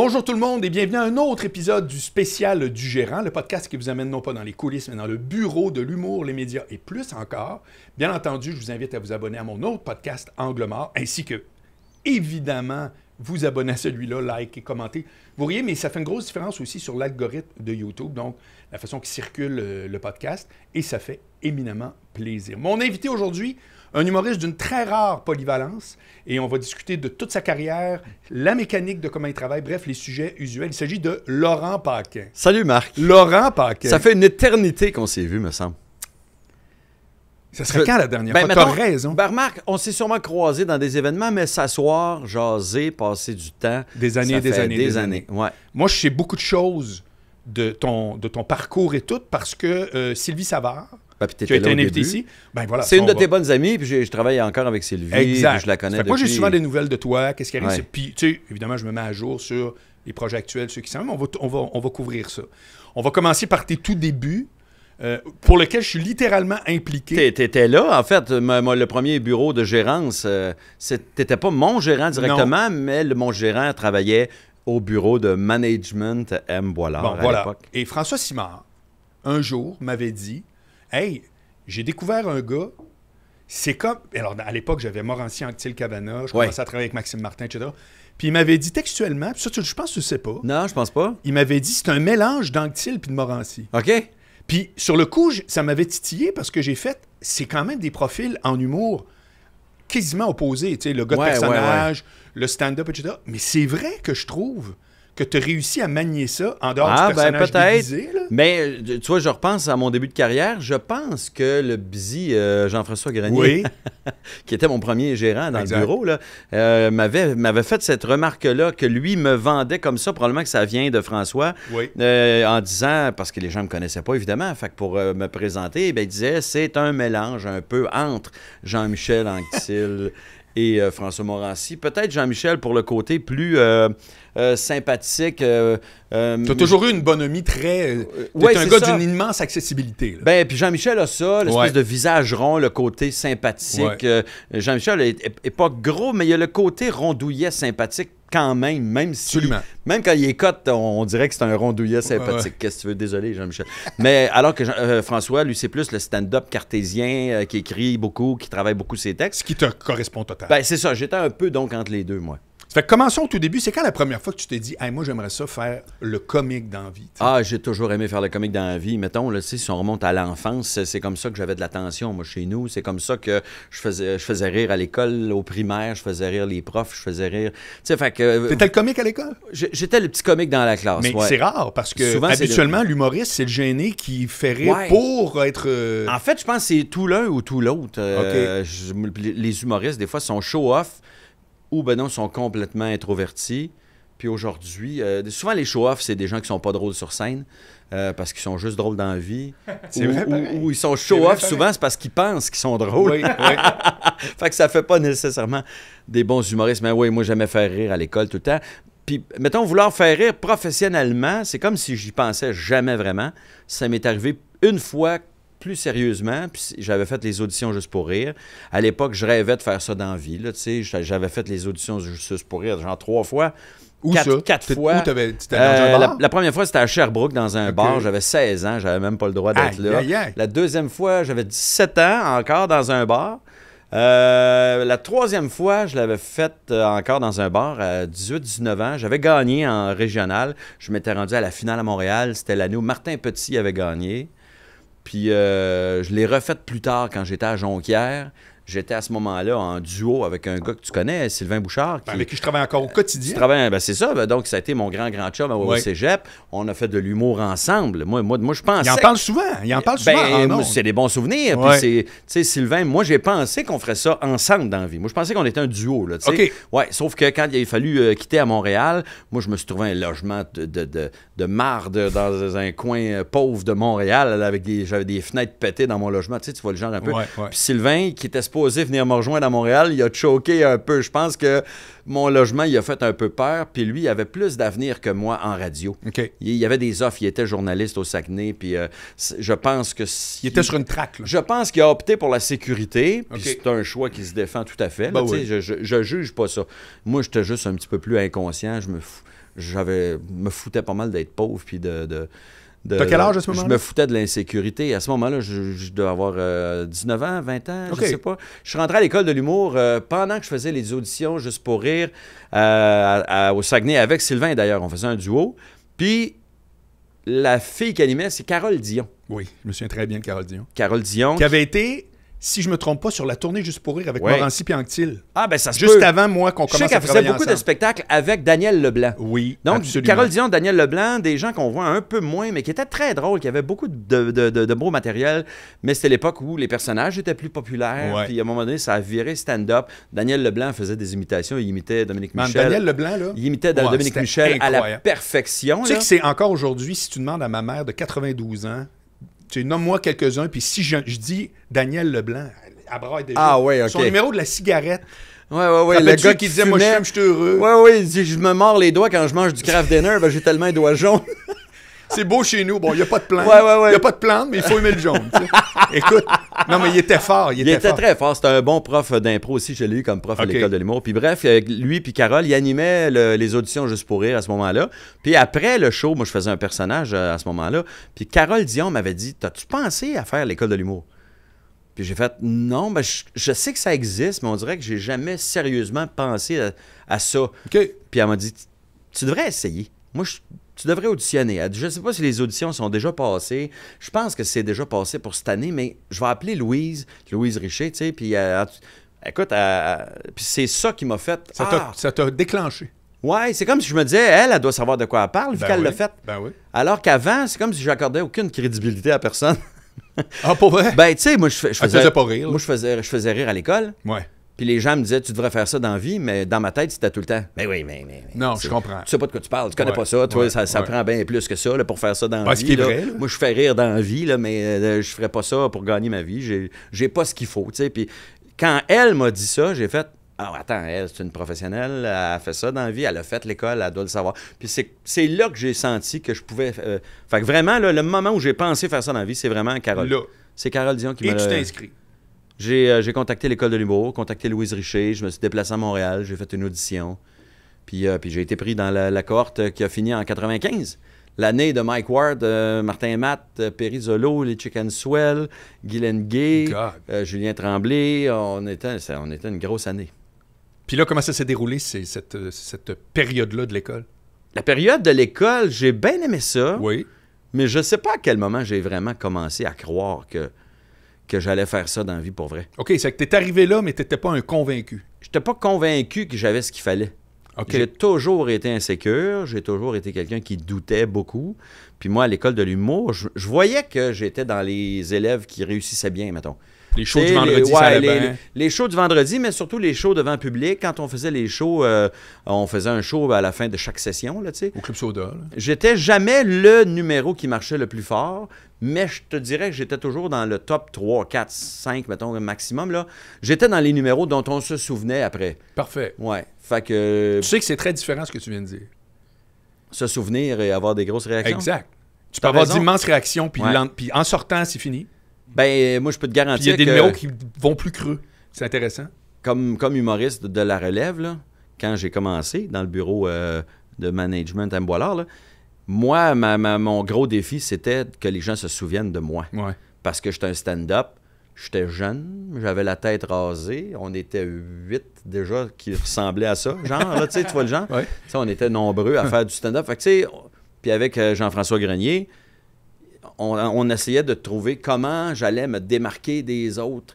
Bonjour tout le monde et bienvenue à un autre épisode du spécial du gérant, le podcast qui vous amène non pas dans les coulisses, mais dans le bureau de l'humour, les médias et plus encore. Bien entendu, je vous invite à vous abonner à mon autre podcast Angle Mort, ainsi que, évidemment, vous abonner à celui-là, like et commenter. Vous voyez, mais ça fait une grosse différence aussi sur l'algorithme de YouTube, donc la façon qui circule euh, le podcast, et ça fait éminemment plaisir. Mon invité aujourd'hui, un humoriste d'une très rare polyvalence et on va discuter de toute sa carrière, la mécanique de comment il travaille, bref, les sujets usuels. Il s'agit de Laurent Paquin. Salut Marc. Laurent Paquin. Ça fait une éternité qu'on s'est vu, me semble. Ça serait quand la dernière ben, fois? fois? as raison. Ben Marc, on s'est sûrement croisés dans des événements, mais s'asseoir, jaser, passer du temps. Des années, des, années des, années. Ouais. Moi, je sais beaucoup de choses de ton, de ton parcours et tout parce que euh, Sylvie Savard, ben, tu ici. Ben, c'est une de tes bonnes amies, puis je, travaille encore avec Sylvie, exact. je la connais. Depuis... Moi, j'ai souvent des nouvelles de toi, qu'est-ce qui arrive. Puis, tu évidemment, je me mets à jour sur les projets actuels, ceux qui sont, on va, on, va, on va couvrir ça. On va commencer par tes tout débuts. Euh, pour lequel je suis littéralement impliqué. tu étais là, en fait, le premier bureau de gérance, euh, t'étais pas mon gérant directement, mais mon gérant travaillait au bureau de management M. Boilard bon, à voilà. Et François Simard, un jour, m'avait dit Hey, j'ai découvert un gars. C'est comme. Alors, à l'époque, j'avais Morancy, Anctil, Cabana. Je commençais à travailler avec Maxime Martin, etc. Puis il m'avait dit textuellement, puis ça, je pense que tu sais pas. Non, je pense pas. Il m'avait dit c'est un mélange d'Anctil puis de Morancy. OK. Puis sur le coup, ça m'avait titillé parce que j'ai fait. C'est quand même des profils en humour quasiment opposés. Tu sais, le gars de personnage, le stand-up, etc. Mais c'est vrai que je trouve que tu as réussi à manier ça en dehors ah, du ben, personnage ben, peut-être. Mais euh, tu vois, je repense à mon début de carrière. Je pense que le busy euh, Jean-François Grenier, qui était mon premier gérant dans le bureau, euh, m'avait fait cette remarque-là que lui me vendait comme ça. Probablement que ça vient de François. en disant, parce que les gens ne me connaissaient pas, évidemment, fait que pour me présenter, ben, il disait c'est un mélange un peu entre Jean-Michel Anctil et François Morancy. Peut-être Jean-Michel pour le côté plus euh, sympathique. Euh, euh tu as toujours eu une bonhomie très. Euh, tu ouais, un gars d'une immense accessibilité. Ben, puis Jean-Michel a ça, l'espèce de visage rond, le côté sympathique. Jean-Michel est pas gros, mais il y a le côté rondouillet sympathique quand même, même si. Absolument. Même quand il est on, dirait que c'est un rondouillet sympathique. Qu'est-ce que tu veux? Désolé, Jean-Michel. Mais alors que François, lui, c'est plus le stand-up cartésien qui écrit beaucoup, qui travaille beaucoup ses textes. Ce qui te correspond totalement. Ben, c'est ça. J'étais un peu donc entre les deux, moi. Ça fait que commençons au tout début. C'est quand la première fois que tu t'es dit, hey, moi, j'aimerais ça faire le comique dans la vie? Ah, j'ai toujours aimé faire le comique dans la vie. Mettons, là, si on remonte à l'enfance, c'est comme ça que j'avais de l'attention, moi, chez nous. C'est comme ça que je faisais, je faisais rire à l'école, au primaire, je faisais rire les profs, je faisais rire. Tu sais, fait que. Euh, T'étais le comique à l'école? J'étais le petit comique dans la classe. Mais c'est rare parce que Souvent, habituellement, l'humoriste, c'est le gêné qui fait rire pour être. Euh, en fait, je pense que c'est tout l'un ou tout l'autre. Euh, les humoristes, des fois, sont show-off ou ben non, sont complètement introvertis. Puis aujourd'hui, euh, souvent les show-offs, c'est des gens qui sont pas drôles sur scène euh, parce qu'ils sont juste drôles dans la vie. Ou, ils sont show-off souvent, c'est parce qu'ils pensent qu'ils sont drôles. Oui, fait que ça fait pas nécessairement des bons humoristes. Mais oui, moi j'aimais faire rire à l'école tout le temps. Puis, mettons, vouloir faire rire professionnellement, c'est comme si j'y pensais jamais vraiment. Ça m'est arrivé une fois plus sérieusement, puis j'avais fait les auditions juste pour rire. À l'époque, je rêvais de faire ça dans la vie. J'avais fait les auditions juste pour rire, genre trois fois. quatre, fois. Euh, la, première fois, c'était à Sherbrooke, dans un bar. J'avais 16 ans, j'avais même pas le droit d'être là. La deuxième fois, j'avais 17 ans, encore dans un bar. Euh, la troisième fois, je l'avais faite euh, encore dans un bar à 18-19 ans. J'avais gagné en régional. Je m'étais rendu à la finale à Montréal. C'était l'année où Martin Petit avait gagné. Puis euh, je l'ai refaite plus tard quand j'étais à Jonquière j'étais à ce moment-là en duo avec un gars que tu connais, Sylvain Bouchard. Mais ben, avec qui je travaille encore au quotidien. Travaille, ben, c'est ça. Ben, donc, ça a été mon grand, grand chum au cégep. On a fait de l'humour ensemble. Moi, moi, moi je pense. Il en parle souvent. Il en parle c'est des bons souvenirs. c'est Tu sais, Sylvain, moi, j'ai pensé qu'on ferait ça ensemble dans la vie. Moi, je pensais qu'on était un duo. Là, ouais, sauf que quand il a fallu euh, quitter à Montréal, moi, je me suis trouvé un logement de, de, marde dans un coin euh, pauvre de Montréal. Avec des, j'avais des fenêtres pétées dans mon logement. Tu, vois le genre un peu. Puis Sylvain, qui était supposé venir me rejoindre à Montréal. Il a choqué un peu. Je pense que mon logement, il a fait un peu peur. Puis lui, il avait plus d'avenir que moi en radio. Il y avait des offres. Il était journaliste au Saguenay. Puis euh, je pense que. Il était sur une traque. Je pense qu'il a opté pour la sécurité. c'est un choix qui se défend tout à fait. Ben oui. je, je, juge pas ça. Moi, j'étais juste un petit peu plus inconscient. Je me, j'avais, me foutais pas mal d'être pauvre. Puis de de. T'as quel âge à ce moment-là? Je me foutais de l'insécurité. À ce moment-là, je, devais avoir 19 euh, ans, 20 ans, je sais pas. Je suis rentré à l'école de l'humour euh, pendant que je faisais les auditions Juste pour rire euh, au Saguenay avec Sylvain d'ailleurs. On faisait un duo. Puis la fille qui animait, c'est Carole Dion. Oui, je me souviens très bien de Carole Dion. Carole Dion. Qui avait été si je me trompe pas, sur la tournée Juste pour rire avec Morancy et Ah, ben ça se Juste avant, moi, qu'on commence à travailler Je sais qu'elle faisait beaucoup de spectacles avec Daniel Leblanc. Oui, Donc, Carole Dion, Daniel Leblanc, des gens qu'on voit un peu moins, mais qui étaient très drôles, qui avaient beaucoup de, de, de, beaux matériels, mais c'était l'époque où les personnages étaient plus populaires, puis à un moment donné, ça a viré stand-up. Daniel Leblanc faisait des imitations, il imitait Dominique Man, Michel. Daniel Leblanc, là? Il imitait Dominique Michel à la perfection. Tu sais que c'est encore aujourd'hui, si tu demandes à ma mère de 92 ans, tu nomme-moi quelques-uns, puis si je, dis Daniel Leblanc, à bras déjà. Ah ouais, Son numéro de la cigarette. Ouais, ouais, ouais. Le gars qui disait, moi, je suis heureux. Ouais, ouais, il dit, je me mords les doigts quand je mange du Kraft Dinner, ben, j'ai tellement les doigts jaunes c'est beau chez nous. Bon, il n'y a pas de plantes. Il n'y a pas de plantes, mais il faut aimer le jaune. Écoute, non, mais il était fort. Il était, très fort. C'était un bon prof d'impro aussi. Je l'ai eu comme prof à l'école de l'humour. Puis bref, euh, lui puis Carole, il animait les auditions juste pour rire à ce moment-là. Puis après le show, moi, je faisais un personnage euh, à ce moment-là. Puis Carole Dion m'avait dit T'as-tu pensé à faire l'école de l'humour puis j'ai fait non, mais ben, je, sais que ça existe, mais on dirait que j'ai jamais sérieusement pensé à, ça. Puis elle m'a dit tu devrais essayer. Moi, je, tu devrais auditionner. je ne sais pas si les auditions sont déjà passées. Je pense que c'est déjà passé pour cette année, mais je vais appeler Louise, Louise Richer, tu sais, puis euh, écoute, euh, euh, c'est ça qui m'a fait. Ah! Ça t'a déclenché. Ouais, c'est comme si je me disais, elle, elle doit savoir de quoi elle parle, vu ben qu'elle l'a fait. Ben oui. Alors qu'avant, c'est comme si j'accordais aucune crédibilité à personne. ah, pour vrai? Ben, tu sais, moi, je, faisais. pas rire. Moi, je faisais, je faisais rire à l'école. Ouais. Puis les gens me disaient, tu devrais faire ça dans la vie, mais dans ma tête, c'était tout le temps. Mais ben oui, mais. mais, non, je comprends. Tu sais pas de quoi tu parles, tu connais pas ça. ça, prend bien plus que ça pour faire ça dans la ah, vie. Moi, je fais rire dans la vie, là, mais euh, euh, je ferais pas ça pour gagner ma vie. J'ai pas ce qu'il faut. sais. Puis quand elle m'a dit ça, j'ai fait. Ah, attends, elle, c'est une professionnelle, elle a fait ça dans la vie, elle a fait l'école, elle doit le savoir. Puis c'est là que j'ai senti que je pouvais. Euh, fait que vraiment, le moment où j'ai pensé faire ça dans la vie, c'est vraiment Carole. C'est Carole Dion qui m'a. Et tu euh, j'ai contacté l'école de l'humour, contacté Louise Richer, je me suis déplacé à Montréal, j'ai fait une audition. Puis, euh, j'ai été pris dans la, cohorte qui a fini en 95. L'année de Mike Ward, euh, Martin Matt, Perry Zolo, les Chicken Swell, Guylaine Gay, Julien Tremblay. On était, une grosse année. Puis là, comment ça s'est déroulé, cette, cette période-là de l'école? La période de l'école, j'ai bien aimé ça. Oui. Mais je ne sais pas à quel moment j'ai vraiment commencé à croire que que j'allais faire ça dans la vie pour vrai. OK, c'est que tu es arrivé là, mais tu n'étais pas un convaincu. Je n'étais pas convaincu que j'avais ce qu'il fallait. Ok. J'ai toujours été insécure, j'ai toujours été quelqu'un qui doutait beaucoup. Puis moi, à l'école de l'humour, je, voyais que j'étais dans les élèves qui réussissaient bien, mettons. Les shows du vendredi, les, ça shows du vendredi, mais surtout les shows devant public. Quand on faisait les shows, euh, on faisait un show à la fin de chaque session, là, tu Au Club Soda. J'étais jamais le numéro qui marchait le plus fort mais je te dirais que j'étais toujours dans le top 3, 4, 5, mettons, maximum. Là. J'étais dans les numéros dont on se souvenait après. Parfait. Ouais. Tu sais que c'est très différent ce que tu viens de dire. Se souvenir et avoir des grosses réactions. Exact. Tu peux avoir d'immenses réactions, puis, en sortant, c'est fini. Ben, moi, je peux te garantir. Il y a des numéros qui vont plus creux. C'est intéressant. Comme, comme humoriste de la relève, quand j'ai commencé dans le bureau euh, de management à Boilard, moi, ma, mon gros défi, c'était que les gens se souviennent de moi. Parce que j'étais un stand-up, j'étais jeune, j'avais la tête rasée, on était huit déjà qui ressemblaient à ça. Genre, tu tu vois le genre? On était nombreux à faire du stand-up. puis avec euh, Jean-François Grenier, on, essayait de trouver comment j'allais me démarquer des autres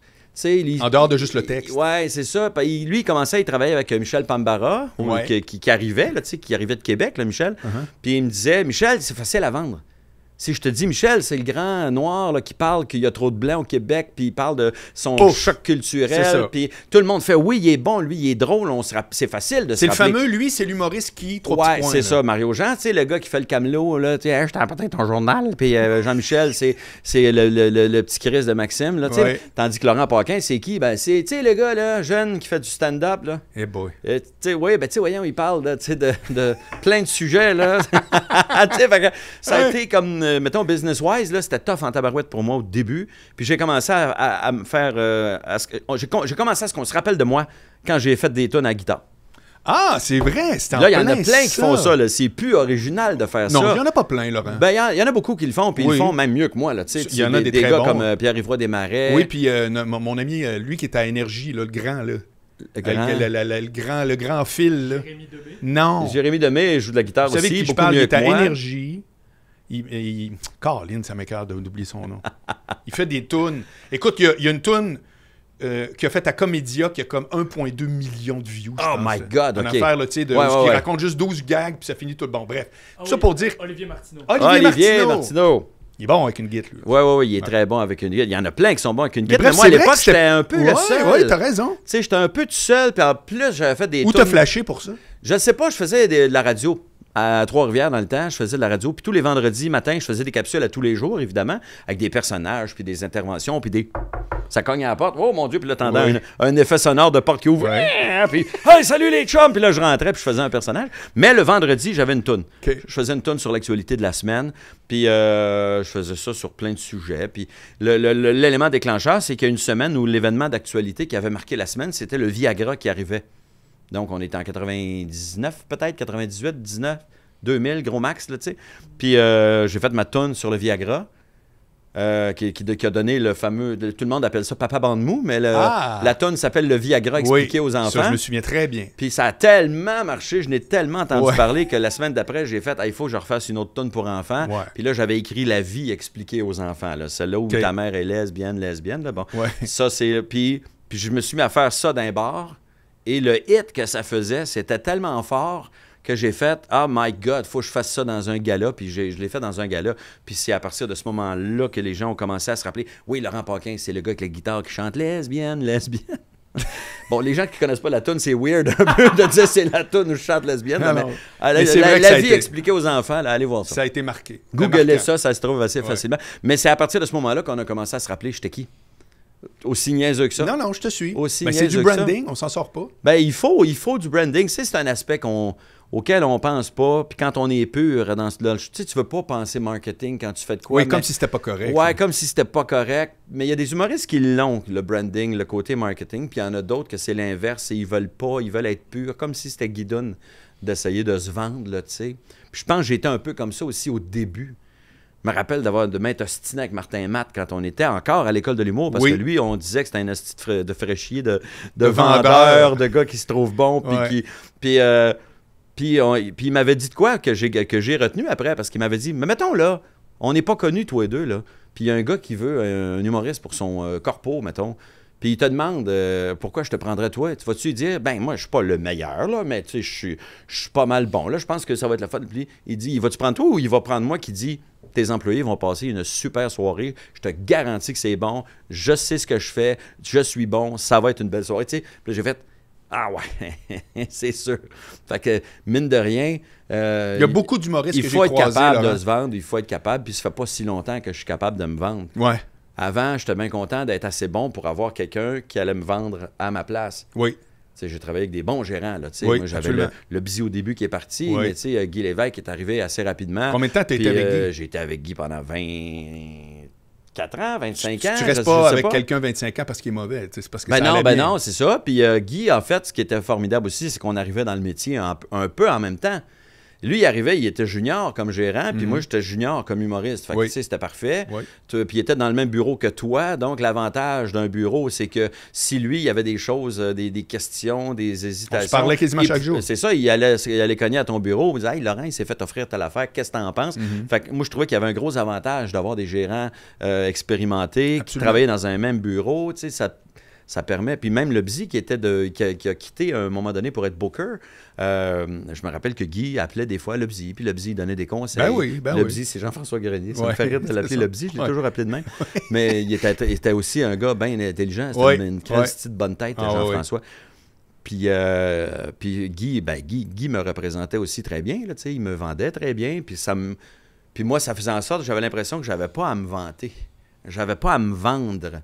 en dehors de juste le texte. Oui, c'est ça. lui, il commençait, à travailler avec euh, Michel Pambara, qui, arrivait, qui arrivait de Québec, là, Michel. Uh-huh. Puis il me disait Michel, c'est facile à vendre. Si je te dis, Michel, c'est le grand noir qui parle qu'il y a trop de blancs au Québec, puis il parle de son choc culturel, puis tout le monde fait, oui, il est bon, lui, il est drôle, on c'est facile de se C'est le fameux, lui, c'est l'humoriste qui, trois ouais, c'est ça, Mario Jean, tu sais, le gars qui fait le camelot, là, tu sais, hey, je t'ai apporté ton journal, puis euh, Jean-Michel, c'est le, le, le, le, petit Chris de Maxime, là, tu Tandis que Laurent Paquin, c'est qui? Ben, c'est, tu sais, le gars, là, jeune qui fait du stand-up, là. Eh boy. Euh, oui, ben, tu sais, voyons, il parle, de, plein de sujets, là. ça a été comme... Euh, euh, mettons, business-wise, c'était tough en tabarouette pour moi au début. Puis j'ai commencé à, me faire. Euh, oh, j'ai, commencé à ce qu'on se rappelle de moi quand j'ai fait des tonnes à guitare. Ah, c'est vrai, c'est Là, il y en a plein qui font ça. C'est plus original de faire ça. Non, il y en a pas plein, Laurent. Ben, il y, en a beaucoup qui le font, puis ils le font même mieux que moi. il y en a des, gars comme euh, Pierre-Yvroy Desmarais. Oui, puis mon, ami, lui qui est à Énergie, le grand, Le grand... Le, grand... le, fil. Jérémy Demé. Non. Jérémy Demé joue de la guitare aussi. beaucoup mieux que est il, ça m'écarte son nom. il fait des tunes. Écoute, il y, a, une tune euh, qui a fait à Comédia qui a comme 1,2 million de views. Oh my God, Une affaire, qui raconte juste 12 gags, puis ça finit tout. le Bon, bref. Tout ah ça pour dire... Olivier Martineau. Ah, Olivier, Martino. Il est bon avec une guide, lui. Oui, oui, oui, il est très bon avec une guide. Il y en a plein qui sont bons avec une guide. Mais, mais, moi, à l'époque, j'étais un peu ouais, le seul. Oui, t'as raison. Tu sais, j'étais un peu tout seul, puis en plus, j'avais fait des. Où t'as flashé pour ça? Je ne sais pas, je faisais de la radio à Trois-Rivières dans le temps, je faisais de la radio. Puis tous les vendredis matin, je faisais des capsules à tous les jours, évidemment, avec des personnages, puis des interventions, puis des. Ça cogne à la porte. Oh mon Dieu, puis là, t'entends un, effet sonore de porte qui ouvre. Puis, hey, salut les chums! Puis là, je rentrais, puis je faisais un personnage. Mais le vendredi, j'avais une toune. Je faisais une toune sur l'actualité de la semaine. Puis euh, je faisais ça sur plein de sujets. Puis l'élément déclencheur, c'est qu'il y a une semaine où l'événement d'actualité qui avait marqué la semaine, c'était le Viagra qui arrivait. Donc, on était en 99, peut-être, 98, 19, 2000, gros max, là, tu sais. Puis, euh, j'ai fait ma tonne sur le Viagra. Euh, qui, a donné le fameux. Tout le monde appelle ça Papa Bande Mou, mais ah! la tonne s'appelle Le Viagra expliqué aux enfants. Ça, je me souviens très bien. Puis ça a tellement marché, je n'ai tellement entendu parler que la semaine d'après, j'ai fait ah, il faut que je refasse une autre tonne pour enfants. Puis là, j'avais écrit La vie expliquée aux enfants, celle-là où ta mère est lesbienne, lesbienne. Là, bon. Ça, c'est. Puis, puis je me suis mis à faire ça d'un bar. Et le hit que ça faisait, c'était tellement fort que j'ai fait Ah, oh my God, faut que je fasse ça dans un gala. Puis je l'ai fait dans un gala. Puis c'est à partir de ce moment-là que les gens ont commencé à se rappeler Oui, Laurent Paquin, c'est le gars avec la guitare qui chante lesbienne, lesbienne. bon, les gens qui connaissent pas la tune, c'est weird un peu de dire c'est la tune où je chante lesbienne. Mais, la, vie expliquée aux enfants, allez voir ça. Ça a été marqué. Googlez ça, ça se trouve assez facilement. Mais c'est à partir de ce moment-là qu'on a commencé à se rappeler j'étais qui. Aussi niaiseux que ça. Non, non, je te suis. Aussi ben, c'est du branding, on s'en sort pas. Ben, il faut, il faut du branding. C'est un aspect auquel on pense pas. Puis quand on est pur dans ce tu sais, veux pas penser marketing quand tu fais de quoi. comme si c'était pas correct. Ouais, comme si c'était pas correct. Mais il y a des humoristes qui l'ont, le branding, le côté marketing. Puis il y en a d'autres que c'est l'inverse et ils veulent pas, ils veulent être purs, comme si c'était guidon d'essayer de se vendre, là, tu Puis je pense que j'étais un peu comme ça aussi au début. Je me rappelle d'avoir de m'être ostiné avec Martin Matt quand on était encore à l'école de l'humour, parce que lui, on disait que c'était un hostie de, de fraîchier, de, de, vendeur, de gars qui se trouve bon, puis Puis, euh, puis, il m'avait dit de quoi que j'ai, que j'ai retenu après, parce qu'il m'avait dit Mais mettons là, on n'est pas connus toi et deux, là. Puis il y a un gars qui veut un, humoriste pour son euh, corpo, mettons. Puis il te demande euh, pourquoi je te prendrais toi. Tu vas-tu dire, ben moi, je suis pas le meilleur, là, mais tu sais, je suis pas mal bon. Là, je pense que ça va être la faute. Puis il dit, il va-tu prendre toi ou il va prendre moi qui dit, tes employés vont passer une super soirée. Je te garantis que c'est bon. Je sais ce que je fais. Je suis bon. Ça va être une belle soirée. Tu sais, j'ai fait. Ah ouais, c'est sûr. Fait que, mine de rien. Euh, il y a beaucoup d'humoristes Il faut être capable de hein. se vendre, il faut être capable. Puis ça fait pas si longtemps que je suis capable de me vendre. Ouais. Avant, j'étais bien content d'être assez bon pour avoir quelqu'un qui allait me vendre à ma place. Oui j'ai travaillé avec des bons gérants. j'avais le, busy au début qui est parti, mais Guy Lévesque est arrivé assez rapidement. Combien de temps tu étais avec euh, Guy? j'ai été avec Guy pendant 24 ans, 25 ans. Tu, restes pas avec quelqu'un 25 ans parce qu'il est mauvais. C'est parce que ben non, ben non, c'est ça. Puis euh, Guy, en fait, ce qui était formidable aussi, c'est qu'on arrivait dans le métier un peu en même temps. Lui, il arrivait, il était junior comme gérant, puis moi, mhm. j'étais junior comme humoriste. Fait que, tu sais, c'était parfait. Puis il était dans le même bureau que toi. Donc, l'avantage d'un bureau, c'est que si lui, il y avait des choses, euh, des, questions, des hésitations. On parlait quasiment chaque jour. C'est ça, il allait, il cogner à ton bureau, il disait Hey, Laurent, il s'est fait offrir telle affaire, qu'est-ce que t'en penses mhm. Fait que moi, je trouvais qu'il y avait un gros avantage d'avoir des gérants euh, expérimentés qui travaillaient dans un même bureau. Tu sais, ça te ça permet. Puis même le Bzi qui, était qui, a, quitté à un moment donné pour être booker, euh, je me rappelle que Guy appelait des fois le Bzi, puis le Bzi donnait des conseils. Ben oui, ben le BZI, c'est Jean-François Grenier. Ça me fait rire de l'appeler le Bzi, je l'ai toujours appelé de même. Mais il était, aussi un gars bien intelligent, c'était une quantité bonne tête, ah, Jean-François. Puis, euh, ben, Guy, Guy, me représentait aussi très bien, là, il me vendait très bien, puis ça Puis moi, ça faisait en sorte que j'avais l'impression que j'avais pas à me vanter. J'avais pas à me vendre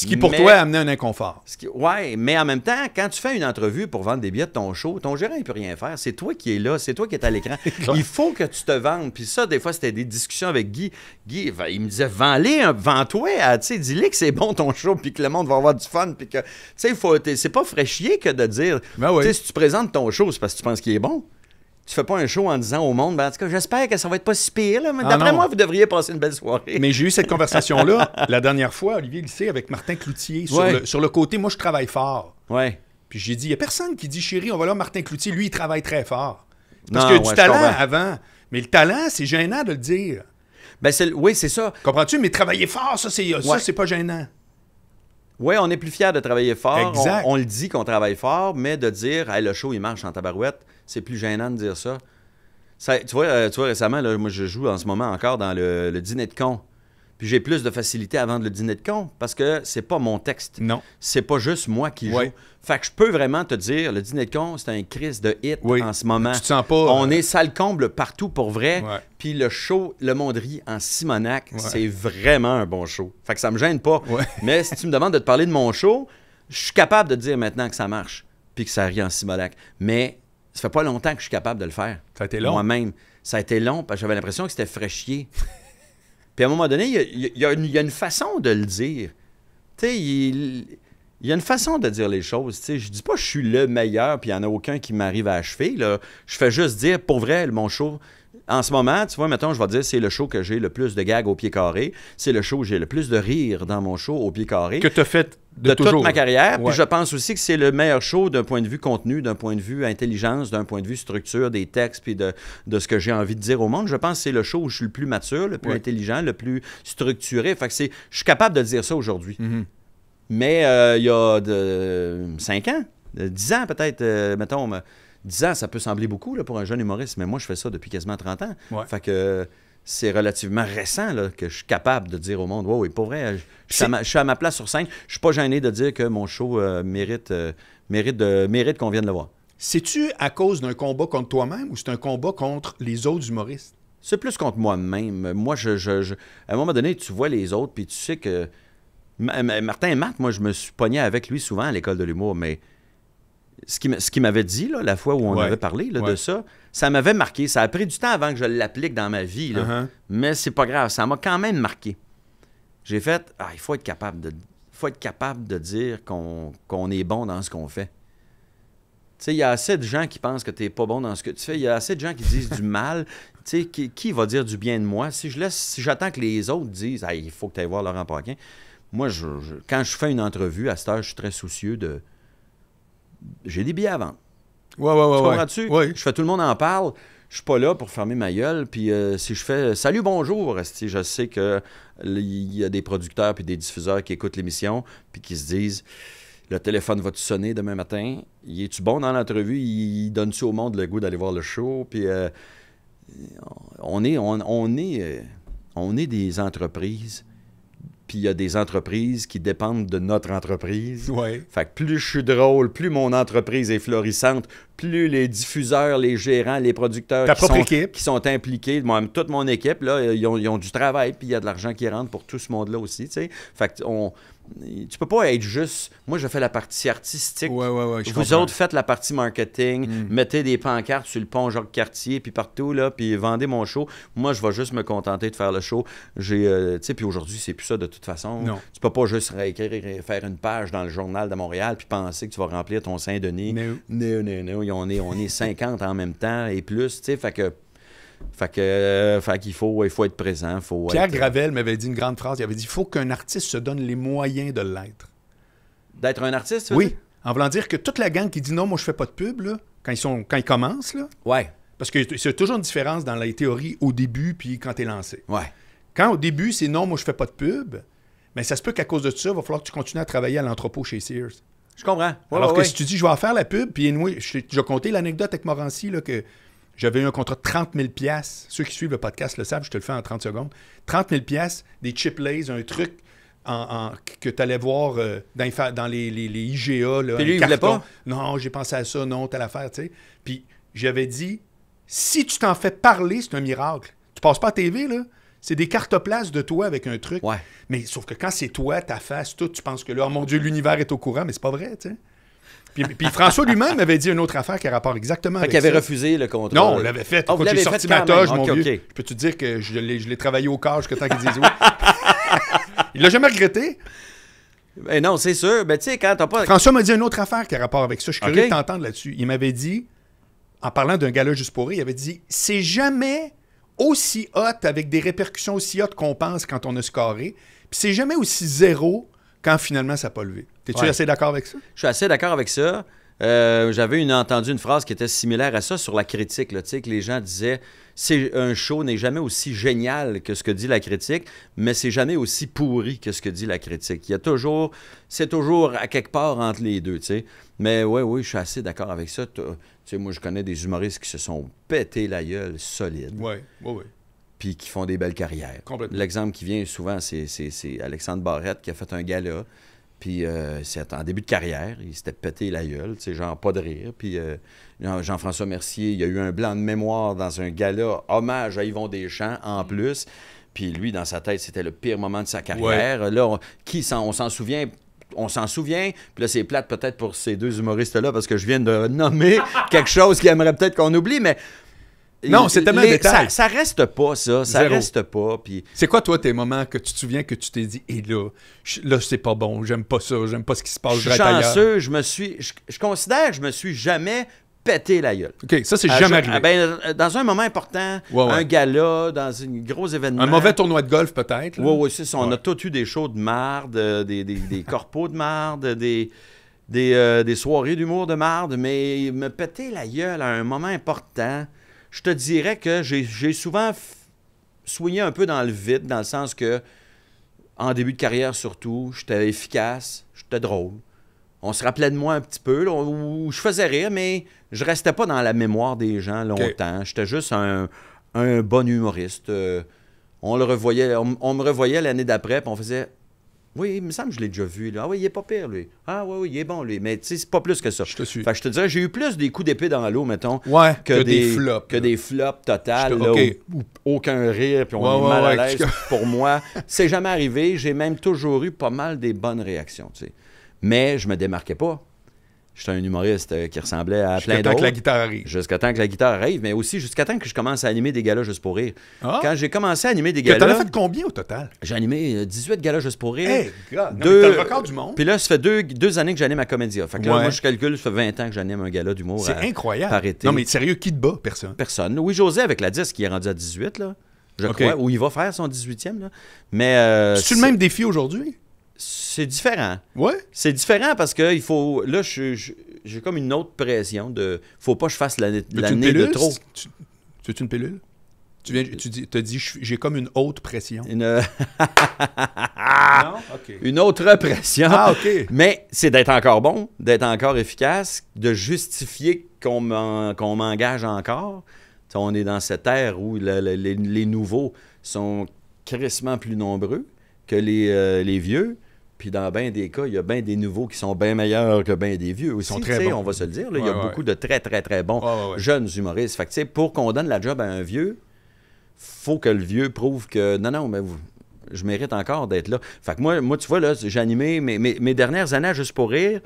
ce qui, pour toi, a amené un inconfort. Ce ouais, mais en même temps, quand tu fais une entrevue pour vendre des billets de ton show, ton gérant, il peut rien faire. C'est toi qui es là, c'est toi qui es à l'écran. il faut que tu te vendes. Puis ça, des fois, c'était des discussions avec Guy. Guy, il me disait, vends-les, hein, vends-toi. Tu dis-les que c'est bon ton show, puis que le monde va avoir du fun. Puis que, tu sais, c'est pas fraîchier que de dire, ben si tu présentes ton show, c'est parce que tu penses qu'il est bon tu fais pas un show en disant au monde, ben, en tout cas, j'espère que ça va être pas si pire. Ah, d'après moi, vous devriez passer une belle soirée. Mais j'ai eu cette conversation-là la dernière fois, Olivier Lycée, avec Martin Cloutier, sur, le, côté, moi, je travaille fort. Ouais. Puis j'ai dit, il n'y a personne qui dit, chérie, on va là, Martin Cloutier, lui, il travaille très fort. Parce qu'il y a du talent avant. Mais le talent, c'est gênant de le dire. Ben oui, c'est ça. Comprends-tu? Mais travailler fort, ça, c'est c'est pas gênant. Oui, on est plus fier de travailler fort. On, le dit qu'on travaille fort, mais de dire, hey, le show, il marche en tabarouette c'est plus gênant de dire ça. tu, vois, euh, tu vois, récemment, moi, je joue en ce moment encore dans le, dîner de con. Puis j'ai plus de facilité à vendre le dîner de con parce que c'est pas mon texte. Non. C'est pas juste moi qui joue. Fait que je peux vraiment te dire, le dîner de con, c'est un crise de hit en ce moment. Tu te sens pas. On euh, est sale comble partout pour vrai. Puis le show, le monde en Simonac, c'est vraiment un bon show. Fait que ça me gêne pas. Mais si tu me demandes de te parler de mon show, je suis capable de dire maintenant que ça marche puis que ça rit en Simonac. Mais ça fait pas longtemps que je suis capable de le faire. Ça a été long. Moi-même. Ça a été long parce que j'avais l'impression que c'était chier Puis à un moment donné, il y, a, une, façon de le dire. Tu sais, il, y a une façon de dire les choses. Tu sais, je dis pas je suis le meilleur, puis il n'y en a aucun qui m'arrive à achever. Là. Je fais juste dire, pour vrai, mon show, en ce moment, tu vois, maintenant, je vais dire, c'est le show que j'ai le plus de gags au pied carré. C'est le show où j'ai le plus de rire dans mon show au pied carré. Que t'as fait de, toute ma carrière. Puis je pense aussi que c'est le meilleur show d'un point de vue contenu, d'un point de vue intelligence, d'un point de vue structure des textes, puis de, ce que j'ai envie de dire au monde. Je pense que c'est le show où je suis le plus mature, le plus intelligent, le plus structuré. Fait que c'est, je suis capable de dire ça aujourd'hui. Mm-hmm. Mais euh, il y a de, 5 ans, 10 ans peut-être, euh, mettons, 10 ans, ça peut sembler beaucoup pour un jeune humoriste, mais moi, je fais ça depuis quasiment 30 ans. que c'est relativement récent là, que je suis capable de dire au monde, wow, et pour vrai, je, suis à ma place sur scène, je suis pas gêné de dire que mon show euh, mérite, euh, mérite, mérite qu'on vienne le voir. C'est-tu à cause d'un combat contre toi-même ou c'est un combat contre les autres humoristes? C'est plus contre moi-même. Moi, je, je, à un moment donné, tu vois les autres, puis tu sais que... Martin et Matt, moi, je me suis pogné avec lui souvent à l'école de l'humour, mais ce qui m'avait dit la fois où on avait parlé de ça, ça m'avait marqué. Ça a pris du temps avant que je l'applique dans ma vie, uh-huh. mais c'est pas grave, ça m'a quand même marqué. J'ai fait, ah, il faut être capable de, faut être capable de dire qu'on est bon dans ce qu'on fait. Tu sais, il y a assez de gens qui pensent que tu n'es pas bon dans ce que tu fais. Il y a assez de gens qui disent du mal. Tu sais, qui, va dire du bien de moi? Si je laisse, si j'attends que les autres disent, ah, il faut que tu ailles voir Laurent Paquin. Moi, je, quand je fais une entrevue, à cette heure, je suis très soucieux de, j'ai des billets avant. Ouais, ouais, ouais. Tu Je fais tout le monde en parle. Je suis pas là pour fermer ma gueule. Puis euh, si je fais salut, bonjour, je sais qu'il y a des producteurs puis des diffuseurs qui écoutent l'émission puis qui se disent le téléphone va-tu sonner demain matin? Il est-tu bon dans l'entrevue? Il donne-tu au monde le goût d'aller voir le show? Puis euh, on est, on est, euh, on est des entreprises puis il y a des entreprises qui dépendent de notre entreprise. Ouais. Fait que plus je suis drôle, plus mon entreprise est florissante, plus les diffuseurs, les gérants, les producteurs qui sont, qui sont impliqués, moi, toute mon équipe, là, ils ont, du travail, puis il y a de l'argent qui rentre pour tout ce monde-là aussi. sais. Fait que on, tu peux pas être juste moi je fais la partie artistique vous autres faites la partie marketing hmm. mettez des pancartes sur le pont Jacques Cartier puis partout là puis vendez mon show moi je vais juste me contenter de faire le show j'ai euh, tu puis aujourd'hui c'est plus ça de toute façon tu peux pas juste réécrire faire une page dans le journal de Montréal puis penser que tu vas remplir ton Saint-Denis on est on est 50 en même temps et plus tu sais fait que fait que, euh, qu'il faut, il faut être présent. Faut Pierre euh, Gravel m'avait dit une grande phrase. Il avait dit il faut qu'un artiste se donne les moyens de l'être. D'être un artiste, Oui. En voulant dire que toute la gang qui dit non, moi je fais pas de pub, quand, ils sont, quand ils commencent, là, ouais. parce que c'est toujours une différence dans la théorie au début puis quand tu es lancé. Ouais. Quand au début, c'est non, moi je fais pas de pub, mais ça se peut qu'à cause de ça, il va falloir que tu continues à travailler à l'entrepôt chez Sears. Je comprends. Alors que si tu dis je vais en faire la pub, puis oui, je, je l'anecdote avec Morancy là, que j'avais eu un contrat de 30 000 Ceux qui suivent le podcast le savent, je te le fais en 30 secondes. 30 000 des chip lays, un truc que tu allais voir euh, dans, les, IGA. Là, lui, pas? Non, j'ai pensé à ça, non, t'as l'affaire, tu sais. Puis j'avais dit, si tu t'en fais parler, c'est un miracle. Tu passes pas à TV, là. C'est des cartes places de toi avec un truc. Ouais. Mais sauf que quand c'est toi, ta face, tout, tu penses que là, oh mon Dieu, l'univers est au courant, mais c'est pas vrai, tu sais puis, François lui-même avait dit une autre affaire qui a rapport exactement fait qu'il avait refusé le contrat. Non, on l'avait fait. Ah, j'ai sorti ma toge, mon vieux, je peux te dire que je l'ai, travaillé au corps jusqu'à temps qu'il dise oui. Il l'a jamais regretté. Ben non, c'est sûr. Ben, quand François m'a dit une autre affaire qui a rapport avec ça. Je suis curieux de t'entendre là-dessus. Il m'avait dit, en parlant d'un gala juste pourri, il avait dit « C'est jamais aussi hot, avec des répercussions aussi hautes qu'on pense quand on a scoré. Puis c'est jamais aussi zéro quand finalement ça n'a pas levé. T'es-tu assez d'accord avec ça? Je suis assez d'accord avec ça. Euh, j'avais une, entendu une phrase qui était similaire à ça sur la critique, les gens disaient c'est un show n'est jamais aussi génial que ce que dit la critique, mais c'est jamais aussi pourri que ce que dit la critique. Il y a toujours, c'est toujours à quelque part entre les deux, Mais oui, oui, je suis assez d'accord avec ça. moi, je connais des humoristes qui se sont pétés la gueule solide. Oui, oui, oui puis qui font des belles carrières. L'exemple qui vient souvent, c'est Alexandre Barrette qui a fait un gala. Puis euh, c'est en début de carrière, il s'était pété la gueule, tu sais, genre pas de rire. Puis euh, Jean-François Mercier, il y a eu un blanc de mémoire dans un gala, hommage à Yvon Deschamps en mm. plus. Puis lui, dans sa tête, c'était le pire moment de sa carrière. Là, qui on s'en souvient on s'en souvient. Puis là, c'est plate peut-être pour ces deux humoristes-là parce que je viens de nommer quelque chose qu'ils aimeraient peut-être qu'on oublie, mais non, c'est tellement Ça, reste pas, ça. Ça reste pas. C'est quoi, toi, tes moments que tu te souviens que tu t'es dit, et là, là, c'est pas bon, j'aime pas ça, j'aime pas ce qui se passe. Je suis chanceux, je me suis. Je, considère que je me suis jamais pété la gueule. OK, ça, c'est jamais arrivé. Ah, ben, dans un moment important, un gala, dans un gros événement. Un mauvais tournoi de golf, peut-être. Oui, oui, On a tous eu des shows de marde, euh, des, des, corpos de marde, des. Des, euh, des soirées d'humour de marde, mais me péter la gueule à un moment important, je te dirais que j'ai souvent soigné un peu dans le vide, dans le sens que, en début de carrière surtout, j'étais efficace, j'étais drôle. On se rappelait de moi un petit peu, je faisais rire, mais je restais pas dans la mémoire des gens longtemps. J'étais juste un, bon humoriste. Euh, on le revoyait, on, on me revoyait l'année d'après, puis on faisait oui, il me semble que je l'ai déjà vu. Là. Ah oui, il est pas pire, lui. Ah oui, oui, il est bon, lui. Mais tu sais, c'est pas plus que ça. Je te suis. je te dirais, j'ai eu plus des coups d'épée dans l'eau, mettons, que, des, flops. Que des flops totales, aucun rire, puis on est mal à l'aise. pour moi, c'est jamais arrivé. J'ai même toujours eu pas mal des bonnes réactions, Mais je me démarquais pas j'étais un humoriste euh, qui ressemblait à plein d'autres. Jusqu'à temps que la guitare arrive. Jusqu'à temps que la guitare arrive, mais aussi jusqu'à temps que je commence à animer des galas juste pour rire. Ah. Quand j'ai commencé à animer des galas. T'en as fait combien au total J'ai animé 18 euh, galas juste pour rire. Hey, le record du monde. Puis là, ça fait deux, deux années que j'anime à comédie. Fait que moi, je calcule, ça fait 20 ans que j'anime un gala d'humour. C'est incroyable. Non, mais sérieux, qui te bat Personne. Personne. Oui, José avec la 10 qui est rendu à 18, là. Je crois, où il va faire son 18e. Là. Mais. Euh, tu le même défi aujourd'hui c'est différent. Ouais. C'est différent parce que il faut. Là, j'ai comme une autre pression de. Faut pas que je fasse l'année de trop. Tu, une pilule? Tu viens, dis, j'ai comme une autre pression. Une, euh, autre pression. Ah, Mais c'est d'être encore bon, d'être encore efficace, de justifier qu'on m'engage encore. on est dans cette ère où les, nouveaux sont crissement plus nombreux que les euh, vieux. Puis dans bien des cas, il y a bien des nouveaux qui sont bien meilleurs que bien des vieux Ils sont très bons. On va se le dire. il y a beaucoup de très, très, très bons jeunes humoristes. Fait que, pour qu'on donne la job à un vieux, faut que le vieux prouve que non, non, mais je mérite encore d'être là. Fait que moi, moi, tu vois, là, j'ai animé mes, dernières années à Juste pour rire,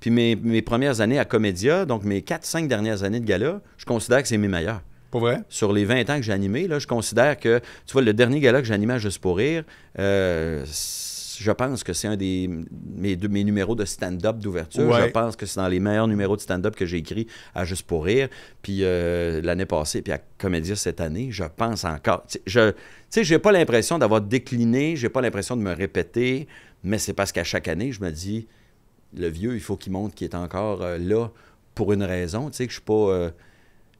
puis mes, mes premières années à Comédia, donc mes 4-5 dernières années de gala, je considère que c'est mes meilleurs. Pour vrai? Sur les 20 ans que j'ai animé, là, je considère que, tu vois, le dernier gala que j'ai animé à Juste pour rire, euh, je pense que c'est un des mes, deux, mes numéros de stand-up d'ouverture. Je pense que c'est dans les meilleurs numéros de stand-up que j'ai écrit à Juste pour rire. Puis euh, l'année passée, puis à Comédia cette année, je pense encore. sais je sais, j'ai pas l'impression d'avoir décliné, j'ai pas l'impression de me répéter, mais c'est parce qu'à chaque année, je me dis, le vieux, il faut qu'il montre qu'il est encore euh, là pour une raison. Tu sais, que je suis pas. Euh,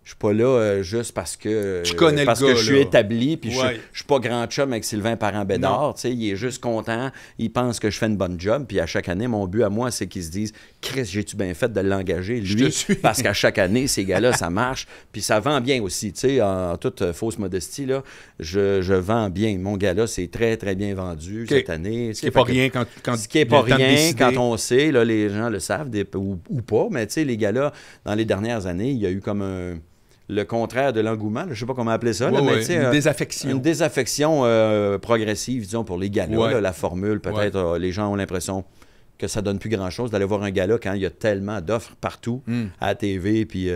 je suis pas là euh, juste parce que parce que je suis établi puis je, suis pas grand chum avec Sylvain Parent Bédard, il est juste content, il pense que je fais une bonne job puis à chaque année mon but à moi c'est qu'ils se disent Chris, j'ai-tu bien fait de l'engager lui je parce qu'à chaque année ces gars-là ça marche puis ça vend bien aussi, en toute euh, fausse modestie là, je, vends bien mon gars-là, c'est très très bien vendu cette année, ce qui n'est pas rien quand, quand pas rien quand on sait là les gens le savent ou, ou, pas, mais tu sais les gars-là dans les dernières années, il y a eu comme un le contraire de l'engouement, je ne sais pas comment appeler ça, une euh, désaffection. Une désaffection euh, progressive, disons, pour les galas, la formule, peut-être, euh, les gens ont l'impression que ça donne plus grand-chose d'aller voir un gala quand il y a tellement d'offres partout, hmm. à la TV, puis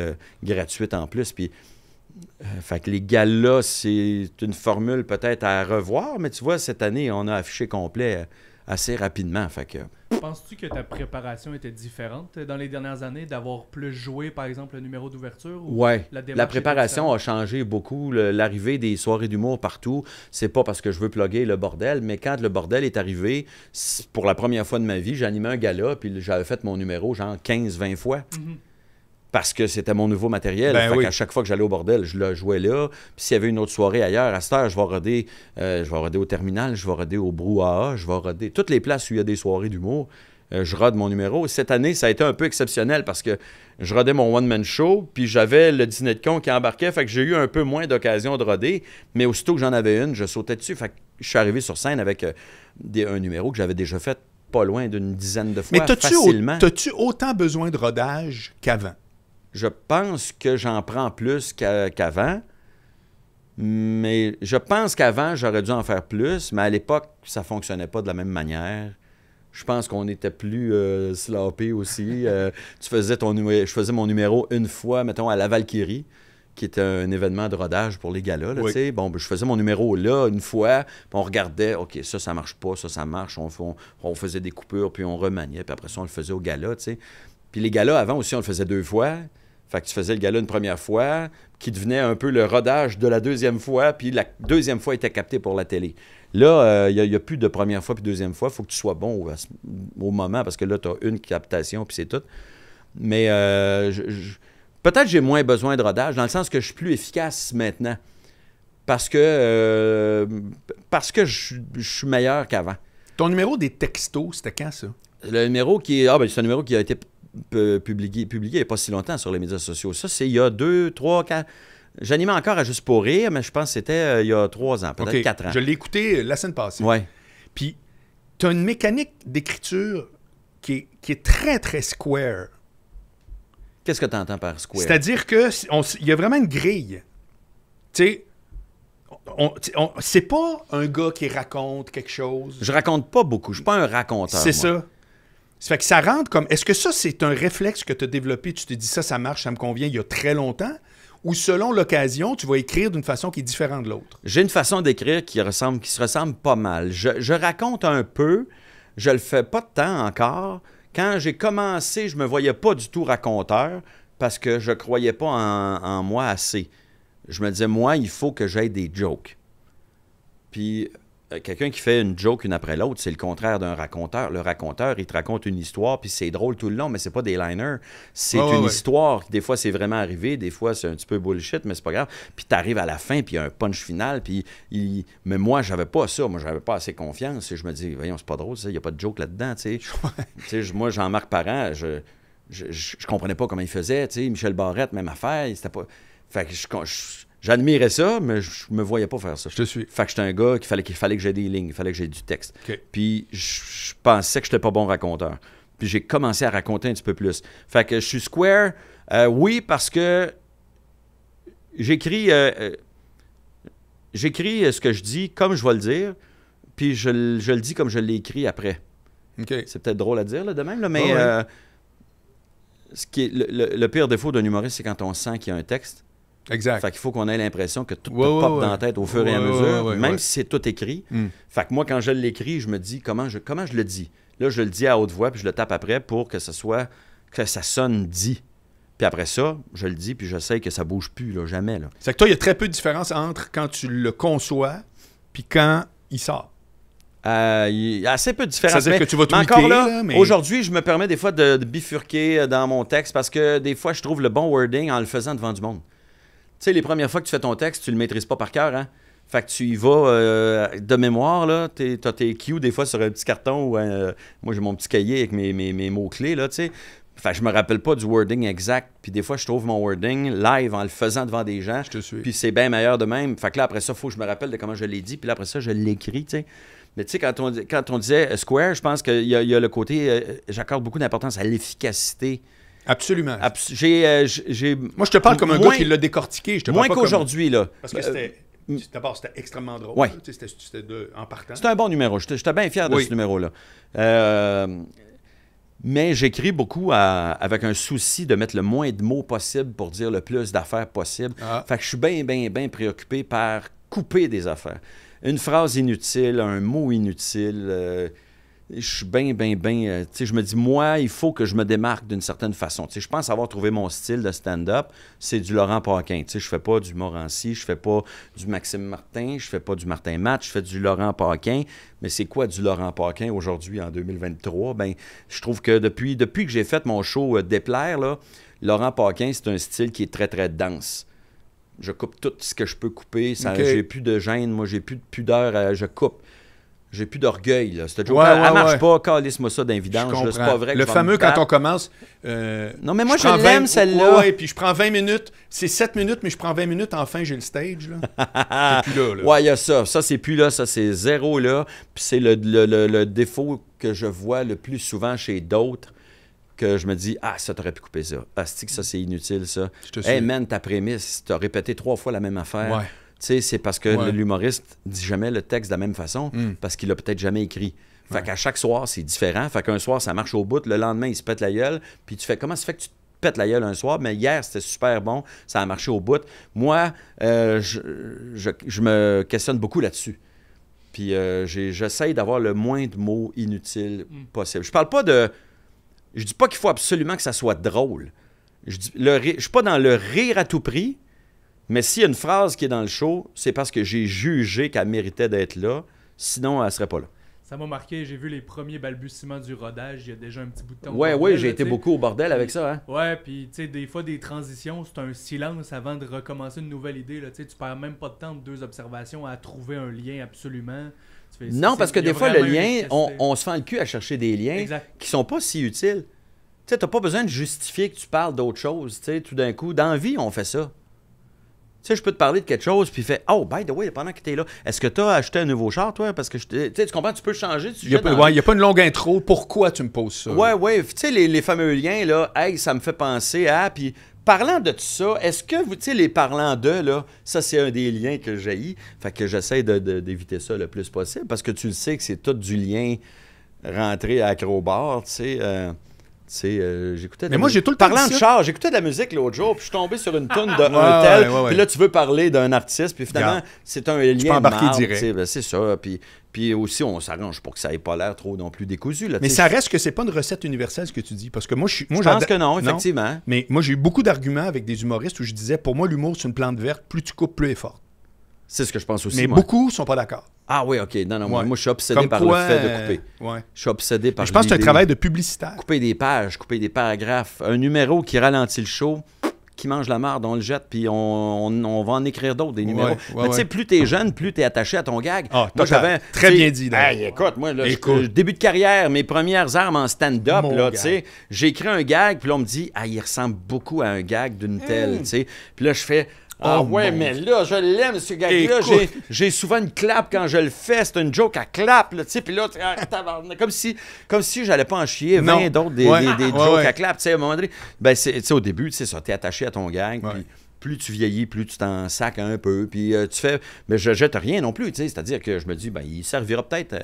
gratuite en plus, puis... Fait que les galas, c'est une formule peut-être à revoir, mais tu vois, cette année, on a affiché complet assez rapidement. Fait Penses-tu que ta préparation était différente dans les dernières années, d'avoir plus joué, par exemple, le numéro d'ouverture? Oui. La, préparation a changé beaucoup. L'arrivée des soirées d'humour partout, c'est pas parce que je veux plugger le bordel, mais quand le bordel est arrivé, pour la première fois de ma vie, j'animais un gala, puis j'avais fait mon numéro genre 15-20 fois. Mhm parce que c'était mon nouveau matériel. Ben fait À chaque fois que j'allais au bordel, je le jouais là. Puis s'il y avait une autre soirée ailleurs, à cette heure, je vais roder, euh, je vais au terminal, je vais roder au brouhaha, je vais roder toutes les places où il y a des soirées d'humour. Euh, je rode mon numéro. Cette année, ça a été un peu exceptionnel parce que je rodais mon one-man show, puis j'avais le dîner de con qui embarquait, fait que j'ai eu un peu moins d'occasion de roder, mais aussitôt que j'en avais une, je sautais dessus. Fait que je suis arrivé sur scène avec euh, un numéro que j'avais déjà fait pas loin d'une dizaine de fois. Mais t'as-tu autant besoin de rodage qu'avant? je pense que j'en prends plus qu'avant. mais je pense qu'avant, j'aurais dû en faire plus, mais à l'époque, ça fonctionnait pas de la même manière. Je pense qu'on était plus euh, aussi. Euh, tu faisais ton je faisais mon numéro une fois, mettons, à la Valkyrie qui était un événement de rodage pour les galas. Bon, ben, je faisais mon numéro là une fois, on regardait, OK, ça, ça marche pas, ça, ça marche. On, faisait des coupures, puis on remaniait, puis après ça, on le faisait au gala. Puis les galas, avant aussi, on le faisait deux fois. Fait que tu faisais le gala une première fois, qui devenait un peu le rodage de la deuxième fois, puis la deuxième fois était captée pour la télé. Là, il euh, n'y a, plus de première fois puis deuxième fois. Il faut que tu sois bon au, moment, parce que là, tu as une captation, puis c'est tout. Mais euh, peut-être j'ai moins besoin de rodage, dans le sens que je suis plus efficace maintenant. Parce que, euh, parce que je, suis meilleur qu'avant. Ton numéro des textos, c'était quand ça? Le numéro qui est. Ah, ben, c'est un numéro qui a été publié, publié il n'y a pas si longtemps sur les médias sociaux. Ça, c'est il y a deux, trois, quatre. J'animais encore à Juste pour rire, mais je pense que c'était euh, il y a trois ans, peut-être quatre ans. Je l'ai écouté euh, la semaine passée. Oui. Puis, tu as une mécanique d'écriture qui est, très, très square. Qu'est-ce que tu entends par square? C'est-à-dire que il y a vraiment une grille. Tu sais, c'est pas un gars qui raconte quelque chose. Je raconte pas beaucoup. Je suis pas un raconteur. C'est ça. Ça fait que ça rentre comme. Est-ce que ça, c'est un réflexe que tu as développé, tu te dis ça, ça marche, ça me convient il y a très longtemps? Ou selon l'occasion, tu vas écrire d'une façon qui est différente de l'autre? J'ai une façon d'écrire qui ressemble, qui se ressemble pas mal. Je, raconte un peu, je le fais pas de temps encore. Quand j'ai commencé, je me voyais pas du tout raconteur parce que je croyais pas en, en moi assez. Je me disais, moi, il faut que j'aie des jokes. Puis euh, quelqu'un qui fait une joke une après l'autre, c'est le contraire d'un raconteur. Le raconteur, il te raconte une histoire, puis c'est drôle tout le long, mais c'est pas des liners. C'est une histoire. Des fois, c'est vraiment arrivé, des fois, c'est un petit peu bullshit, mais c'est pas grave. Puis t'arrives à la fin, puis il y a un punch final, puis Mais moi, j'avais pas ça. Moi, j'avais pas assez confiance. Et je me dis, voyons, c'est pas drôle, il y a pas de joke là-dedans, tu sais. moi, Jean-Marc Parent, je... Je... comprenais pas comment il faisait, tu Michel Barrette, même affaire, c'était pas... Fait que je J'admirais ça, mais je me voyais pas faire ça. Je te suis. Fait que j'étais un gars qu'il fallait, qu'il fallait que j'ai des lignes, il fallait que j'ai du texte. Puis je pensais que j'étais pas bon raconteur. Puis j'ai commencé à raconter un petit peu plus. Fait que je suis square, euh, oui, parce que j'écris euh, euh, ce que je dis comme je vais le dire, puis je, je le dis comme je l'ai écrit après. C'est peut-être drôle à dire là, de même, mais ce qui le pire défaut d'un humoriste, c'est quand on sent qu'il y a un texte Exact. Fait qu'il faut qu'on ait l'impression que tout, ouais, dans la tête au fur et à mesure, même si c'est tout écrit. Hmm. Fait que moi, quand je l'écris, je me dis comment je, comment je le dis. Là, je le dis à haute voix, puis je le tape après pour que ça soit, que ça sonne dit. Puis après ça, je le dis, puis sais que ça bouge plus, là, jamais. Là. C'est que toi, il y a très peu de différence entre quand tu le conçois, puis quand il sort. Euh, il y a assez peu de différence. Ça veut dire que tu vas mais encore là, mais... aujourd'hui, je me permets des fois de, bifurquer euh, dans mon texte parce que des fois, je trouve le bon wording en le faisant devant du monde. Tu sais, les premières fois que tu fais ton texte, tu le maîtrises pas par cœur, hein? Fait que tu y vas euh, de mémoire, là. as tes cues des fois sur un petit carton ou euh, moi j'ai mon petit cahier avec mes, mots-clés, là, tu sais. Fait que je me rappelle pas du wording exact. Puis des fois, je trouve mon wording live en le faisant devant des gens. Puis c'est bien meilleur de même. Fait que là, après ça, faut que je me rappelle de comment je l'ai dit. Puis là, après ça, je l'écris, tu sais. Mais tu sais, quand on, quand on disait Square, je pense qu'il y, a le côté. Euh, j'accorde beaucoup d'importance à l'efficacité Absolument. Euh, Moi, je te parle comme un gars qui l'a décortiqué. Je te moins qu'aujourd'hui, là. Parce que euh, c'était. D'abord, c'était extrêmement drôle. c'était en partant. C'était un bon numéro. J'étais bien fier de ce numéro-là. Euh, mais j'écris beaucoup avec un souci de mettre le moins de mots possible pour dire le plus d'affaires possible. Ah. Fait que je suis bien, bien, bien préoccupé par couper des affaires. Une phrase inutile, un mot inutile je suis bien, bien, bien. Euh, je me dis, moi, il faut que je me démarque d'une certaine façon. je pense avoir trouvé mon style de stand-up. C'est du Laurent Paquin. Je fais pas du Morancy, je fais pas du Maxime Martin, je fais pas du Martin Match, je fais du Laurent Paquin. Mais c'est quoi du Laurent Paquin aujourd'hui, en 2023? Ben, je trouve que depuis, depuis que j'ai fait mon show euh, Déplaire, Laurent Paquin, c'est un style qui est très, très dense je coupe tout ce que je peux couper. Ça, n'ai J'ai plus de gêne, moi, j'ai plus de pudeur, euh, je coupe j'ai plus d'orgueil. Là. à dire là ça marche pas, calisse-moi ça d'invidence. C'est pas le fameux quand on commence. Euh, non, mais moi, je, l'aime, celle-là. oui, puis je prends 20 minutes. C'est 7 minutes, mais je prends 20 minutes. Enfin, j'ai le stage. Là. c'est plus là, il y a ça. Ça, c'est plus là. Ça, c'est zéro là. Puis c'est le, le, le, défaut que je vois le plus souvent chez d'autres que je me dis Ah, ça, aurais pu couper ça. Ah, que ça, c'est inutile, ça. Je te hey, man, ta prémisse, t'as répété trois fois la même affaire c'est parce que l'humoriste dit jamais le texte de la même façon hmm. parce qu'il l'a peut-être jamais écrit. Fait qu'à chaque soir, c'est différent. Fait qu'un soir, ça marche au bout, le lendemain, il se pète la gueule, puis tu fais comment ça fait que tu te pètes la gueule un soir, mais hier, c'était super bon, ça a marché au bout. Moi, euh, je, me questionne beaucoup là-dessus. Puis euh, j'essaye d'avoir le moins de mots inutiles hmm. possible. Je parle pas de. Je dis pas qu'il faut absolument que ça soit drôle. Je, ne suis pas dans le rire à tout prix, mais s'il y a une phrase qui est dans le show, c'est parce que j'ai jugé qu'elle méritait d'être là. Sinon, elle serait pas là. Ça m'a marqué, j'ai vu les premiers balbutiements du rodage il y a déjà un petit bout de temps. Ouais, oui, j'ai été beaucoup au bordel avec ça. Hein? Ouais, puis tu sais, des fois, des transitions, c'est un silence avant de recommencer une nouvelle idée. Là, tu perds même pas de temps de deux observations à trouver un lien absolument. non, parce que des fois, le lien, on, se fend le cul à chercher des liens qui sont pas si utiles. Tu sais, pas besoin de justifier que tu parles d'autre chose. Tu tout d'un coup, dans la vie, on fait ça. Tu sais, je peux te parler de quelque chose, puis fait Oh, by the way, pendant que tu es là, est-ce que tu as acheté un nouveau char, toi Parce que tu comprends, tu peux changer de sujet. Il n'y a, pas une longue intro. Pourquoi tu me poses ça Ouais, ouais. Tu sais, les, fameux liens, là, ça me fait penser à. Puis parlant de tout ça, est-ce que vous, tu sais, les parlant de, là, ça, c'est un des liens que j'ai. Fait que j'essaie d'éviter ça le plus possible, parce que tu le sais que c'est tout du lien rentré à Acrobar, tu sais. Euh, euh, j'écoutais Mais moi, j'ai tout le temps Parlant de char, j'écoutais de la musique l'autre jour, puis je suis tombé sur une tonne d'un ah, tel. Puis là, tu veux parler d'un artiste, puis finalement, c'est un lien. Tu direct. Ben, c'est ça. Puis, puis aussi, on s'arrange pour que ça ait pas l'air trop non plus décousu. mais ça reste que c'est pas une recette universelle, ce que tu dis. Parce que moi, je suis. pense que non, effectivement. mais moi, j'ai eu beaucoup d'arguments avec des humoristes où je disais, pour moi, l'humour, c'est une plante verte. Plus tu coupes, plus elle est forte. C'est ce que je pense aussi. Mais beaucoup sont pas d'accord. Ah oui, OK. Non, non, moi, je suis obsédé par le fait de couper. Euh, je suis obsédé par Je pense que c'est un travail de publicitaire. Couper des pages, couper des paragraphes. Un numéro qui ralentit le show, qui mange la marde, on le jette, puis on, va en écrire d'autres, des numéros. Mais tu sais, plus t'es jeune, plus t'es attaché à ton gag. Ah, moi, j'avais. Très bien dit, écoute, moi, là, euh, début de carrière, mes premières armes en stand-up, tu sais, j'écris un gag, puis là, on me dit, ah, il ressemble beaucoup à un gag d'une telle, hmm. tu sais. Puis là, je fais. Ah oh, ouais, mais là, je l'aime, ce gars là J'ai souvent une clap quand je le fais. C'est une joke à clap, là, tu sais. Puis là, ah, comme si, comme si j'allais pas en chier 20 d'autres des, jokes à clap, tu sais, à un moment donné. Ben, au début, tu sais, ça, t'es attaché à ton gang, puis plus tu vieillis, plus tu t'en sacs un peu, puis euh, tu fais... Mais je jette rien non plus, tu sais. C'est-à-dire que je me dis, ben, il servira peut-être... Euh,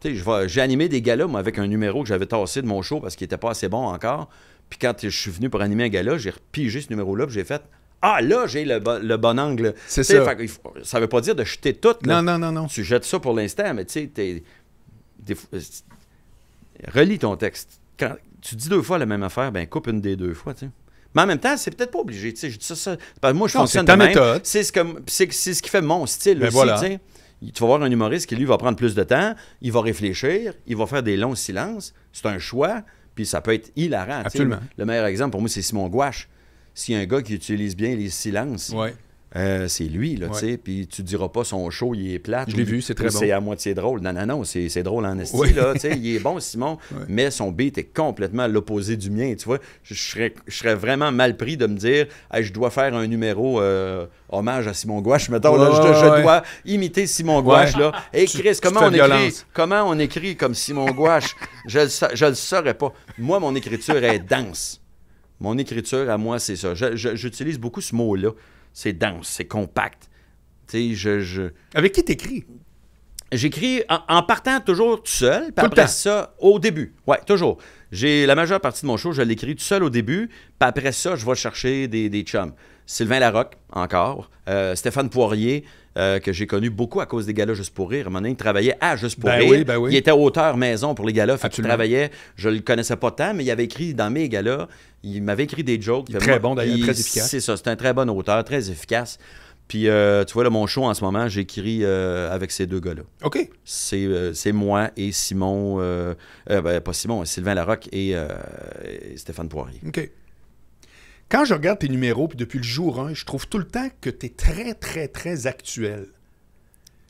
tu j'ai animé des galas, avec un numéro que j'avais tassé de mon show parce qu'il était pas assez bon encore. Puis quand je suis venu pour animer un gala, j'ai repigé ce numéro-là, que j'ai fait... Ah, là, j'ai le, bon angle. C'est ça. Ça ça veut pas dire de jeter tout. Non, non, non, non. Tu jettes ça pour l'instant, mais tu sais, euh, relis ton texte. Quand tu dis deux fois la même affaire, ben coupe une des deux fois, tu sais. Mais en même temps, c'est peut-être pas obligé. Tu sais, je dis ça, moi, je non, fonctionne de ta méthode. C'est ce, qui fait mon style ben aussi, tu vas voir un humoriste qui, lui, va prendre plus de temps, il va réfléchir, il va faire des longs silences. C'est un choix, puis ça peut être hilarant. Absolument. Le meilleur exemple, pour moi, c'est Simon Gouache a un gars qui utilise bien les silences, euh, c'est lui, là, tu sais. Puis tu diras pas son show, il est plate. Je l'ai vu, c'est très bon. C'est à moitié drôle. Non, non, non, c'est drôle en esti, là, tu Il est bon, Simon, mais son beat est complètement l'opposé du mien, tu vois. Je, serais, vraiment mal pris de me dire, je dois faire un numéro euh, hommage à Simon Gouache, mettons, je, dois imiter Simon Gouache, là. Et comment on écrit? Comment on écrit comme Simon Gouache? je, le, le saurais pas. Moi, mon écriture est dense. Mon écriture, à moi, c'est ça. J'utilise beaucoup ce mot-là. C'est dense, c'est compact. Avec qui t'écris? J'écris en, partant toujours tout seul, après ça, au début. oui, toujours. J'ai la majeure partie de mon show, je l'écris tout seul au début, puis après ça, je vais chercher des, des chums. Sylvain Larocque, encore. Euh, Stéphane Poirier, euh, que j'ai connu beaucoup à cause des galas Juste pour rire. À un moment donné, il travaillait à Juste pour ben rire. Ben il était auteur maison pour les galas. Fait travaillais. travaillait. Je le connaissais pas tant, mais il avait écrit dans mes galas. Il m'avait écrit des jokes. très bon d'ailleurs, très efficace. C'est ça, c'est un très bon auteur, très efficace. Puis, euh, tu vois, là, mon show en ce moment, j'écris euh, avec ces deux gars-là. OK. C'est, moi et Simon, ben, pas Simon, Sylvain Larocque et, Stéphane Poirier. OK. Quand je regarde tes numéros, puis depuis le jour 1, je trouve tout le temps que tu es très, très, très actuel.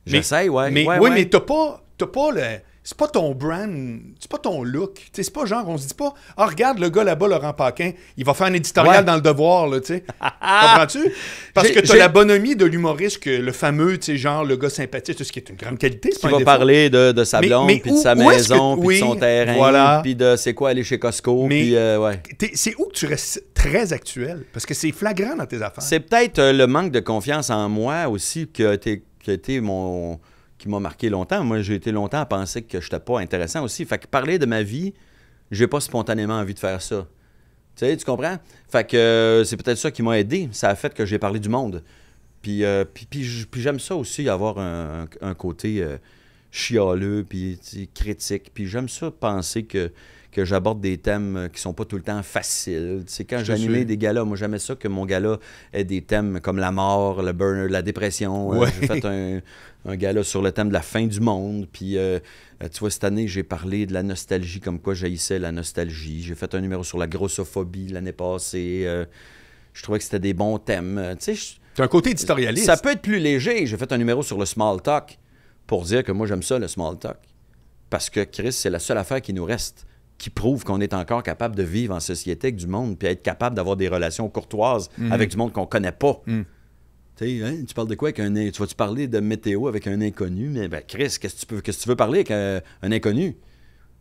J'essaie, ouais. Mais, oui, mais t'as pas, pas le c'est pas ton brand, c'est pas ton look. C'est pas genre, on se dit pas, ah, regarde le gars là-bas, Laurent Paquin, il va faire un éditorial dans le devoir, là, tu sais. Comprends-tu? Parce que t'as la bonhomie de l'humoriste, que le fameux, tu sais, genre, le gars sympathique, ce qui est une grande qualité. Tu va parler de, sa blonde, puis de sa maison, puis de son terrain, voilà. puis de c'est quoi aller chez Costco, puis euh, C'est où que tu restes très actuel? Parce que c'est flagrant dans tes affaires. C'est peut-être euh, le manque de confiance en moi aussi que tu qui a été mon qui m'a marqué longtemps. Moi, j'ai été longtemps à penser que je n'étais pas intéressant aussi. Fait que parler de ma vie, j'ai pas spontanément envie de faire ça. Tu sais, tu comprends? Fait que euh, c'est peut-être ça qui m'a aidé. Ça a fait que j'ai parlé du monde. Puis, euh, puis, j'aime ça aussi, avoir un, côté euh, chialeux, puis critique. Puis j'aime ça penser que que j'aborde des thèmes euh, qui sont pas tout le temps faciles. Tu sais, quand j'animais des galas, moi j'aimais ça que mon gala ait des thèmes comme la mort, le burner, la dépression. Euh, j'ai fait un, un, gala sur le thème de la fin du monde. Puis euh, tu vois, cette année, j'ai parlé de la nostalgie, comme quoi jaillissait la nostalgie. J'ai fait un numéro sur la grossophobie l'année passée. je trouvais que c'était des bons thèmes. Tu sais, un côté éditorialiste. Ça peut être plus léger. J'ai fait un numéro sur le small talk pour dire que moi j'aime ça, le small talk. Parce que Chris, c'est la seule affaire qui nous reste qui prouve qu'on est encore capable de vivre en société avec du monde, puis être capable d'avoir des relations courtoises mhm. avec du monde qu'on connaît pas. Mhm. tu Hein, tu parles de quoi avec un Tu vas-tu parler de météo avec un inconnu? Mais ben, Chris, qu'est-ce que tu, tu veux parler avec euh, un, inconnu?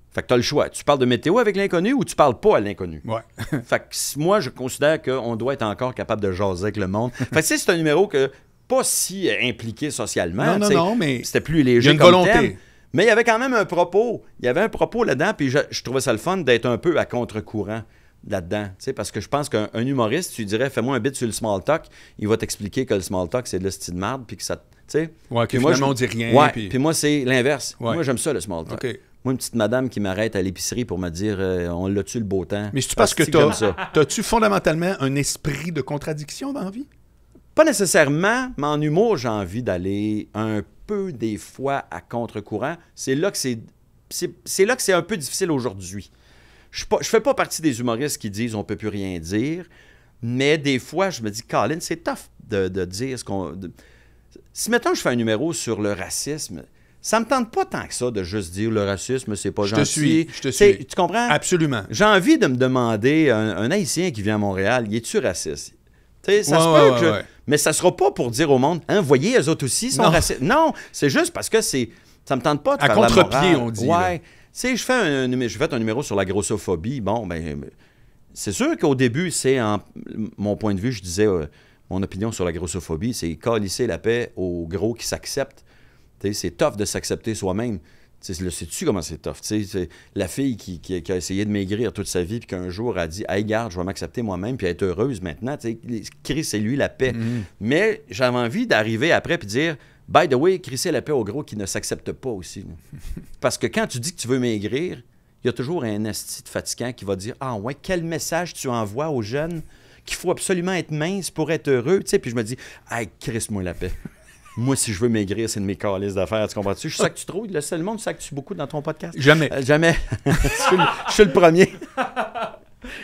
Fait que tu as le choix. Tu parles de météo avec l'inconnu ou tu parles pas à l'inconnu. Ouais. fait que moi, je considère qu'on doit être encore capable de jaser avec le monde. fait que c'est un numéro que pas si euh, impliqué socialement. Non, non, mais. C'était plus léger. Il une volonté. Mais il y avait quand même un propos. Il y avait un propos là-dedans, puis je, trouvais ça le fun d'être un peu à contre-courant là-dedans. Parce que je pense qu'un humoriste, tu dirais, fais-moi un bit sur le small talk, il va t'expliquer que le small talk, c'est de style de marde, puis que ça. tu que moi, je, on dit rien. puis... moi, c'est l'inverse. Moi, j'aime ça, le small talk. Moi, une petite madame qui m'arrête à l'épicerie pour me dire euh, on l'a-tu le beau temps. Mais si tu penses que t'as, tu fondamentalement un esprit de contradiction dans la vie? Pas nécessairement, mais en humour, j'ai envie d'aller un peu peu des fois à contre-courant. C'est là que c'est. là que c'est un peu difficile aujourd'hui. Je ne fais pas partie des humoristes qui disent on ne peut plus rien dire, mais des fois, je me dis, Colin, c'est tough de, dire ce qu'on. Si maintenant je fais un numéro sur le racisme, ça me tente pas tant que ça de juste dire le racisme, c'est pas je Te suis, je te suis. Tu comprends? Absolument. J'ai envie de me demander, un, Haïtien qui vient à Montréal, il est-tu raciste? ça se peut que mais ça sera pas pour dire au monde, hein, voyez, eux autres aussi sont non. Non, c'est juste parce que c'est ça me tente pas de à contre-pied, on dit. Oui. Tu je fais un, je un numéro sur la grossophobie. Bon, ben, c'est sûr qu'au début, c'est en mon point de vue, je disais euh, mon opinion sur la grossophobie, c'est calisser la paix aux gros qui s'acceptent. C'est tough de s'accepter soi-même. Sais-tu comment c'est tough? C'est la fille qui, a essayé de maigrir toute sa vie, puis qu'un jour a dit Hey, garde, je vais m'accepter moi-même, puis être heureuse maintenant. Chris, c'est lui la paix. Mm-hmm. Mais j'avais envie d'arriver après, puis dire By the way, Chris, c'est la paix au gros qui ne s'accepte pas aussi. Parce que quand tu dis que tu veux maigrir, il y a toujours un asti fatigant qui va dire Ah, ouais, quel message tu envoies aux jeunes qu'il faut absolument être mince pour être heureux? Puis je me dis Hey, Chris, moi la paix. Moi, si je veux maigrir, c'est de mes calices d'affaires. Tu comprends-tu? Je sais que tu trouves. Le seul monde, ça que tu beaucoup dans ton podcast? Jamais. Euh, jamais. je, suis le, premier.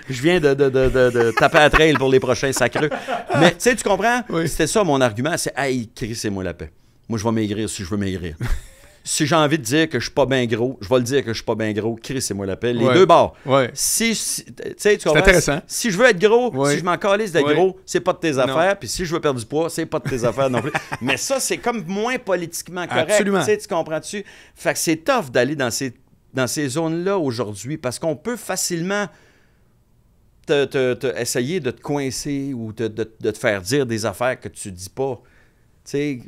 je viens de, taper à trail pour les prochains sacreux. Mais tu sais, tu comprends? C'était ça mon argument. C'est, hey, Chris, c'est moi la paix. Moi, je vais maigrir si je veux maigrir. Si j'ai envie de dire que je suis pas bien gros, je vais le dire que je suis pas bien gros. Chris, c'est moi l'appel. Les deux bords. Ouais. Si, intéressant. Si, je veux être gros, si je m'en calisse d'être gros, c'est pas de tes affaires. Puis si je veux perdre du poids, c'est pas de tes affaires non plus. Mais ça, c'est comme moins politiquement correct. Absolument. Tu comprends-tu? Fait que c'est tough d'aller dans ces, dans ces zones-là aujourd'hui parce qu'on peut facilement. Te, essayer de te coincer ou de, te faire dire des affaires que tu dis pas. Tu sais,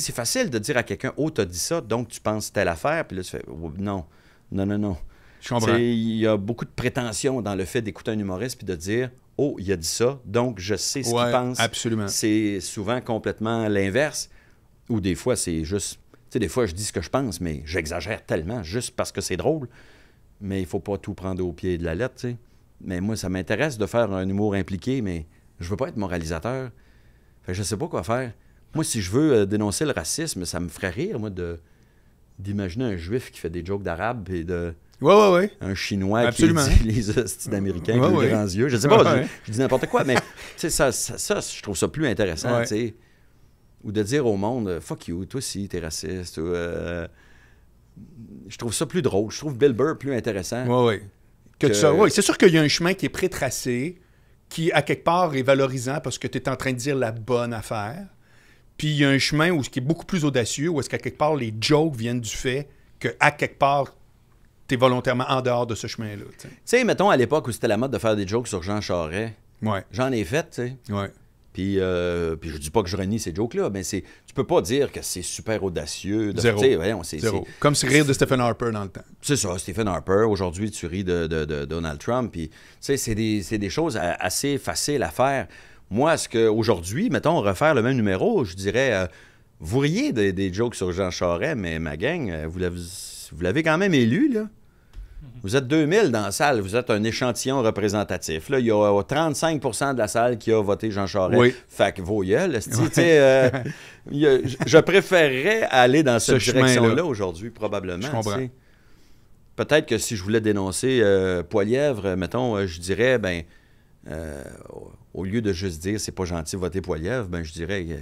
c'est facile de dire à quelqu'un Oh, t'as dit ça, donc tu penses telle affaire. Puis là, tu fais oh, Non, non, non, non. Je comprends. Il y a beaucoup de prétention dans le fait d'écouter un humoriste puis de dire Oh, il a dit ça, donc je sais ce qu'il pense. Absolument. C'est souvent complètement l'inverse. Ou des fois, c'est juste. Tu sais, des fois, je dis ce que je pense, mais j'exagère tellement juste parce que c'est drôle. Mais il ne faut pas tout prendre au pied de la lettre, tu sais. Mais moi, ça m'intéresse de faire un humour impliqué, mais je veux pas être moralisateur. Fait que je sais pas quoi faire. Moi, si je veux euh, dénoncer le racisme, ça me ferait rire, moi, de d'imaginer un juif qui fait des jokes d'arabe et de. Ouais, ouais, ouais. Un chinois qui dit les hosties d'américains avec grands yeux. Je sais pas, je, dis n'importe quoi, mais ça, ça, je trouve ça plus intéressant, tu sais. Ou de dire au monde, euh, fuck you, toi aussi, t'es raciste. Euh, je trouve ça plus drôle. Je trouve Bill Burr plus intéressant. Oui, oui. Que, ça. Ouais, c'est sûr qu'il y a un chemin qui est pré-tracé, qui, à quelque part, est valorisant parce que tu es en train de dire la bonne affaire. Puis il y a un chemin où ce qui est beaucoup plus audacieux, où est-ce qu'à quelque part, les jokes viennent du fait que à quelque part, tu es volontairement en dehors de ce chemin-là. Tu sais, mettons à l'époque où c'était la mode de faire des jokes sur Jean Charest. Ouais. J'en ai fait, tu sais. Ouais. Puis, euh, puis je dis pas que je renie ces jokes-là, mais c'est, tu peux pas dire que c'est super audacieux. De, Zéro. Comme se rire de Stephen Harper dans le temps. C'est ça, Stephen Harper. Aujourd'hui, tu ris de, Donald Trump. Puis, tu sais, c'est des, des, choses assez faciles à faire. Moi, est-ce qu'aujourd'hui, mettons, refaire le même numéro, je dirais, euh, vous riez des, jokes sur Jean Charest, mais ma gang, euh, vous l'avez quand même élu, là. Vous êtes 2000 dans la salle, vous êtes un échantillon représentatif. Là, il y a 35 euh, de la salle qui a voté Jean Charest. Oui. Fait que vos gueules, je préférerais aller dans cette Ce direction-là aujourd'hui, probablement. Je comprends. Peut-être que si je voulais dénoncer Poilièvre, mettons, je dirais, ben, au lieu de juste dire c'est pas gentil de voter pour Lièvre ben je dirais euh,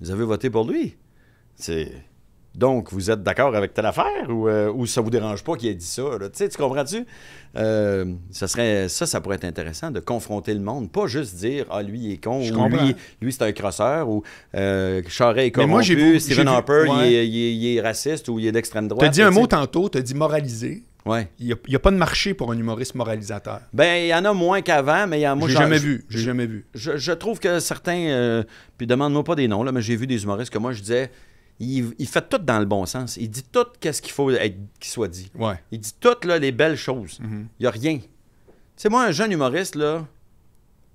vous avez voté pour lui. C'est donc vous êtes d'accord avec telle affaire ou, euh, ça vous dérange pas qu'il ait dit ça Tu, tu comprends-tu euh, ça serait ça ça pourrait être intéressant de confronter le monde, pas juste dire ah lui il est con ou lui, c'est un crosseur ou Charest est corrompu, moi, vu, Stephen Harper il, est, raciste ou il est d'extrême droite. Tu as dit un mot tantôt, tu as dit moraliser. Il n'y a, pas de marché pour un humoriste moralisateur. Ben, il y en a moins qu'avant, mais il y en a. J'ai jamais vu. J'ai jamais vu. Je, trouve que certains. Euh, puis demande-moi pas des noms, là, mais j'ai vu des humoristes que moi, je disais. Il, fait tout dans le bon sens. Il dit tout qu'est-ce qu'il faut qu'il soit dit. Ouais. Il dit toutes les belles choses. Mhm. Il y n'y a rien. c'est moi, un jeune humoriste, là,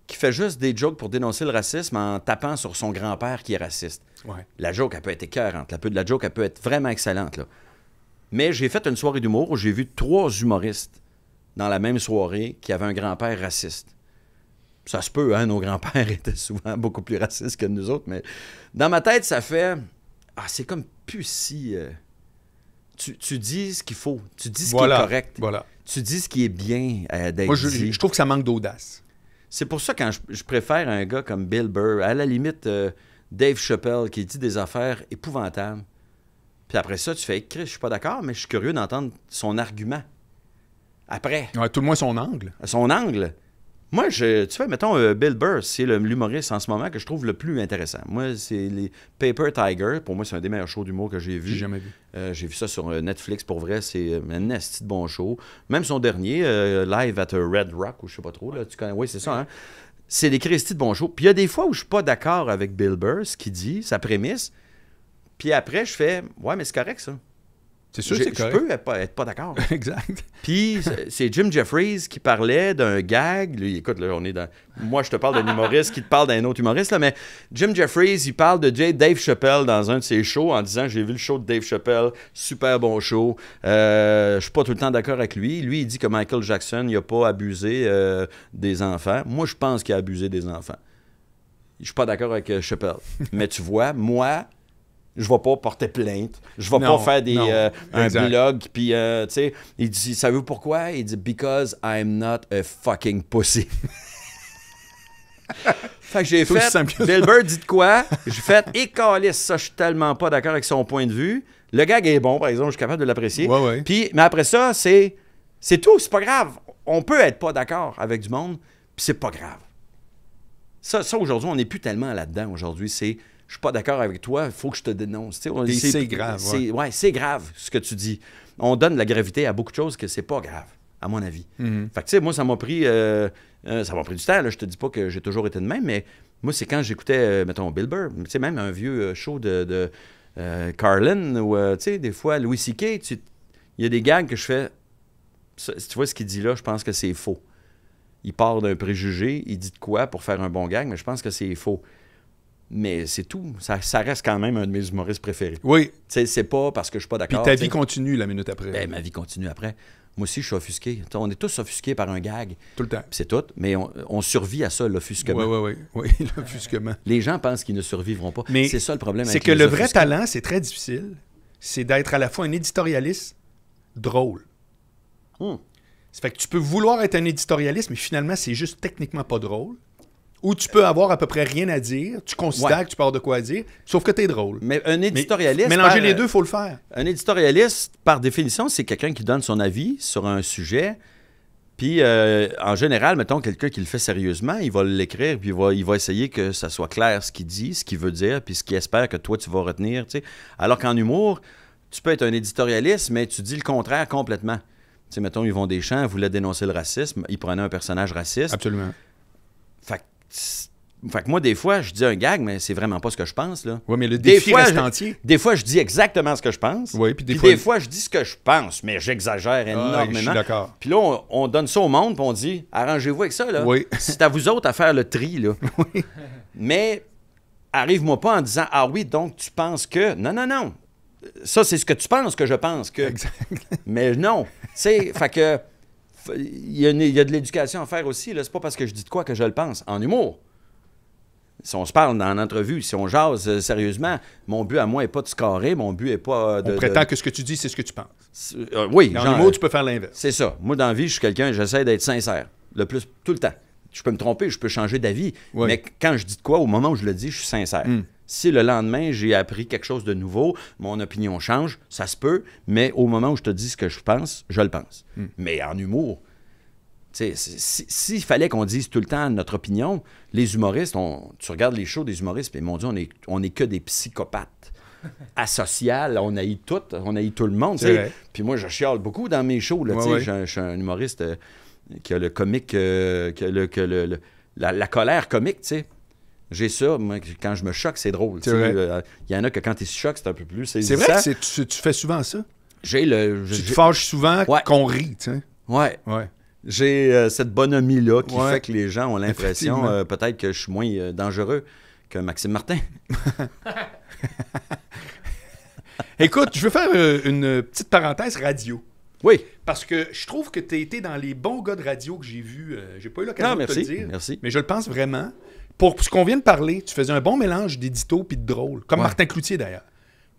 qui fait juste des jokes pour dénoncer le racisme en tapant sur son grand-père qui est raciste. La joke, elle peut être écœurante. La, la joke, elle peut être vraiment excellente, là. Mais j'ai fait une soirée d'humour où j'ai vu trois humoristes dans la même soirée qui avaient un grand-père raciste. Ça se peut, hein, nos grands-pères étaient souvent beaucoup plus racistes que nous autres, mais dans ma tête, ça fait Ah, c'est comme plus euh, Tu, dis ce qu'il faut, tu dis ce qui est correct, tu dis ce qui est bien euh, Moi, je, trouve que ça manque d'audace. C'est pour ça que je, préfère un gars comme Bill Burr, à la limite euh, Dave Chappelle qui dit des affaires épouvantables puis après ça, tu fais Chris, je suis pas d'accord, mais je suis curieux d'entendre son argument. Après. tout le moins son angle. Son angle. Moi, tu vois, mettons, euh, Bill Burr, c'est l'humoriste en ce moment que je trouve le plus intéressant. Moi, c'est les Paper Tiger. Pour moi, c'est un des meilleurs shows d'humour que j'ai vu. J'ai jamais vu. Euh, j'ai vu ça sur euh, Netflix. Pour vrai, c'est un nasty de bon show. Même son dernier, Live at Red Rock, ou je sais pas trop. Oui, c'est ça. Hein. C'est des Christy de bon Puis il y a des fois où je suis pas d'accord avec Bill Burr, ce qu'il dit, sa prémisse. Puis après, je fais Ouais, mais c'est correct ça. C'est sûr, Je peux être pas, d'accord. exact. Puis c'est Jim Jeffries qui parlait d'un gag. Lui, écoute, là, on est dans. Moi, je te parle d'un humoriste qui te parle d'un autre humoriste, là, mais Jim Jeffries, il parle de Dave Chappelle dans un de ses shows en disant J'ai vu le show de Dave Chappelle, super bon show. Euh, je suis pas tout le temps d'accord avec lui. Lui, il dit que Michael Jackson, il a pas abusé euh, des enfants. Moi, je pense qu'il a abusé des enfants. Je suis pas d'accord avec euh, Chappelle. mais tu vois, moi, je vais pas porter plainte, je vais pas faire des, euh, un blog, puis euh, tu sais, il dit, ça veut pourquoi? Il dit, because I'm not a fucking pussy. fait que j'ai fait, Burr dit quoi? J'ai fait, écalisse, eh, ça, je suis tellement pas d'accord avec son point de vue. Le gag est bon, par exemple, je suis capable de l'apprécier. Puis, mais après ça, c'est, c'est tout, c'est pas grave. On peut être pas d'accord avec du monde, puis c'est pas grave. Ça, ça aujourd'hui, on n'est plus tellement là-dedans aujourd'hui. C'est je suis pas d'accord avec toi, il faut que je te dénonce. C'est grave. C'est ouais. c'est grave ce que tu dis. On donne de la gravité à beaucoup de choses que c'est pas grave, à mon avis. Mhm. Fait que, moi, ça m'a pris, euh, euh, pris du temps. Là. Je te dis pas que j'ai toujours été de même, mais moi, c'est quand j'écoutais, euh, mettons, Bill Burr, même un vieux show de, de Carlin, ou, tu sais, des fois, Louis C.K., il y a des gags que je fais. Si tu vois ce qu'il dit là, je pense que c'est faux. Il part d'un préjugé, il dit de quoi pour faire un bon gag, mais je pense que c'est faux mais c'est tout. Ça, reste quand même un de mes humoristes préférés. Oui. C'est pas parce que je suis pas d'accord. Puis ta vie continue la minute après. Ben, ma vie continue après. Moi aussi, je suis offusqué. on est tous offusqués par un gag. Tout le temps. C'est tout. Mais on, survit à ça, l'offusquement. Oui, oui, oui. l'offusquement. Les gens pensent qu'ils ne survivront pas. Mais c'est ça le problème. C'est que le vrai talent, c'est très difficile. C'est d'être à la fois un éditorialiste drôle. Hum. Ça fait que tu peux vouloir être un éditorialiste, mais finalement, c'est juste techniquement pas drôle où tu peux avoir à peu près rien à dire, tu considères que tu parles de quoi dire, sauf que tu es drôle. Mais un éditorialiste. mélanger les euh, deux, faut le faire. Un éditorialiste, par définition, c'est quelqu'un qui donne son avis sur un sujet. Puis, euh, en général, mettons, quelqu'un qui le fait sérieusement, il va l'écrire, puis il va, il va essayer que ça soit clair ce qu'il dit, ce qu'il veut dire, puis ce qu'il espère que toi, tu vas retenir. sais. Alors qu'en humour, tu peux être un éditorialiste, mais tu dis le contraire complètement. Tu sais, mettons, Yvon Deschamps voulait dénoncer le racisme, il prenait un personnage raciste. Absolument. Fait fait que moi, des fois, je dis un gag, mais c'est vraiment pas ce que je pense. Là. Oui, mais le défi des fois, entier. Des fois, je dis exactement ce que je pense. Oui, puis des, fois, des fois, je dis ce que je pense, mais j'exagère ah, énormément. je d'accord. Puis là, on, donne ça au monde, puis on dit arrangez-vous avec ça. Là. Oui. c'est à vous autres à faire le tri. Là. Mais arrive-moi pas en disant ah oui, donc tu penses que. Non, non, non. Ça, c'est ce que tu penses que je pense que. Exact. Mais non. Tu sais, fait que il y, a de l'éducation à faire aussi. C'est pas parce que je dis de quoi que je le pense. En humour. Si on se parle dans l'entrevue, si on jase euh, sérieusement, mon but à moi n'est pas de carrer, mon but est pas euh, de. On prétend que ce que tu dis, c'est ce que tu penses. Euh, oui. en humour tu peux faire l'inverse. C'est ça. Moi, dans la vie, je suis quelqu'un, j'essaie d'être sincère. Le plus, tout le temps. Je peux me tromper, je peux changer d'avis. Mais quand je dis de quoi, au moment où je le dis, je suis sincère. Hmm. Si le lendemain, j'ai appris quelque chose de nouveau, mon opinion change, ça se peut, mais au moment où je te dis ce que je pense, je le pense. Hmm. Mais en humour, s'il si, s'il fallait qu'on dise tout le temps notre opinion, les humoristes, on, tu regardes les shows des humoristes, mais mon Dieu, on est, on est que des psychopathes. Asocial, on haït tout, on haït tout le monde. Puis moi, je chiale beaucoup dans mes shows. Là, tu Je, suis un humoriste euh, qui a le comique, euh, que le, la, colère comique. tu sais j'ai ça, moi, quand je me choque, c'est drôle. Euh, il y en a que quand ils se choquent, c'est un peu plus. C'est vrai que tu, fais souvent ça. J'ai le. tu te fâches souvent qu'on rit, tu sais. Ouais. ouais. J'ai euh, cette bonhomie-là qui fait que les gens ont l'impression euh, peut-être que je suis moins dangereux que Maxime Martin. Écoute, je veux faire une petite parenthèse radio. Oui. Parce que je trouve que tu as été dans les bons gars de radio que j'ai vus. j'ai pas eu l'occasion de te le dire. Merci. Mais je le pense vraiment pour ce qu'on vient de parler, tu faisais un bon mélange d'édito puis de drôle, comme Martin Cloutier d'ailleurs.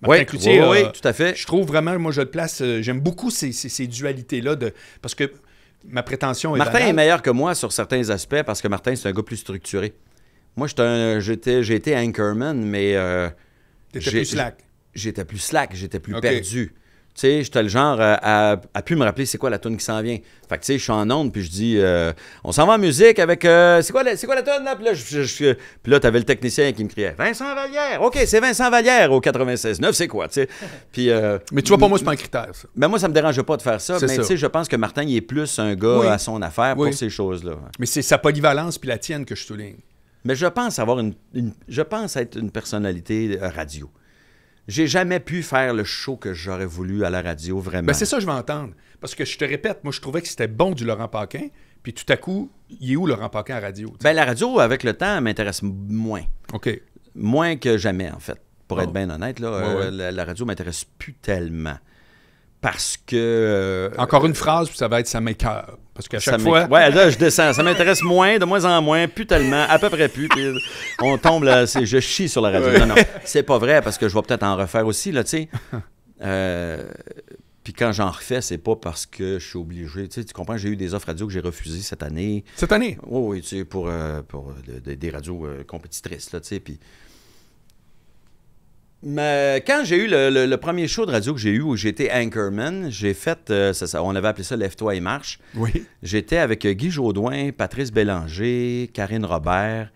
Martin Cloutier, oui, tout à fait. Je trouve vraiment, moi je le place, euh, j'aime beaucoup ces, dualités-là, parce que ma prétention est... Martin est meilleur que moi sur certains aspects, parce que Martin, c'est un gars plus structuré. Moi, j'ai été anchorman, mais... Euh, j'étais plus slack. J'étais plus slack, j'étais plus perdu tu sais, j'étais le genre euh, à, à, me rappeler c'est quoi la tune qui s'en vient. Fait que, tu sais, je suis en onde, puis je dis, euh, on s'en va en musique avec, euh, c'est quoi la, c'est là? Puis là, t'avais le technicien qui me criait, Vincent Vallière, OK, c'est Vincent Vallière au 96.9, c'est quoi, tu sais? Puis... mais tu vois, pour moi, c'est pas un critère, Mais ben, moi, ça me dérange pas de faire ça, mais tu sais, je pense que Martin, il est plus un gars à son affaire pour ces choses-là. Mais c'est sa polyvalence puis la tienne que je souligne. Mais je pense avoir une je pense être une personnalité radio j'ai jamais pu faire le show que j'aurais voulu à la radio, vraiment. Ben, c'est ça que je vais entendre. Parce que je te répète, moi, je trouvais que c'était bon du Laurent Paquin. Puis tout à coup, il est où Laurent Paquin à la radio? Ben, la radio, avec le temps, m'intéresse moins. OK. Moins que jamais, en fait. Pour être bien honnête, là, euh, la, radio m'intéresse plus tellement parce que. Euh, Encore une phrase, puis ça va être ça m'écœure. Parce qu'à chaque fois. Ouais, là, je descends. Ça m'intéresse moins, de moins en moins, plus tellement, à peu près plus. on tombe là, je chie sur la radio. Non, non, c'est pas vrai, parce que je vais peut-être en refaire aussi, là, tu sais. Euh, puis quand j'en refais, c'est pas parce que je suis obligé. Tu, comprends, j'ai eu des offres radio que j'ai refusées cette année. Cette année? Oui, oui, tu sais, pour, euh, pour des radios compétitrices, là, tu sais. Puis mais quand j'ai eu le, premier show de radio que j'ai eu où j'étais Anchorman, j'ai fait, euh, ça, on avait appelé ça Lève-toi et marche. Oui. J'étais avec euh, Guy Jodoin, Patrice Bélanger, Karine Robert.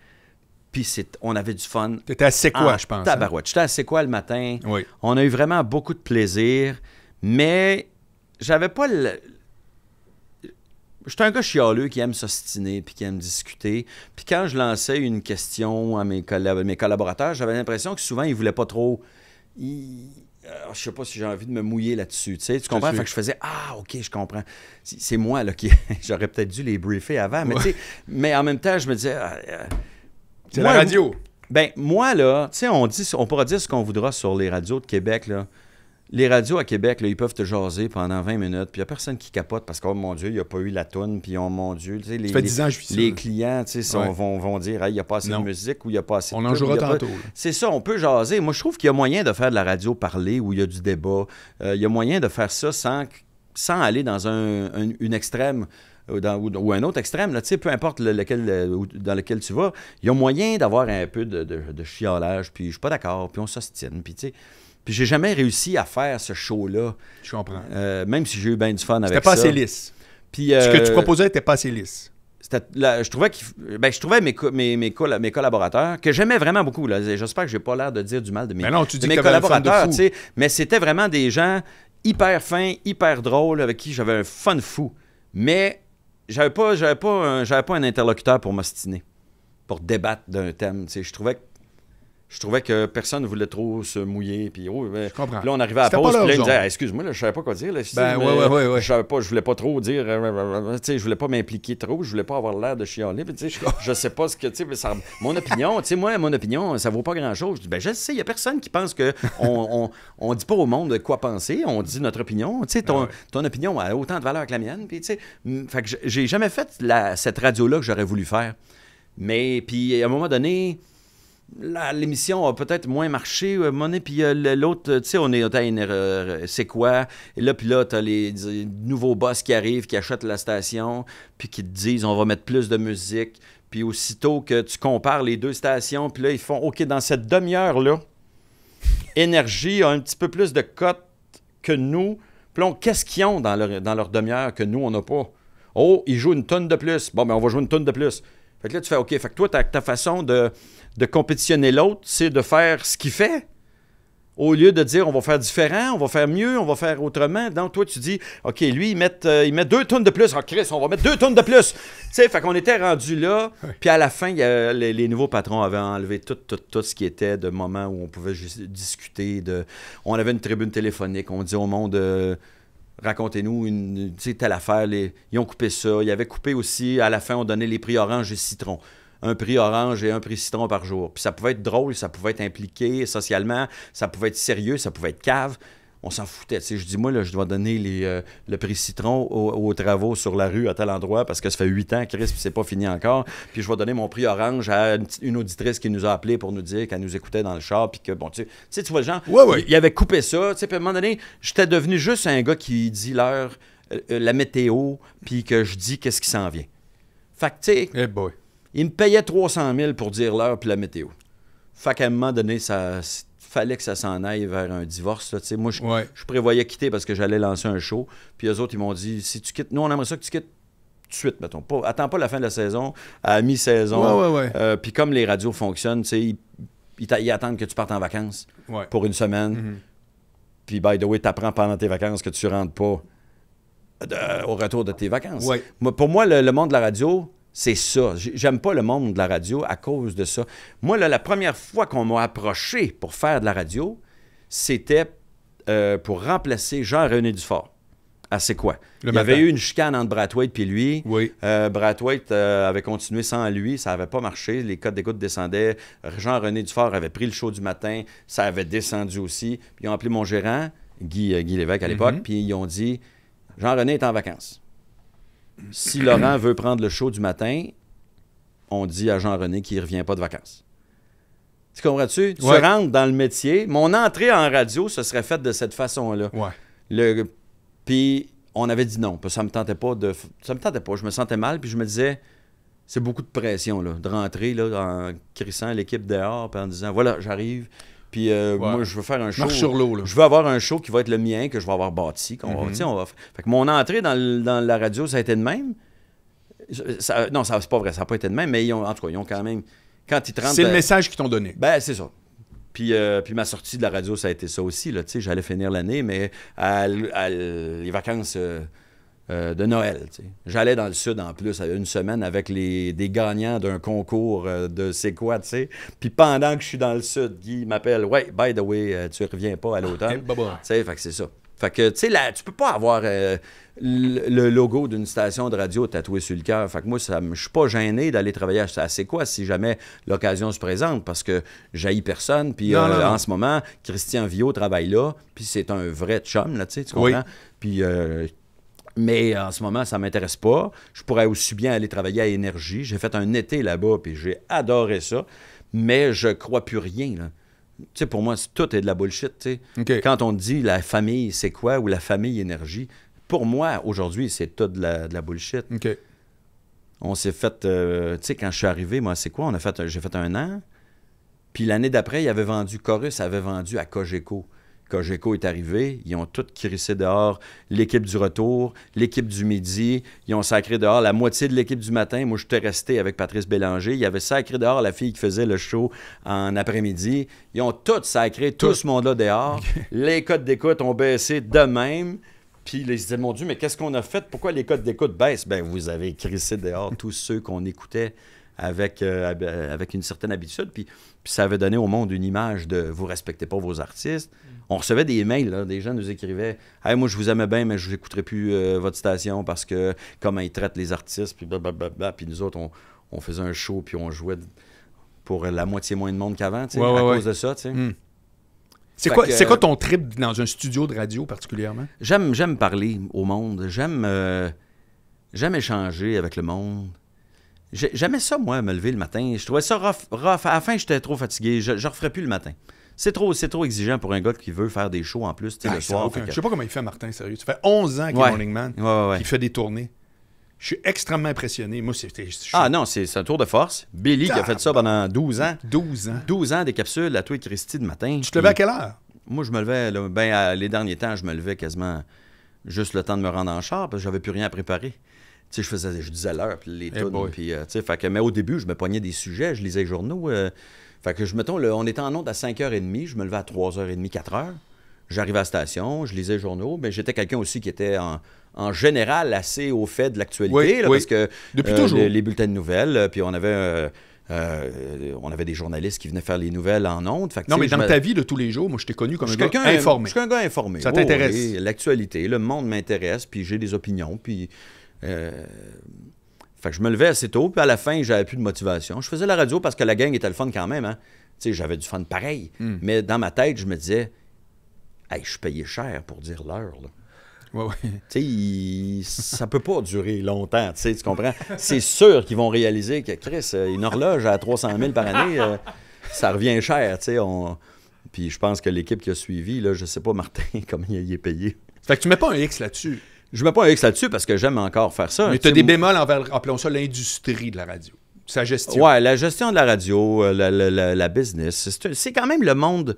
Puis on avait du fun. T'étais à C'est quoi, ah, je pense. Hein? Tabarouette. J'étais à C'est quoi le matin. Oui. On a eu vraiment beaucoup de plaisir, mais j'avais pas le, J'étais un gars chialeux qui aime s'ostiner, puis qui aime discuter. Puis quand je lançais une question à mes, collaborateurs, j'avais l'impression que souvent, ils voulaient pas trop... Euh, je sais pas si j'ai envie de me mouiller là-dessus. Tu, sais, tu comprends? Fait que je faisais Ah, OK, je comprends. C'est moi là, qui. J'aurais peut-être dû les briefer avant, mais, mais en même temps, je me disais. Ah, euh, c'est la radio. Ben, moi, là, tu sais, on, on pourra dire ce qu'on voudra sur les radios de Québec, là les radios à Québec, ils peuvent te jaser pendant 20 minutes, puis il n'y a personne qui capote parce que, oh mon Dieu, il n'y a pas eu la toune, puis oh mon Dieu, tu sais, les, les, clients vont, dire, il hey, n'y a pas assez de musique ou il n'y a pas assez de. On en jouera tantôt. C'est ça, on peut jaser. Moi, je trouve qu'il y a moyen de faire de la radio parler où il y a du débat. Euh, il y a moyen de faire ça sans, sans aller dans un, une extrême. ou, un autre extrême, là, peu importe lequel, dans lequel tu vas, il y a moyen d'avoir un peu de, de, chiolage, puis je suis pas d'accord, puis on s'ostine, puis tu sais. Puis j'ai jamais réussi à faire ce show-là. Je comprends. Euh, même si j'ai eu bien du fun avec ça. C'était pas assez lisse. Puis, euh, ce que tu proposais n'était pas assez lisse. je trouvais, ben, je trouvais mes, mes, mes, mes collaborateurs, que j'aimais vraiment beaucoup. J'espère que j'ai pas l'air de dire du mal de mes, mais non, tu dis mes collaborateurs. De Mais c'était vraiment des gens hyper fins, hyper drôles, avec qui j'avais un fun fou. Mais j'avais pas, pas, pas un interlocuteur pour m'ostiner, pour débattre d'un thème. Je trouvais que je trouvais que personne ne voulait trop se mouiller. Puis, oh, ben, Puis là, on arrivait à la pause, puis là, il me disait ah, Excuse-moi, je savais pas quoi dire. Ben, je savais pas, je voulais pas trop dire, Je euh, euh, euh, sais, je voulais pas m'impliquer trop, je voulais pas avoir l'air de chialer. je, je sais pas ce que. Mais mon opinion, moi, mon opinion, ça vaut pas grand-chose. Je dis ben, Je sais, il n'y a personne qui pense que... »« on, on, dit pas au monde quoi penser, on dit notre opinion. Ah ton, opinion a autant de valeur que la mienne. Puis, mm, fait que j'ai jamais fait cette radio-là que j'aurais voulu faire. Mais, puis, à un moment donné, l'émission a peut-être moins marché, euh, Monet, puis euh, l'autre, euh, tu sais, on est, c'est quoi? Et là, puis là, t'as les, les, nouveaux boss qui arrivent, qui achètent la station, puis qui te disent, on va mettre plus de musique. Puis aussitôt que tu compares les deux stations, puis là, ils font, OK, dans cette demi-heure-là, Énergie a un petit peu plus de cotes que nous. Puis qu'est-ce qu'ils ont dans leur, dans leur demi-heure que nous, on n'a pas? Oh, ils jouent une tonne de plus. Bon, ben, on va jouer une tonne de plus. Fait que là, tu fais OK. Fait que toi, ta, façon de, compétitionner l'autre, c'est de faire ce qu'il fait. Au lieu de dire on va faire différent, on va faire mieux, on va faire autrement. Donc, toi, tu dis OK, lui, il met, euh, il met deux tonnes de plus. Oh, Chris, on va mettre deux tonnes de plus. tu sais, fait qu'on était rendu là. Puis à la fin, les, nouveaux patrons avaient enlevé tout, tout, tout ce qui était de moments où on pouvait juste discuter. De, on avait une tribune téléphonique. On dit au monde. Euh, racontez-nous une telle affaire. ils ont coupé ça. Ils avait coupé aussi, à la fin, on donnait les prix orange et citron. Un prix orange et un prix citron par jour. Puis ça pouvait être drôle, ça pouvait être impliqué socialement, ça pouvait être sérieux, ça pouvait être cave on s'en foutait. je dis, moi, là, je dois donner euh, le prix citron aux, travaux sur la rue à tel endroit parce que ça fait huit ans, Chris, puis c'est pas fini encore. Puis je vais donner mon prix orange à une, auditrice qui nous a appelé pour nous dire qu'elle nous écoutait dans le char. Puis que, bon, tu sais, tu, vois, le genre, il avait coupé ça. puis à un moment donné, j'étais devenu juste un gars qui dit l'heure, euh, euh, la météo, puis que je dis qu'est-ce qui s'en vient. Fait que, tu sais. Eh il me payait 300 000 pour dire l'heure puis la météo. Fait qu'à un donné, ça, fallait que ça s'en aille vers un divorce. moi, je, je, prévoyais quitter parce que j'allais lancer un show. Puis eux autres, ils m'ont dit si tu quittes, nous, on aimerait ça que tu quittes tout de suite, mettons. Pas, attends pas la fin de la saison, à mi-saison. Euh, puis comme les radios fonctionnent, ils, attendent que tu partes en vacances pour une semaine. Mm-hmm. Puis, by the way, t'apprends pendant tes vacances que tu rentres pas euh, au retour de tes vacances. Moi, pour moi, le monde de la radio, c'est ça. J'aime pas le monde de la radio à cause de ça. Moi, la première fois qu'on m'a approché pour faire de la radio, c'était euh, pour remplacer Jean-René Dufort. à c'est quoi? il y avait eu une chicane entre Brathwaite et lui. Oui. Euh, euh, avait continué sans lui, ça n'avait pas marché. Les codes d'écoute descendaient. Jean-René Dufort avait pris le show du matin, ça avait descendu aussi. Puis ils ont appelé mon gérant, Guy, Guy Lévesque à l'époque, mm-hmm. puis ils ont dit Jean-René est en vacances si Laurent veut prendre le show du matin, on dit à Jean-René qu'il ne revient pas de vacances. Tu comprends-tu? Tu, rentres dans le métier. Mon entrée en radio, ce serait faite de cette façon-là. Le... Puis on avait dit non. ça me tentait pas de. Ça me tentait pas. Je me sentais mal. Puis je me disais, c'est beaucoup de pression là, de rentrer là, en crissant l'équipe dehors. en disant, voilà, j'arrive, puis euh, moi, je veux faire un show. sur l'eau, là. Je veux avoir un show qui va être le mien, que je vais avoir bâti. Mhm. Fait que mon entrée dans, la radio, ça a été de même. non, ça, c'est pas vrai, ça n'a pas été de même, mais en tout cas, ils ont quand même. Quand ils te C'est le euh, message qu'ils t'ont donné. Ben, c'est ça. Puis, euh, puis ma sortie de la radio, ça a été ça aussi. J'allais finir l'année, mais les vacances. Euh, de Noël. J'allais dans le sud en plus une semaine avec les, des gagnants d'un concours euh, de c'est quoi, tu sais. Puis pendant que je suis dans le sud, Guy m'appelle Ouais, by the way, euh, tu reviens pas à ah, l'automne. fait que c'est ça. Fait que, tu sais, là, tu peux pas avoir le logo d'une station de radio tatoué sur le cœur. Fait que moi, ça, je suis pas gêné d'aller travailler à C'est quoi si jamais l'occasion se présente parce que j'haïs personne. Puis en ce moment, Christian Viau travaille là, puis c'est un vrai chum, là, tu tu comprends? Puis mais euh, en ce moment, ça ne m'intéresse pas. Je pourrais aussi bien aller travailler à Énergie. J'ai fait un été là-bas, puis j'ai adoré ça. Mais je crois plus rien. Là. sais, pour moi, tout est de la bullshit. Quand on dit la famille, c'est quoi, ou la famille énergie, pour moi, aujourd'hui, c'est tout de la, de bullshit. On s'est fait, euh, tu sais, quand je suis arrivé, moi, c'est quoi? fait, j'ai fait un an. Puis l'année d'après, il avait vendu, Chorus avait vendu à Cogeco. Cogeco est arrivé, ils ont tout crissé dehors l'équipe du retour, l'équipe du midi, ils ont sacré dehors la moitié de l'équipe du matin. Moi, j'étais resté avec Patrice Bélanger. Il y avait sacré dehors la fille qui faisait le show en après-midi. Ils ont tous sacré, tout, ce monde-là dehors. Les codes d'écoute ont baissé de même. Puis ils se disaient, mon Dieu, mais qu'est-ce qu'on a fait? Pourquoi les codes d'écoute baissent? Ben, vous avez crissé dehors tous ceux qu'on écoutait avec, euh, euh, avec une certaine habitude. Puis, puis, ça avait donné au monde une image de vous respectez pas vos artistes on recevait des mails, des gens nous écrivaient moi je vous aimais bien, mais je n'écouterai plus euh, votre station parce que comment ils traitent les artistes, puis blablabla. Puis nous autres, on, faisait un show, puis on jouait pour la moitié moins de monde qu'avant, à cause de ça. Hmm. C'est quoi, ton trip dans un studio de radio particulièrement? J'aime, parler au monde, j'aime, euh, j'aime échanger avec le monde. J'aimais ça, moi, me lever le matin. Je trouvais ça rough. À la fin, j'étais trop fatigué. Je ne referais plus le matin. C'est trop, trop exigeant pour un gars qui veut faire des shows en plus ah, le soir. Je sais pas comment il fait, Martin, sérieux. Ça fait 11 ans qu'il est Morning Man, il fait des tournées. Je suis extrêmement impressionné. Moi, c'était. Ah non, c'est un tour de force. Billy qui a fait ça pendant 12 ans. 12 ans. 12 ans des capsules à toi et de matin. Tu te levais à quelle heure? Moi, je me levais, ben, les derniers temps, je me levais quasiment juste le temps de me rendre en char parce que j'avais plus rien à préparer. Tu je faisais, je disais l'heure, puis les eh euh, que, mais au début, je me poignais des sujets, je lisais les journaux. Euh, fait que je mettons, on était en onde à 5h30, je me levais à 3h30, 4h. J'arrivais à la station, je lisais les journaux, mais j'étais quelqu'un aussi qui était en, général assez au fait de l'actualité, parce que Depuis euh, toujours. Les, bulletins de nouvelles, euh, puis on avait, euh, on avait des journalistes qui venaient faire les nouvelles en ondes. non, mais dans ta vie de tous les jours, moi, je t'ai connu comme un gars informé. Je suis un informé. Ça t'intéresse. l'actualité, le monde m'intéresse, puis j'ai des opinions, puis fait je me levais assez tôt, puis à la fin, j'avais plus de motivation. Je faisais la radio parce que la gang était le fun quand même. Hein. J'avais du fun pareil. Hmm. Mais dans ma tête, je me disais, hey, je suis payé cher pour dire l'heure. Ouais, ouais. ça peut pas durer longtemps, tu comprends? C'est sûr qu'ils vont réaliser que, Chris, euh, une horloge à 300 000 par année, euh, ça revient cher, On... Puis je pense que l'équipe qui a suivi, là, je sais pas, Martin, comment il est payé. Fait que tu mets pas un X là-dessus. Je mets pas avec ça là-dessus parce que j'aime encore faire ça. Mais tu as des bémols envers, appelons ça l'industrie de la radio. Sa gestion. Ouais, la gestion de la radio, euh, la, business. C'est quand même le monde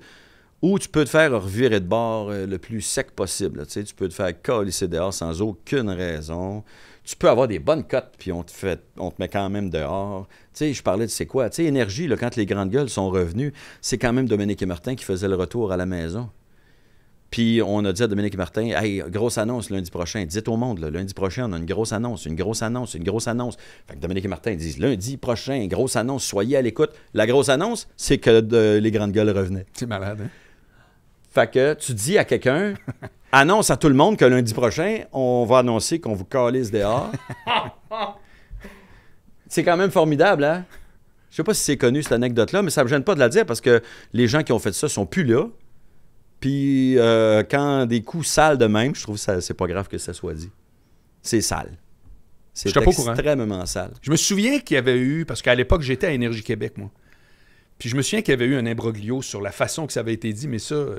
où tu peux te faire revirer de bord euh, le plus sec possible. tu, peux te faire colisser dehors sans aucune raison. Tu peux avoir des bonnes cotes, puis on te, fait, on te met quand même dehors. Tu sais, je parlais de c'est quoi. Tu sais, énergie, quand les grandes gueules sont revenues, c'est quand même Dominique et Martin qui faisait le retour à la maison. Puis on a dit à Dominique Martin, hey, grosse annonce lundi prochain. Dites au monde, lundi prochain, on a une grosse annonce, une grosse annonce, une grosse annonce. Fait que Dominique Martin disent, lundi prochain, grosse annonce, soyez à l'écoute. La grosse annonce, c'est que euh, les grandes gueules revenaient. C'est malade, hein? Fait que tu dis à quelqu'un, annonce à tout le monde que lundi prochain, on va annoncer qu'on vous calisse dehors. c'est quand même formidable, hein? Je sais pas si c'est connu cette anecdote-là, mais ça me gêne pas de la dire parce que les gens qui ont fait ça sont plus là. Puis euh, quand des coups sales de même, je trouve que c'est pas grave que ça soit dit. C'est sale. C'est extrêmement sale. Je me souviens qu'il y avait eu, parce qu'à l'époque, j'étais à Énergie Québec, moi. Puis je me souviens qu'il y avait eu un imbroglio sur la façon que ça avait été dit, mais ça, euh,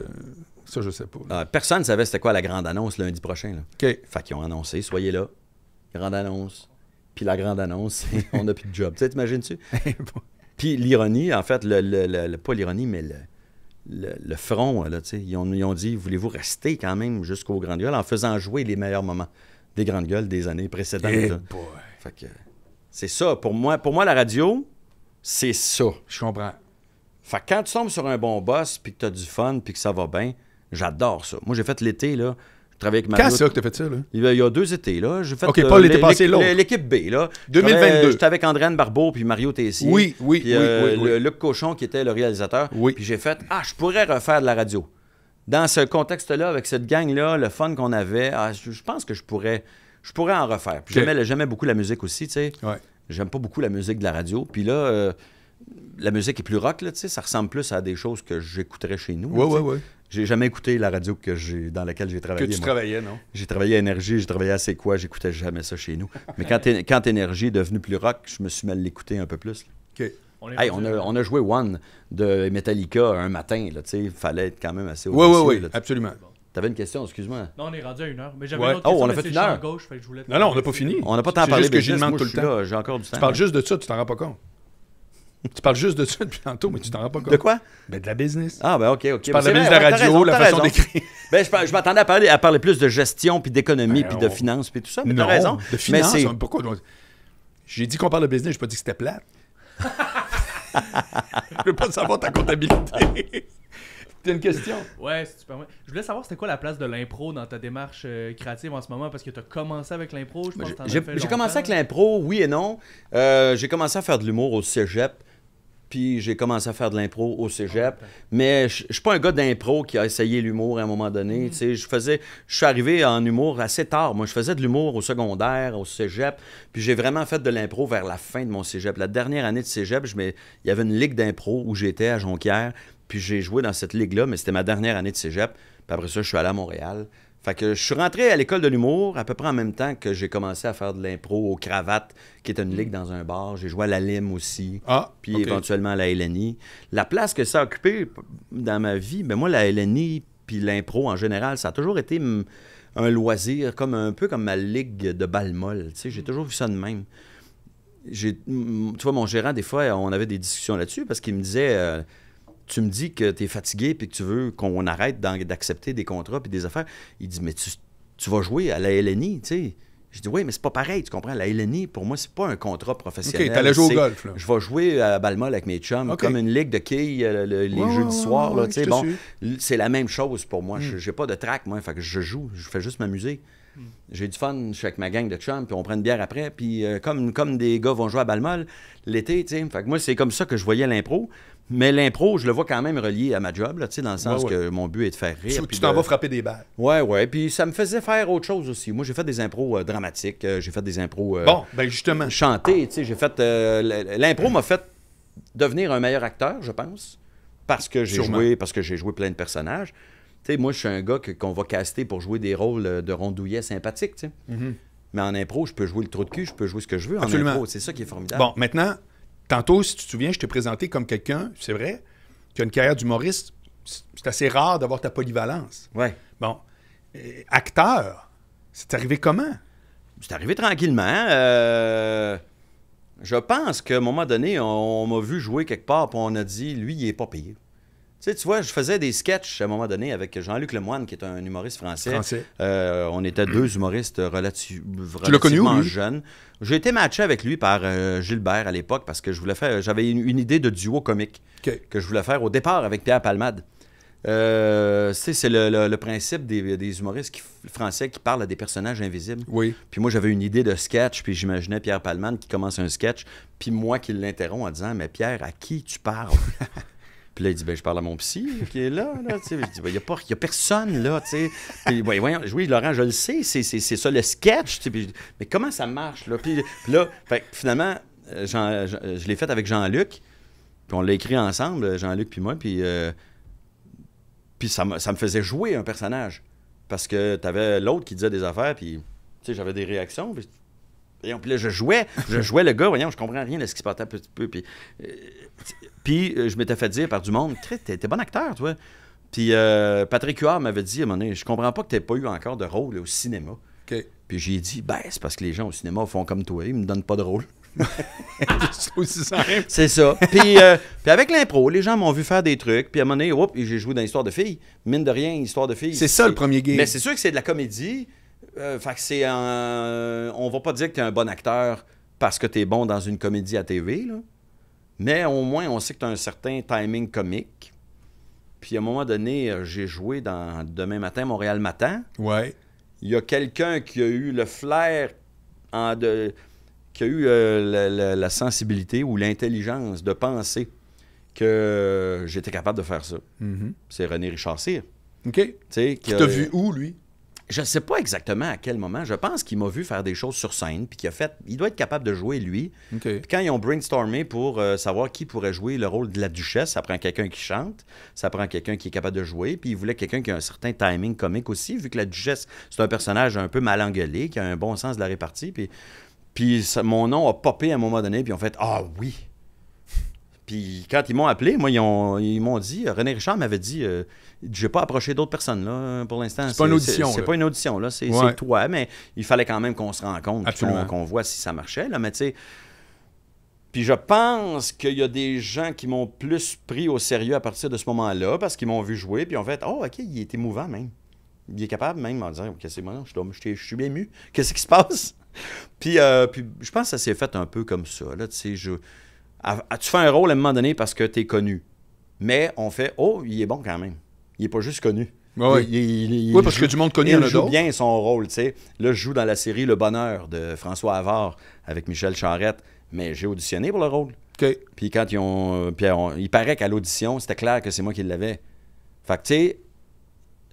ça je sais pas. Ah, personne ne savait c'était quoi la grande annonce lundi prochain. Là. OK. Fait qu'ils ont annoncé, soyez là, grande annonce. Puis la grande annonce, on n'a plus de job. Tu sais, t'imagines-tu? Puis l'ironie, en fait, le pas l'ironie, mais le, le, front. Là, ils, ont, ils ont dit voulez-vous rester quand même jusqu'aux Grandes Gueules en faisant jouer les meilleurs moments des Grandes Gueules des années précédentes. Hey eh c'est ça. Pour moi, pour moi, la radio, c'est ça. Je comprends. Fait que quand tu tombes sur un bon boss, puis que tu as du fun, puis que ça va bien, j'adore ça. Moi, j'ai fait l'été, là avec Quand que tu as fait ça? Là? Il, y a, deux étés. là. J'ai fait, euh, L'équipe B. là. 2022. J'étais avec Andréane Barbeau puis Mario Tessier. Oui, oui, puis, euh, Luc Cochon qui était le réalisateur. Puis j'ai fait, ah, je pourrais refaire de la radio. Dans ce contexte-là, avec cette gang-là, le fun qu'on avait, ah, je pense que je pourrais, je pourrais en refaire. Puis J'aimais beaucoup la musique aussi, tu sais. Ouais. J'aime pas beaucoup la musique de la radio. Puis là... Euh, la musique est plus rock, là, tu sais. ça ressemble plus à des choses que j'écouterais chez nous. Oui, oui, oui. J'ai jamais écouté la radio que j'ai, dans laquelle j'ai travaillé. Que tu travaillais, non? J'ai travaillé à Énergie, j'ai travaillé à C'est quoi, j'écoutais jamais ça chez nous. Mais quand, quand Énergie est devenue plus rock, je me suis mal l'écouté un peu plus. OK. On, hey, on, a, on, a, joué One de Metallica un matin, là, tu sais, fallait être quand même assez Oui, oui, oui, absolument. T'avais une question, excuse-moi. Non, on est rendu à une heure. Mais j'avais une autre oh, question, oh, on a fait une heure. Gauche, non, non, on n'a pas fini. On n'a pas tant parler. de juste que j'y tout le temps. J'ai encore du temps. Tu parles juste de ça, tu t'en rends pas compte. Tu parles juste de ça depuis tantôt, mais tu t'en rends pas compte. De quoi? Ben, de la business. Ah, ben, OK, OK. Tu ben, parles de la business de la radio, la façon d'écrire. Ben, je, m'attendais à parler, à parler plus de gestion, puis d'économie, ben, puis de finance, puis tout ça. Mais t'as raison. De finance, mais pourquoi? J'ai dit qu'on parle de business, j'ai pas dit que c'était plat. je veux pas savoir ta comptabilité. T'as une question? Ouais, si tu Je voulais savoir c'était quoi la place de l'impro dans ta démarche euh, créative en ce moment parce que tu as commencé avec l'impro, je pense ben, J'ai commencé avec l'impro, oui et non. Euh, j'ai commencé à faire de l'humour au cégep. Puis j'ai commencé à faire de l'impro au cégep. Mais je, ne suis pas un gars d'impro qui a essayé l'humour à un moment donné. Mm. Je faisais, je suis arrivé en humour assez tard. Moi, je faisais de l'humour au secondaire, au cégep. Puis j'ai vraiment fait de l'impro vers la fin de mon cégep. La dernière année de cégep, il y avait une ligue d'impro où j'étais à Jonquière. Puis j'ai joué dans cette ligue-là, mais c'était ma dernière année de cégep. Puis après ça, je suis allé à Montréal. Fait que je suis rentré à l'école de l'humour à peu près en même temps que j'ai commencé à faire de l'impro aux cravates, qui est une ligue dans un bar. J'ai joué à la Lime aussi, ah, puis éventuellement à la LNI. La place que ça a occupé dans ma vie, ben moi, la LNI puis l'impro en général, ça a toujours été un loisir, comme un peu comme ma ligue de balmol. Tu j'ai toujours vu ça de même. Tu vois, mon gérant, des fois, on avait des discussions là-dessus parce qu'il me disait... Euh, tu me dis que tu es fatigué puis que tu veux qu'on arrête d'accepter des contrats et des affaires. Il dit, mais tu, vas jouer à la LNI, tu sais. Je dis, oui, mais c'est pas pareil, tu comprends? La LNI, pour moi, c'est pas un contrat professionnel. OK, allais jouer au golf, Je vais jouer à Balmol avec mes chums, comme une ligue de quilles euh, les jeux soir, Bon, c'est la même chose pour moi. Hmm. Je J'ai pas de track, moi, fait que je joue, je fais juste m'amuser. Hmm. J'ai du fun, je suis avec ma gang de chums, puis on prend une bière après. Puis euh, comme, comme des gars vont jouer à Balmol l'été, tu sais. Fait moi, c'est comme ça que je voyais l'impro. Mais l'impro, je le vois quand même relié à ma job, dans le sens que mon but est de faire rire. Tu, t'en vas frapper des balles. Oui, ouais. Puis ça me faisait faire autre chose aussi. Moi, j'ai fait des impros euh, dramatiques, euh, j'ai fait des impros. chantées. Euh, ben, justement. Chanter, J'ai fait. l'impro m'a fait devenir un meilleur acteur, je pense, parce que j'ai joué, parce que j'ai joué plein de personnages. moi, je suis un gars qu'on va caster pour jouer des rôles de rondouillet sympathique, mhm. Mais en impro, je peux jouer le trou de cul, je peux jouer ce que je veux en impro. C'est ça qui est formidable. Bon, maintenant. Tantôt, si tu te souviens, je t'ai présenté comme quelqu'un, c'est vrai, qui a une carrière d'humoriste. C'est assez rare d'avoir ta polyvalence. Oui. Bon. Euh, acteur, c'est arrivé comment? C'est arrivé tranquillement. Euh, je pense qu'à un moment donné, on, m'a vu jouer quelque part, puis on a dit, lui, il n'est pas payé. Tu, tu vois, je faisais des sketchs à un moment donné avec Jean-Luc Lemoine, qui est un humoriste français. Euh, on était deux humoristes relativement jeunes. J'ai été matché avec lui par euh, Gilbert à l'époque parce que je voulais faire, j'avais une, idée de duo comique que je voulais faire au départ avec Pierre Palmade. Euh, c'est le, principe des, humoristes français qui parlent à des personnages invisibles. Oui. Puis moi, j'avais une idée de sketch, puis j'imaginais Pierre Palmade qui commence un sketch, puis moi qui l'interromps en disant Mais Pierre, à qui tu parles Puis là, il dit, ben, je parle à mon psy qui est là. là je dis, il ben, n'y a, personne là. sais Puis, ben, voyons, oui, Laurent, je le sais, c'est ça le sketch. tu Puis, mais comment ça marche? Là? Puis, là, finalement, euh, euh, je l'ai fait avec Jean-Luc. Puis on l'a écrit ensemble, euh, Jean-Luc puis moi. Puis, puis ça, ça me faisait jouer un personnage. Parce que tu avais l'autre qui disait des affaires, puis tu sais, j'avais des réactions. Puis puis là, je jouais, je jouais le gars, voyons, je comprends rien de ce qui se passait un petit peu. Puis, euh, euh, je m'étais fait dire par du monde, t'es, t'es bon acteur, toi. Puis euh, Patrick Huard m'avait dit à un je comprends pas que t'aies pas eu encore de rôle au cinéma. Puis j'ai dit, ben, c'est parce que les gens au cinéma font comme toi, ils me donnent pas de rôle. c'est ça. Puis, euh, puis avec l'impro, les gens m'ont vu faire des trucs. Puis à un moment donné, j'ai joué dans Histoire de filles. Mine de rien, Histoire de filles. C'est ça le premier game. Mais c'est sûr que c'est de la comédie. Euh, fait c'est On va pas dire que tu es un bon acteur parce que tu es bon dans une comédie à TV, là. Mais au moins, on sait que tu as un certain timing comique. Puis à un moment donné, euh, j'ai joué dans Demain matin, Montréal matin. Ouais. Il y a quelqu'un qui a eu le flair en de, qui a eu euh, la, sensibilité ou l'intelligence de penser que j'étais capable de faire ça. Mm-hmm. C'est René Richard Cyr. OK. Qui t'a vu où, lui? Je ne sais pas exactement à quel moment. Je pense qu'il m'a vu faire des choses sur scène, puis qu'il a fait. Il doit être capable de jouer lui. Puis quand ils ont brainstormé pour euh, savoir qui pourrait jouer le rôle de la duchesse, ça prend quelqu'un qui chante, ça prend quelqu'un qui est capable de jouer, puis ils voulaient quelqu'un qui a un certain timing comique aussi, vu que la duchesse, c'est un personnage un peu mal engueulé, qui a un bon sens de la répartie. Puis, puis mon nom a popé à un moment donné, puis ils ont fait Ah oui! Puis quand ils m'ont appelé, moi, ils m'ont ils dit, René Richard m'avait dit, euh, je j'ai pas approché d'autres personnes pour l'instant. C'est pas une audition. C'est pas une audition, là. C'est toi, mais il fallait quand même qu'on se rencontre, qu'on voit si ça marchait. Là. Mais tu sais. Puis je pense qu'il y a des gens qui m'ont plus pris au sérieux à partir de ce moment-là parce qu'ils m'ont vu jouer, puis en fait, oh, OK, il est émouvant même. Il est capable même en disant, OK, c'est moi, je, suis bien ému. Qu'est-ce qui se passe? Euh, puis, je pense que ça s'est fait un peu comme ça. Là, tu fais un rôle à un moment donné parce que tu es connu. Mais on fait, oh, il est bon quand même il n'est pas juste connu. Oui, parce que du monde connaît il, a joue bien son rôle. sais. Là, je joue dans la série Le Bonheur de François Havard avec Michel Charette, mais j'ai auditionné pour le rôle. OK. Puis quand ils ont. Euh, puis il paraît qu'à l'audition, c'était clair que c'est moi qui l'avais. Fait que, tu sais,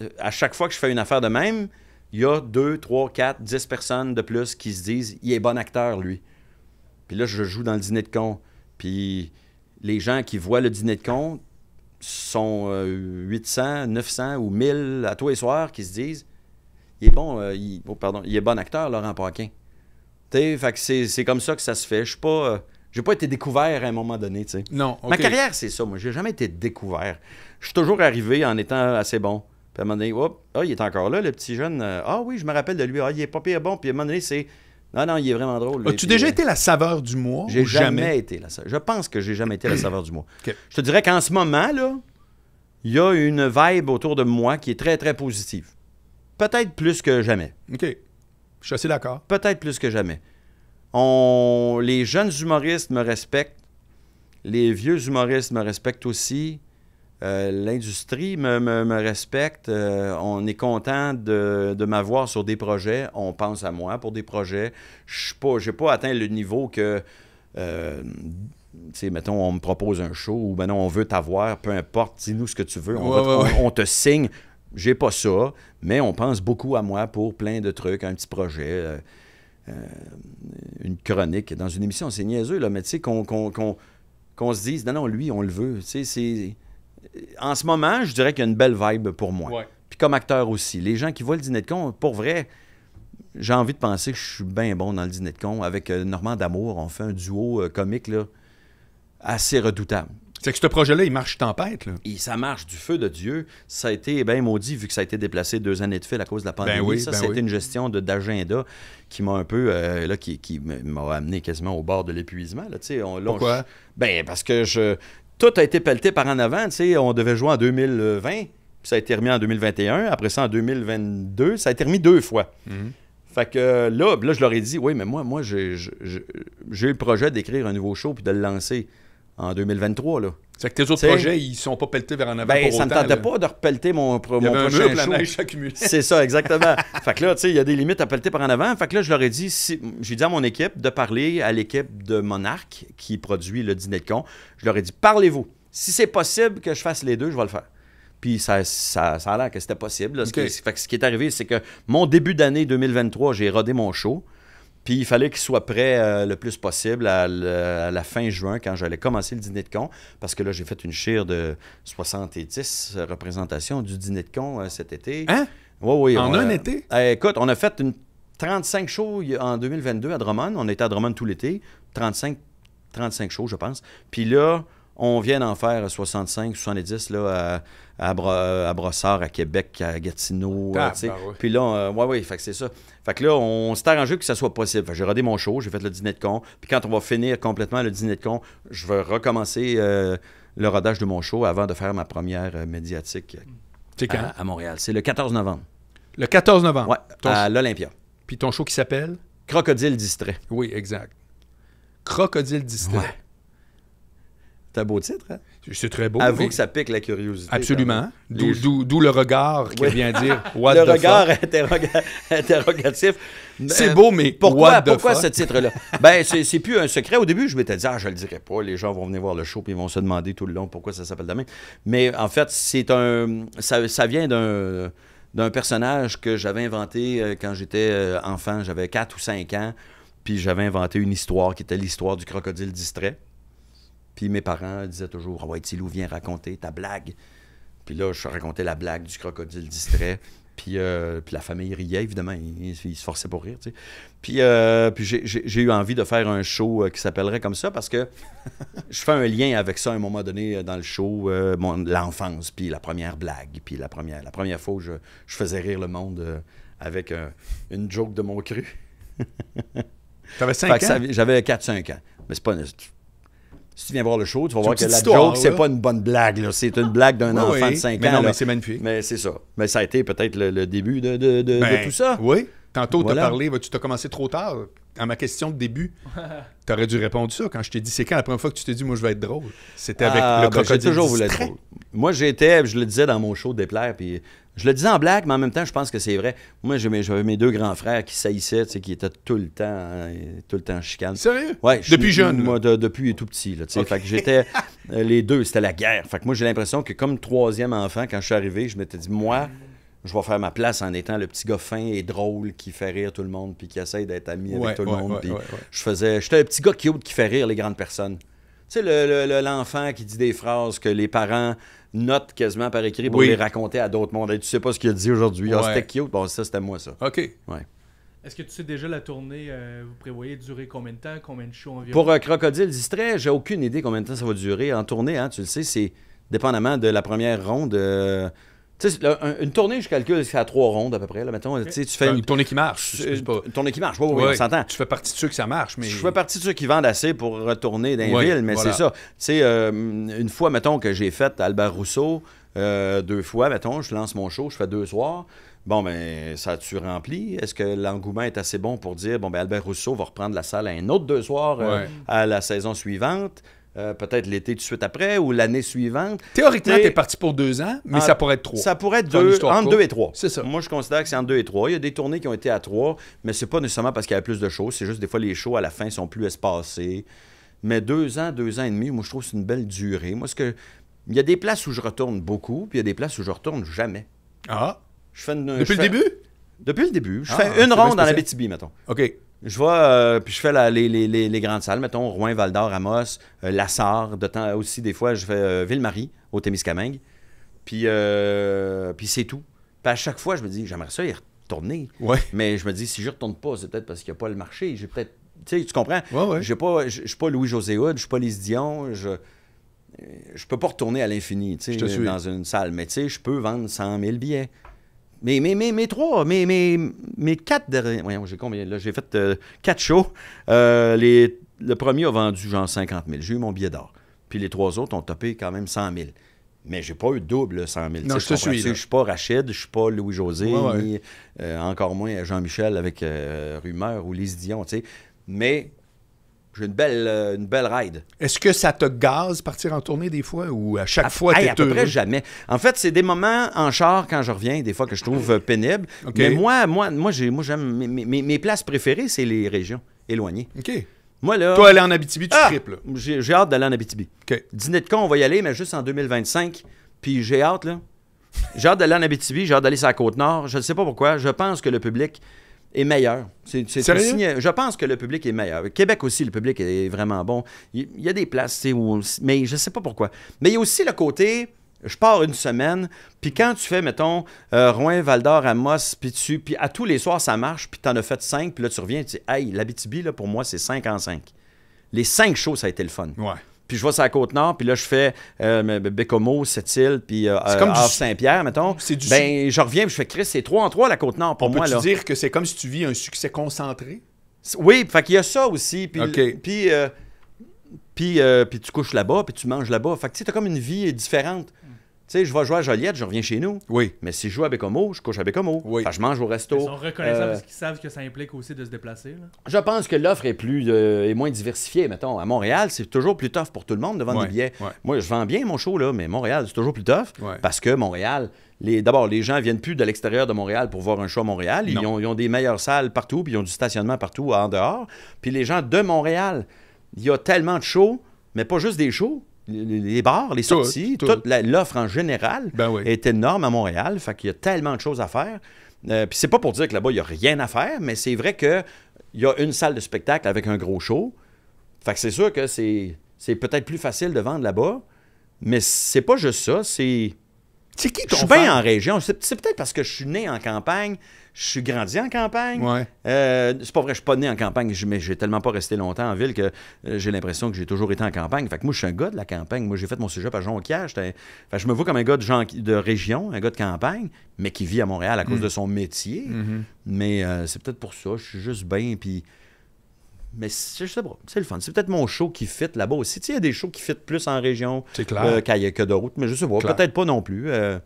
euh, à chaque fois que je fais une affaire de même, il y a deux, trois, quatre, dix personnes de plus qui se disent il est bon acteur, lui. Puis là, je joue dans le dîner de con. Puis les gens qui voient le dîner de con, sont 800, euh, 900 ou 1000 à toi et soir qui se disent il est bon, euh, il, oh, pardon, il est bon acteur, Laurent Paquin. c'est comme ça que ça se fait. Je n'ai pas. Euh, j'ai pas été découvert à un moment donné, Non. Ma carrière, c'est ça, moi. J'ai jamais été découvert. Je suis toujours arrivé en étant assez bon. Puis à un moment donné, oh, il est encore là, le petit jeune. Ah oui, je me rappelle de lui. Ah, il est pas pire bon. Puis à un moment donné, c'est non, non, il est vraiment drôle. As-tu déjà été la saveur du mois? J'ai jamais, été la Je pense que j'ai jamais été la saveur du mois. Je te dirais qu'en ce moment, là, il y a une vibe autour de moi qui est très, très positive. Peut-être plus que jamais. OK. Je suis assez d'accord. Peut-être plus que jamais. On... Les jeunes humoristes me respectent. Les vieux humoristes me respectent aussi. Euh, l'industrie me, respecte. Euh, on est content de, m'avoir sur des projets. On pense à moi pour des projets. Je n'ai pas, pas atteint le niveau que euh, sais, mettons, on me propose un show ou ben on veut t'avoir, peu importe, dis-nous ce que tu veux, on, te, on, signe. J'ai pas ça, mais on pense beaucoup à moi pour plein de trucs, un petit projet, une chronique. Dans une émission, c'est niaiseux, là, mais tu sais, qu'on se dise, non, non, lui, on le veut. Tu sais, en ce moment, je dirais qu'il y a une belle vibe pour moi. Puis comme acteur aussi. Les gens qui voient le dîner de con, pour vrai, j'ai envie de penser que je suis bien bon dans le dîner de con. Avec euh, Normand D'Amour, on fait un duo euh, comique là, assez redoutable. C'est que ce projet-là, il marche tempête. Et ça marche du feu de Dieu. Ça a été eh bien maudit vu que ça a été déplacé deux années de fil à cause de la ben pandémie. ça, a ben c'était une gestion d'agenda qui m'a un peu, euh, là, qui, m'a amené quasiment au bord de l'épuisement. Là, Pourquoi? ben, parce que je, tout a été pelleté par en avant. on devait jouer en 2020, puis ça a été remis en 2021. Après ça, en 2022, ça a été remis deux fois. Mhm. Fait que euh, là, je leur ai dit, oui, mais moi, moi j'ai le projet d'écrire un nouveau show puis de le lancer en 2023. Là. C'est que tes autres projets, ils sont pas pelletés vers en avant. Ben, ça ne tentait pas de repelleter mon, projet. mon C'est ça, exactement. fait que là, tu sais, il y a des limites à pelleter par en avant. Fait que là, je leur ai dit, si, j'ai dit à mon équipe de parler à l'équipe de Monarch qui produit le dîner de con. Je leur ai dit, parlez-vous. Si c'est possible que je fasse les deux, je vais le faire. Puis ça, ça, ça a l'air que c'était possible. fait que ce qui est arrivé, c'est que mon début d'année 2023, j'ai rodé mon show. Puis il fallait qu'il soit prêt euh, le plus possible à, la fin juin, quand j'allais commencer le dîner de con, parce que là, j'ai fait une chire de 70 représentations du dîner de con euh, cet été. Hein? Oui, oui. En un été? Euh, eh, écoute, on a fait une 35 shows en 2022 à Drummond. On était à Drummond tout l'été. 35, 35 shows, je pense. Puis là, on vient d'en faire 65, 70 là, à, à, euh, à, Brossard, à Québec, à Gatineau. Euh, ah, bah Puis là, oui, euh, oui, c'est ça. Fait que là, on s'est arrangé que ça soit possible. J'ai rodé mon show, j'ai fait le dîner de con. Puis quand on va finir complètement le dîner de con, je vais recommencer le rodage de mon show avant de faire ma première médiatique À, Montréal. C'est le 14 novembre. Le 14 novembre? Oui, à l'Olympia. Puis ton show qui s'appelle? Crocodile distrait. Oui, exact. Crocodile distrait. C'est un beau titre. Hein? C'est très beau. Avoue que ça pique la curiosité. Absolument. D'où le regard qui vient dire What Le the regard interrogatif. C'est euh, beau, mais pourquoi, ce titre-là Ben, c'est plus un secret. Au début, je m'étais dit Ah, je le dirais pas. Les gens vont venir voir le show puis ils vont se demander tout le long pourquoi ça s'appelle demain. Mais en fait, c'est un. Ça, vient d'un d'un personnage que j'avais inventé euh, quand j'étais euh, enfant. J'avais 4 ou 5 ans. Puis j'avais inventé une histoire qui était l'histoire du crocodile distrait. Puis mes parents disaient toujours Ah ouais, Tilou, viens raconter ta blague. Puis là, je racontais la blague du crocodile distrait. Puis, euh, puis la famille riait, évidemment. Ils, se forçaient pour rire. Puis, euh, puis j'ai eu envie de faire un show euh, qui s'appellerait comme ça parce que je fais un lien avec ça à un moment donné dans le show. L'enfance, puis la première blague, puis la première, la première fois où je, faisais rire le monde avec une joke de mon cru. 5 ans? J'avais 4-5 ans. Mais c'est pas si tu viens voir le show, tu vas voir que la joke, c'est pas une bonne blague. C'est une blague d'un enfant de 5 mais ans. Non, mais c'est magnifique. Mais c'est ça. Mais ça a été peut-être le, début de, ben, tout ça. Oui. Tantôt, tu as parlé, tu t'as commencé trop tard. À ma question de début, tu aurais dû répondre ça quand je t'ai dit c'est quand la première fois que tu t'es dit moi je vais être drôle. C'était avec ah, le ben, crocodile. toujours voulu être drôle. Moi j'étais, je le disais dans mon show déplaire, puis je le disais en blague, mais en même temps, je pense que c'est vrai. Moi, j'avais mes deux grands frères qui saillissaient, qui étaient tout le temps, euh, tout le temps chicanes. Sérieux? Ouais. depuis jeune? Moi, depuis tout petit, j'étais, euh, les deux, c'était la guerre. Fait moi, j'ai l'impression que comme troisième enfant, quand je suis arrivé, je m'étais dit, moi, je vais faire ma place en étant le petit gars fin et drôle qui fait rire tout le monde, puis qui essaye d'être ami avec tout le monde. je faisais, j'étais le petit gars qui fait rire les grandes personnes. Tu sais, l'enfant le, qui dit des phrases que les parents Note quasiment par écrit pour les raconter à d'autres mondes. Et tu sais pas ce qu'il a dit aujourd'hui. Ah, c'était cute. Bon, ça, c'était moi, ça. OK. Ouais. Est-ce que tu sais déjà la tournée, euh, vous prévoyez durer combien de temps, combien de shows environ? Pour un euh, Crocodile Distrait, j'ai aucune idée combien de temps ça va durer. En tournée, hein, tu le sais, c'est dépendamment de la première ronde. Euh, une tournée, je calcule, c'est à trois rondes à peu près. Là, mettons, tu fais une... tournée qui marche. Une tournée qui marche, oui, oui, on s'entend. Tu fais partie de ceux que ça marche. mais... Je fais partie de ceux qui vendent assez pour retourner dans les mais c'est ça. Tu sais, euh, une fois, mettons, que j'ai fait Albert Rousseau, euh, deux fois, mettons, je lance mon show, je fais deux soirs. Bon, ben, ça tu rempli? Est-ce que l'engouement est assez bon pour dire, bon, ben, Albert Rousseau va reprendre la salle à un autre deux soirs euh, à la saison suivante? Euh, peut-être l'été tout de suite après ou l'année suivante. Théoriquement, tu es parti pour deux ans, mais ça pourrait être trois. Ça pourrait être deux, entre deux et trois. C'est ça. Moi, je considère que c'est entre deux et trois. Il y a des tournées qui ont été à trois, mais c'est pas nécessairement parce qu'il y a plus de shows. C'est juste des fois, les shows à la fin sont plus espacés. Mais deux ans, deux ans et demi, moi, je trouve que c'est une belle durée. Moi, ce que. Il y a des places où je retourne beaucoup, puis il y a des places où je retourne jamais. Ah! Depuis le début? Depuis le début. Je ah, fais une ronde dans la BTB, mettons. OK. Je vois, euh, puis je fais les, grandes salles, mettons, Rouen, Val-d'Or, Amos, euh, Lassar, de temps aussi, des fois, je fais euh, Ville-Marie, au Témiscamingue. Puis, puis c'est tout. Puis à chaque fois, je me dis, j'aimerais ça y retourner. Mais je me dis, si je retourne pas, c'est peut-être parce qu'il n'y a pas le marché. J'ai peut-être. Tu sais, tu comprends? je pas, je suis pas Louis-José Hood, je suis pas Lise Dion, je. Je peux pas retourner à l'infini dans une salle, mais tu sais, je peux vendre 100 000 billets. Mais mes, mais mes trois, mes, mes, mes quatre derniers. Voyons, j'ai combien là? J'ai fait euh, quatre shows. Euh, les, le premier a vendu genre 50 000. J'ai eu mon billet d'or. Puis les trois autres ont topé quand même 100 000. Mais j'ai pas eu double 100 000. Non, je te suis. Je suis pas Rachid, je suis pas Louis-José, ni euh, encore moins Jean-Michel avec Rumeur ou Lise Dion. tu sais. Mais j'ai une belle, euh, une belle ride. Est-ce que ça te gaze partir en tournée des fois ou à chaque fois hey, es À peu près jamais. En fait, c'est des moments en char quand je reviens, des fois que je trouve euh, pénible. Mais moi, moi, moi, j'ai, moi j'aime mes, mes, places préférées, c'est les régions éloignées. OK. Moi, là. Toi, aller en Abitibi, tu ah! tripes triples. J'ai, hâte d'aller en Abitibi. Dîner de con, on va y aller, mais juste en 2025. Puis j'ai hâte, là. J'ai hâte d'aller en Abitibi, j'ai hâte d'aller sur la Côte-Nord. Je ne sais pas pourquoi. Je pense que le public est meilleur. C'est, je pense que le public est meilleur. Québec aussi, le public est vraiment bon. Il, y a des places où, mais je sais pas pourquoi. Mais il y a aussi le côté je pars une semaine, puis quand tu fais, mettons, euh, Rouen, Val-d'Or, Amos, puis tu, puis à tous les soirs, ça marche, puis tu en as fait cinq, puis là, tu reviens, tu dis, hey, l'Abitibi, là, pour moi, c'est cinq en cinq. Les cinq shows, ça a été le fun. Ouais puis je vais sur la côte nord, puis là, je fais euh, Bécomo, cette île, puis euh, euh saint pierre mettons. Du... Ben, je reviens, puis je fais Chris, c'est trois en trois, la côte nord pour moi. Peux-tu dire que c'est comme si tu vis un succès concentré? Oui, fait qu'il y a ça aussi. Puis, puis, euh, puis, euh, puis, tu couches là-bas, puis tu manges là-bas. Fait que tu as comme une vie différente sais, je vais jouer à Joliette, je reviens chez nous. Oui. Mais si je joue à Bécomo, je couche à Bécomo. Oui. Enfin, je mange au resto. Ils sont reconnaissants euh, parce qu'ils savent que ça implique aussi de se déplacer. Je pense que l'offre est plus euh, moins diversifiée. Mettons, à Montréal, c'est toujours plus tough pour tout le monde de vendre des billets. Moi, je vends bien mon show, là, mais Montréal, c'est toujours plus tough parce que Montréal. Les, d'abord, les gens viennent plus de l'extérieur de Montréal pour voir un show à Montréal. Ils ont, ils ont, des meilleures salles partout, puis ils ont du stationnement partout en dehors. Puis les gens de Montréal, il y a tellement de shows, mais pas juste des shows les bars, les sorties, toute l'offre en général ben est énorme à Montréal. Fait qu'il y a tellement de choses à faire. Euh, puis c'est pas pour dire que là-bas, il n'y a rien à faire, mais c'est vrai qu'il y a une salle de spectacle avec un gros show. Fait que c'est sûr que c'est peut-être plus facile de vendre là-bas, mais c'est pas juste ça, c'est je suis bien en région. C'est peut-être parce que je suis né en campagne, je suis grandi en campagne. Euh, c'est pas vrai, je suis pas né en campagne, mais j'ai tellement pas resté longtemps en ville que euh, j'ai l'impression que j'ai toujours été en campagne. Fait moi, je suis un gars de la campagne. Moi, j'ai fait mon sujet à Jonquière. Fait je me vois comme un gars de, de région, un gars de campagne, mais qui vit à Montréal à cause mm. de son métier. Mm-hmm. Mais euh, c'est peut-être pour ça. Je suis juste bien, puis mais je sais pas, c'est le fun. C'est peut-être mon show qui fit là-bas aussi. Tu il y a des shows qui fit plus en région y a euh, que route mais je sais pas, peut-être pas non plus. Euh,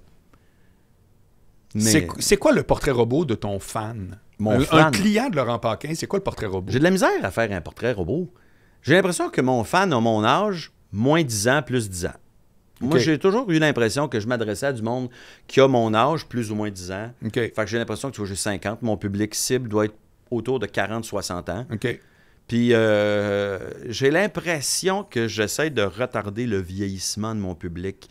c'est quoi le portrait robot de ton fan? Mon un, fan. client de Laurent Paquin, c'est quoi le portrait robot? J'ai de la misère à faire un portrait robot. J'ai l'impression que mon fan a mon âge, moins 10 ans, plus 10 ans. Moi, j'ai toujours eu l'impression que je m'adressais à du monde qui a mon âge, plus ou moins 10 ans. Fait que j'ai l'impression que tu j'ai 50, mon public cible doit être autour de 40-60 ans. Puis euh, j'ai l'impression que j'essaie de retarder le vieillissement de mon public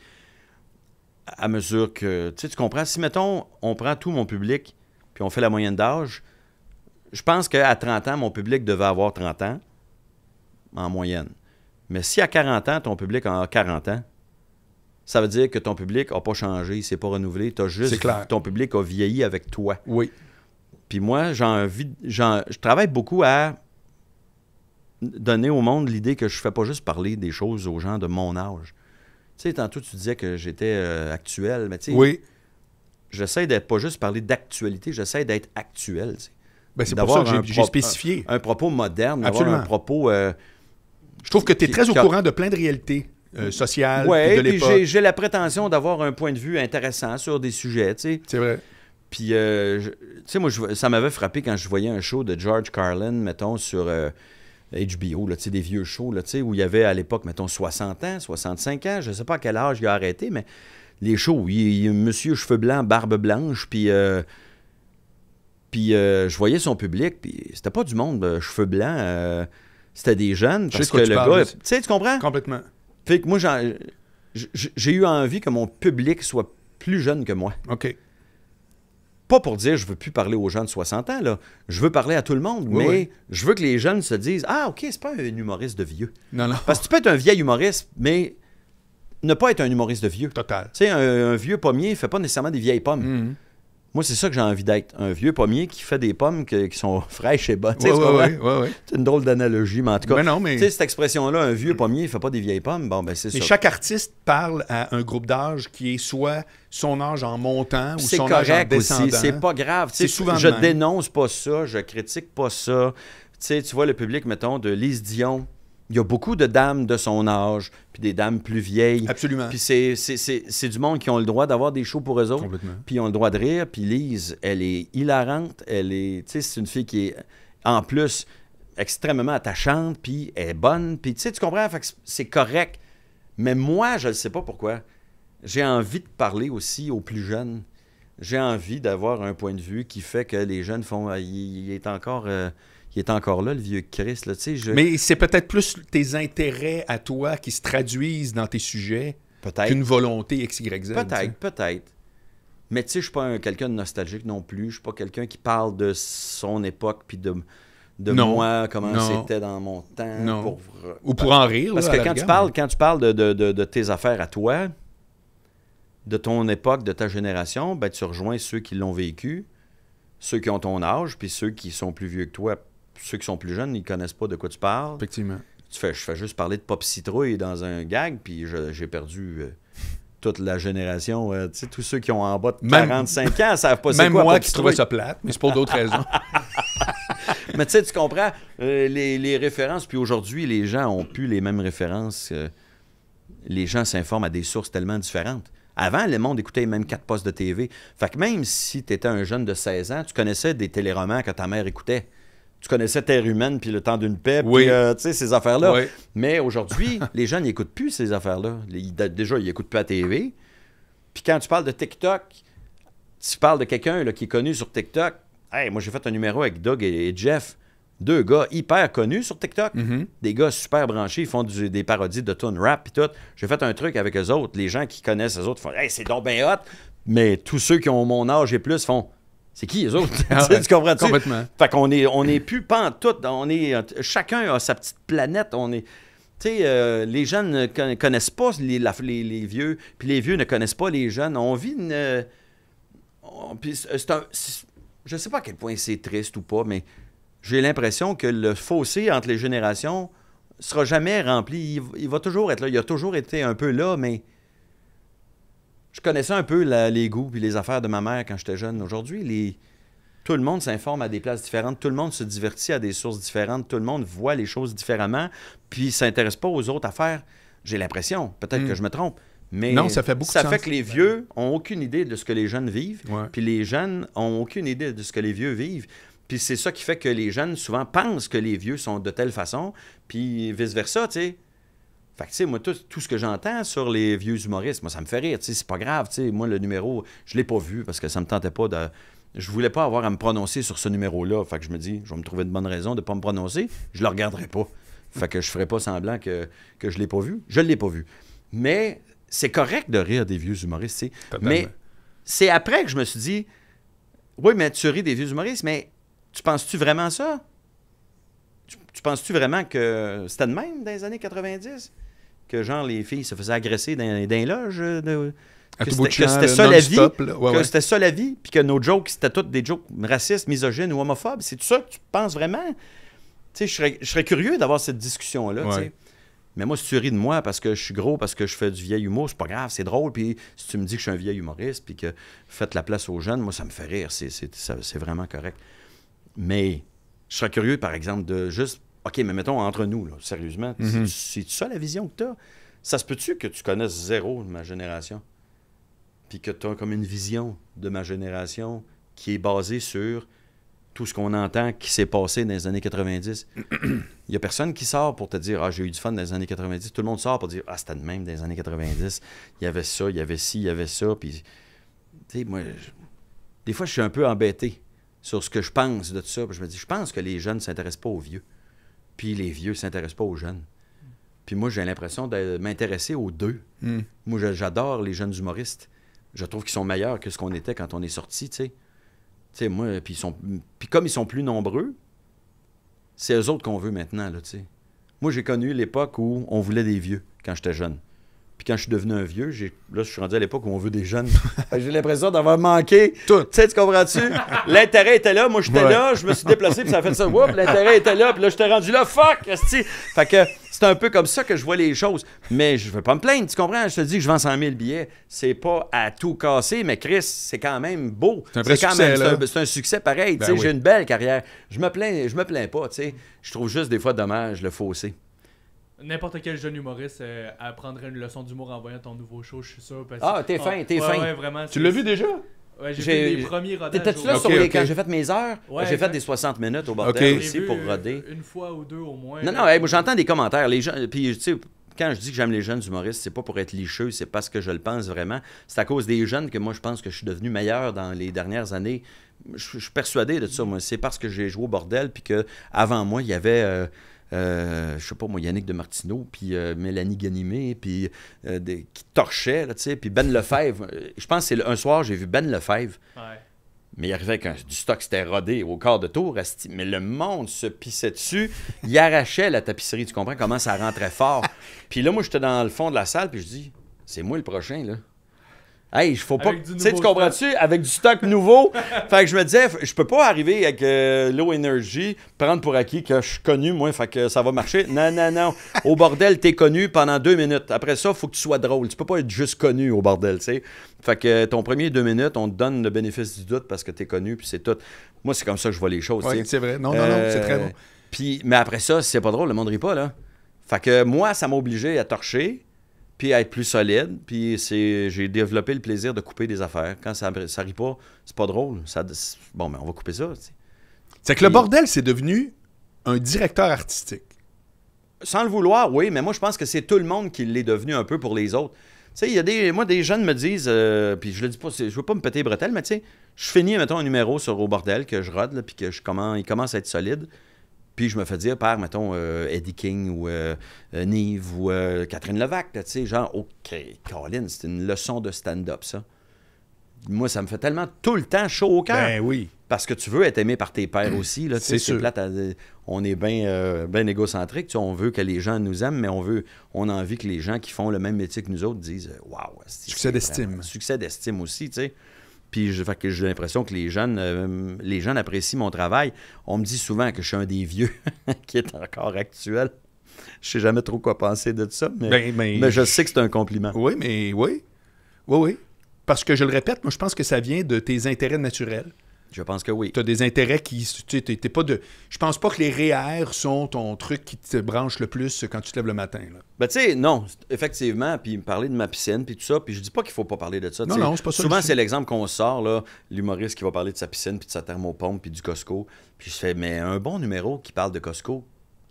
à mesure que. Tu sais, tu comprends? Si, mettons, on prend tout mon public puis on fait la moyenne d'âge, je pense qu'à 30 ans, mon public devait avoir 30 ans en moyenne. Mais si à 40 ans, ton public a 40 ans, ça veut dire que ton public n'a pas changé, il s'est pas renouvelé. As juste ton public a vieilli avec toi. Oui. Puis moi, j'ai envie. Je travaille beaucoup à donner au monde l'idée que je fais pas juste parler des choses aux gens de mon âge. Tu sais, tantôt, tu disais que j'étais euh, actuel, mais tu sais. Oui. J'essaie d'être pas juste parler d'actualité, j'essaie d'être actuel. Ben, c'est pour ça que j'ai spécifié. Un, propos moderne, un propos. Euh, je trouve que tu es très au courant de plein de réalités euh, sociales J'ai la prétention d'avoir un point de vue intéressant sur des sujets, C'est vrai. Puis, tu sais, moi, ça m'avait frappé quand je voyais un show de George Carlin, mettons, sur HBO, là, des vieux shows, là, où il y avait à l'époque, mettons, 60 ans, 65 ans, je ne sais pas à quel âge il a arrêté, mais les shows, il, monsieur cheveux blancs, barbe blanche, puis... Euh, puis euh, je voyais son public, puis c'était pas du monde euh, cheveux blancs, c'était des jeunes, parce que, le gars... Tu sais, tu comprends? Complètement. Fait que moi, j'ai eu envie que mon public soit plus jeune que moi. OK pas pour dire je veux plus parler aux gens de 60 ans, là. je veux parler à tout le monde, mais je veux que les jeunes se disent Ah, ok, c'est pas un humoriste de vieux. Non, non. Parce que tu peux être un vieil humoriste, mais ne pas être un humoriste de vieux. Total. Tu sais, un, vieux pommier ne fait pas nécessairement des vieilles pommes. Mm-hmm. Moi, c'est ça que j'ai envie d'être. Un vieux pommier qui fait des pommes qui sont fraîches et bonnes. c'est une drôle d'analogie, mais en tout cas, ben mais cette expression-là, un vieux pommier, il fait pas des vieilles pommes. Bon, ben, c'est chaque artiste parle à un groupe d'âge qui est soit son âge en montant ou son âge en descendant. C'est pas grave. C'est souvent Je dénonce pas ça, je critique pas ça. tu vois le public, mettons, de Lise Dion il y a beaucoup de dames de son âge, puis des dames plus vieilles. Absolument. Puis c'est du monde qui ont le droit d'avoir des shows pour eux autres. Complètement. Puis ils ont le droit de rire. Puis Lise, elle est hilarante. Elle est, tu sais, c'est une fille qui est, en plus, extrêmement attachante, puis elle est bonne. Puis tu sais, tu comprends? c'est correct. Mais moi, je ne sais pas pourquoi. J'ai envie de parler aussi aux plus jeunes. J'ai envie d'avoir un point de vue qui fait que les jeunes font... Ah, il, est encore... Euh, il est encore là, le vieux Christ. Là, Mais c'est peut-être plus tes intérêts à toi qui se traduisent dans tes sujets qu'une volonté XYZ. Peut-être, peut-être. Mais tu sais, je suis pas quelqu'un de nostalgique non plus. Je ne suis pas quelqu'un qui parle de son époque puis de, de moi, comment c'était dans mon temps. Non. Ou pour en rire. Parce que quand, tu parles, quand tu parles de, de tes affaires à toi, de ton époque, de ta génération, ben, tu rejoins ceux qui l'ont vécu, ceux qui ont ton âge, puis ceux qui sont plus vieux que toi ceux qui sont plus jeunes, ils connaissent pas de quoi tu parles. Effectivement. Tu fais, je fais juste parler de Pop Citrouille dans un gag, puis j'ai perdu euh, toute la génération. Euh, tous ceux qui ont en bas de 45 ans savent pas c'est quoi. Même moi qui trouvais ça plate, mais c'est pour d'autres raisons. mais tu sais, tu comprends euh, les, références. Puis aujourd'hui, les gens ont plus les mêmes références. les gens s'informent à des sources tellement différentes. Avant, le monde écoutait même quatre postes de TV. Fait que même si tu étais un jeune de 16 ans, tu connaissais des téléromans que ta mère écoutait tu connaissais Terre humaine, puis le temps d'une paix, oui. puis euh, tu sais, ces affaires-là. Mais aujourd'hui, les gens n'écoutent plus ces affaires-là. Déjà, ils n'écoutent plus la TV. Puis quand tu parles de TikTok, tu parles de quelqu'un qui est connu sur TikTok. Hey, moi, j'ai fait un numéro avec Doug et, Jeff deux gars hyper connus sur TikTok, mm-hmm. des gars super branchés, ils font des parodies de tune rap et tout. J'ai fait un truc avec les autres, les gens qui connaissent les autres font "Hey, c'est donc bien hot." Mais tous ceux qui ont mon âge et plus font c'est qui les autres? Ah tu comprends? -tu? Complètement. Fait qu'on est, on est plus tout. On est, chacun a sa petite planète. On est, tu sais, euh, les jeunes ne connaissent pas les, les, vieux, puis les vieux ne connaissent pas les jeunes. On vit une. c'est un, je sais pas à quel point c'est triste ou pas, mais j'ai l'impression que le fossé entre les générations sera jamais rempli. il va toujours être là. Il a toujours été un peu là, mais je connaissais un peu les goûts et les affaires de ma mère quand j'étais jeune. Aujourd'hui, les... tout le monde s'informe à des places différentes, tout le monde se divertit à des sources différentes, tout le monde voit les choses différemment, puis s'intéresse pas aux autres affaires. J'ai l'impression, peut-être que hmm. je me trompe, mais ça fait beaucoup Ça fait que les vieux ont aucune idée de ce que les jeunes vivent, puis les jeunes ont aucune idée de ce que les vieux vivent. Puis c'est ça qui fait que les jeunes souvent pensent que les vieux sont de telle façon, puis vice-versa, tu sais. Fait que, tu sais, moi, tout, ce que j'entends sur les vieux humoristes, moi, ça me fait rire, tu sais, c'est pas grave, tu sais, moi, le numéro, je l'ai pas vu parce que ça me tentait pas de... Je voulais pas avoir à me prononcer sur ce numéro-là, fait que je me dis, je vais me trouver de bonne raisons de pas me prononcer, je le regarderai pas. Fait que je ferai pas semblant que, que je l'ai pas vu. Je l'ai pas vu. Mais c'est correct de rire des vieux humoristes, tu sais. Mais c'est après que je me suis dit, oui, mais tu ris des vieux humoristes, mais tu penses-tu vraiment ça? Tu, penses-tu vraiment que c'était de même dans les années 90? que genre les filles se faisaient agresser dans, dans les loges. Euh, que c'était ça la vie. que c'était ça la vie. Puis que nos jokes, c'était toutes des jokes racistes, misogynes ou homophobes. C'est tout ça que tu penses vraiment? Tu sais, je serais, curieux d'avoir cette discussion-là. Mais moi, si tu ris de moi parce que je suis gros, parce que je fais du vieil humour, c'est pas grave, c'est drôle. Puis si tu me dis que je suis un vieil humoriste, puis que faites la place aux jeunes, moi, ça me fait rire. C'est vraiment correct. Mais je serais curieux, par exemple, de juste OK, mais mettons entre nous, sérieusement, mhm. c'est ça la vision que tu as? Ça se peut-tu que tu connaisses zéro de ma génération? Puis que tu as comme une vision de ma génération qui est basée sur tout ce qu'on entend qui s'est passé dans les années 90. Il n'y a personne qui sort pour te dire Ah, j'ai eu du fun dans les années 90. Tout le monde sort pour dire Ah, c'était de même dans les années 90. Il y avait ça, il y avait ci, il y avait ça. Puis, tu sais, moi, des fois, je suis un peu embêté sur ce que je pense de tout ça. Puis je me dis Je pense que les jeunes ne s'intéressent pas aux vieux puis les vieux ne s'intéressent pas aux jeunes. Puis moi, j'ai l'impression de m'intéresser aux deux. Hmm. Moi, j'adore les jeunes humoristes. Je trouve qu'ils sont meilleurs que ce qu'on était quand on est sorti, tu sais. moi, puis sont... comme ils sont plus nombreux, c'est eux autres qu'on veut maintenant, là, tu sais. Moi, j'ai connu l'époque où on voulait des vieux quand j'étais jeune. Puis quand je suis devenu un vieux, j'ai, là, je suis rendu à l'époque où on veut des jeunes. j'ai l'impression d'avoir manqué. Tout. Tu sais, tu comprends-tu? L'intérêt était là. Moi, j'étais là. Je me suis déplacé. Puis ça a fait ça. Oups, l'intérêt était là. Puis là, j'étais rendu là. Fuck! Fait que c'est un peu comme ça que je vois les choses. Mais je veux pas me plaindre. Tu comprends? Je te dis que je vends 100 000 billets. C'est pas à tout casser. Mais Chris, c'est quand même beau. C'est un quand succès. Même, c'est, un, succès pareil. Ben tu sais, j'ai une belle carrière. Je me plains, je me plains pas. Tu sais, je trouve juste des fois dommage le fossé. N'importe quel jeune humoriste euh, apprendrait une leçon d'humour en voyant ton nouveau show, je suis sûr. Ah, t'es ah, fin, t'es fin. Ouais, vraiment, tu l'as vu déjà? Ouais, j'ai fait les premiers rodages. T'étais-tu là sur les... quand j'ai fait mes heures? j'ai fait des 60 minutes au bordel aussi pour euh, roder. Une fois ou deux au moins. Non, non, j'entends des commentaires. Les gens, puis tu sais, quand je dis que j'aime les jeunes humoristes, c'est pas pour être licheux, c'est parce que je le pense vraiment. C'est à cause des jeunes que moi je pense que je suis devenu meilleur dans les dernières années. Je, suis persuadé de ça, moi. C'est parce que j'ai joué au bordel, puis que avant moi, il y avait. Euh, euh, je sais pas moi, Yannick de Martineau, puis euh, Mélanie Ganimé, puis euh, des, qui torchaient, tu puis Ben Lefebvre. Je pense que c'est un soir, j'ai vu Ben Lefebvre. Mais il arrivait avec du stock, c'était rodé au quart de tour. Mais le monde se pissait dessus. Il arrachait la tapisserie. Tu comprends comment ça rentrait fort. puis là, moi, j'étais dans le fond de la salle, puis je dis, c'est moi le prochain, là. Hey, faut pas. Tu sais, tu comprends-tu? Avec du stock nouveau. fait que je me disais, je peux pas arriver avec euh, Low Energy, prendre pour acquis que je suis connu, moi, que ça va marcher. Non, non, non. Au bordel, t'es connu pendant deux minutes. Après ça, faut que tu sois drôle. Tu peux pas être juste connu au bordel, tu sais. Fait que euh, ton premier deux minutes, on te donne le bénéfice du doute parce que t'es connu, puis c'est tout. Moi, c'est comme ça que je vois les choses, c'est vrai. Non, non, non, c'est très euh, bon. Puis, mais après ça, c'est pas drôle, le monde rit pas, là. Fait que moi, ça m'a obligé à torcher puis être plus solide. Puis c'est, j'ai développé le plaisir de couper des affaires. Quand ça, ça pas, c'est pas drôle. Ça, bon, mais ben, on va couper ça. C'est que le bordel, c'est devenu un directeur artistique. Sans le vouloir, oui, mais moi, je pense que c'est tout le monde qui l'est devenu un peu pour les autres. Tu sais, il y a des. Moi, des jeunes me disent, euh, puis je le dis pas, je veux pas me péter les bretelles, mais tu sais, je finis, mettons, un numéro sur Au Bordel que je rode, puis que je commence, il commence à être solide. Puis je me fais dire par, mettons, euh, Eddie King ou euh, euh ou euh, Catherine Levac, tu sais, genre, OK, Colin, c'est une leçon de stand-up, ça. Moi, ça me fait tellement tout le temps chaud au cœur. Ben oui. Parce que tu veux être aimé par tes pères aussi. Là, c'est Plate on est bien ben égocentrique. On veut que les gens nous aiment, mais on veut, on a envie que les gens qui font le même métier que nous autres disent Waouh, succès d'estime. Succès d'estime aussi, tu sais. Puis j'ai l'impression que les jeunes, euh, les jeunes apprécient mon travail. On me dit souvent que je suis un des vieux qui est encore actuel. Je sais jamais trop quoi penser de ça, mais, ben, ben, mais je sais que c'est un compliment. Oui, mais oui. Oui, oui. Parce que je le répète, moi je pense que ça vient de tes intérêts naturels. Je pense que oui. Tu as des intérêts qui. Tu t'es pas de. Je pense pas que les REER e sont ton truc qui te branche le plus quand tu te lèves le matin. Là. Ben, tu sais, non, effectivement. Puis, me parler de ma piscine, puis tout ça. Puis, je dis pas qu'il faut pas parler de ça. Non, non, c'est pas ça. Souvent, c'est l'exemple qu'on sort, là, l'humoriste qui va parler de sa piscine, puis de sa thermopompe, puis du Costco. Puis, je fais, mais un bon numéro qui parle de Costco,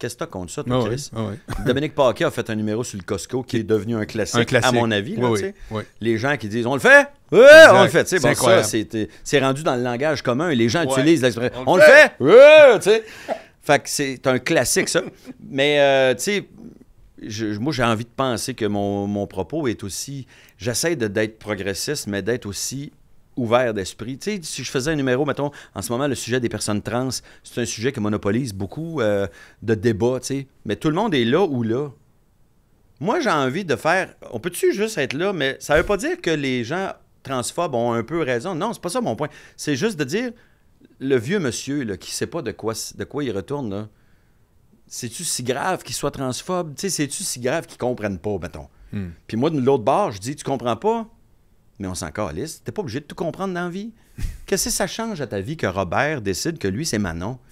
Qu'est-ce contre ça, toi, ah Chris? Ah Dominique Paquet a fait un numéro sur le Costco qui est devenu un classique, à mon avis. les gens qui disent On le fait On le fait. Bon, ça, euh, c'est rendu dans le langage commun et les gens utilisent l'expression On, le fait, fait. que c'est un classique, ça. Mais, euh, tu sais, je, moi, j'ai envie de penser que mon, mon propos est aussi. J'essaie d'être progressiste, mais d'être aussi ouvert d'esprit. si je faisais un numéro, mettons, en ce moment, le sujet des personnes trans, c'est un sujet qui monopolise beaucoup euh, de débats, Mais tout le monde est là ou là. Moi, j'ai envie de faire. On peut-tu juste être là, mais ça veut pas dire que les gens transphobes ont un peu raison. Non, c'est pas ça mon point. C'est juste de dire le vieux monsieur là, qui sait pas de quoi, de quoi il retourne, c'est-tu si grave qu'il soit transphobe? c'est-tu si grave qu'il comprenne pas, mettons? Hmm. Puis moi, de l'autre bord, je dis, tu comprends pas? mais on s'en calisse. T'es pas obligé de tout comprendre dans la vie. Qu'est-ce que ça change à ta vie que Robert décide que lui, c'est Manon?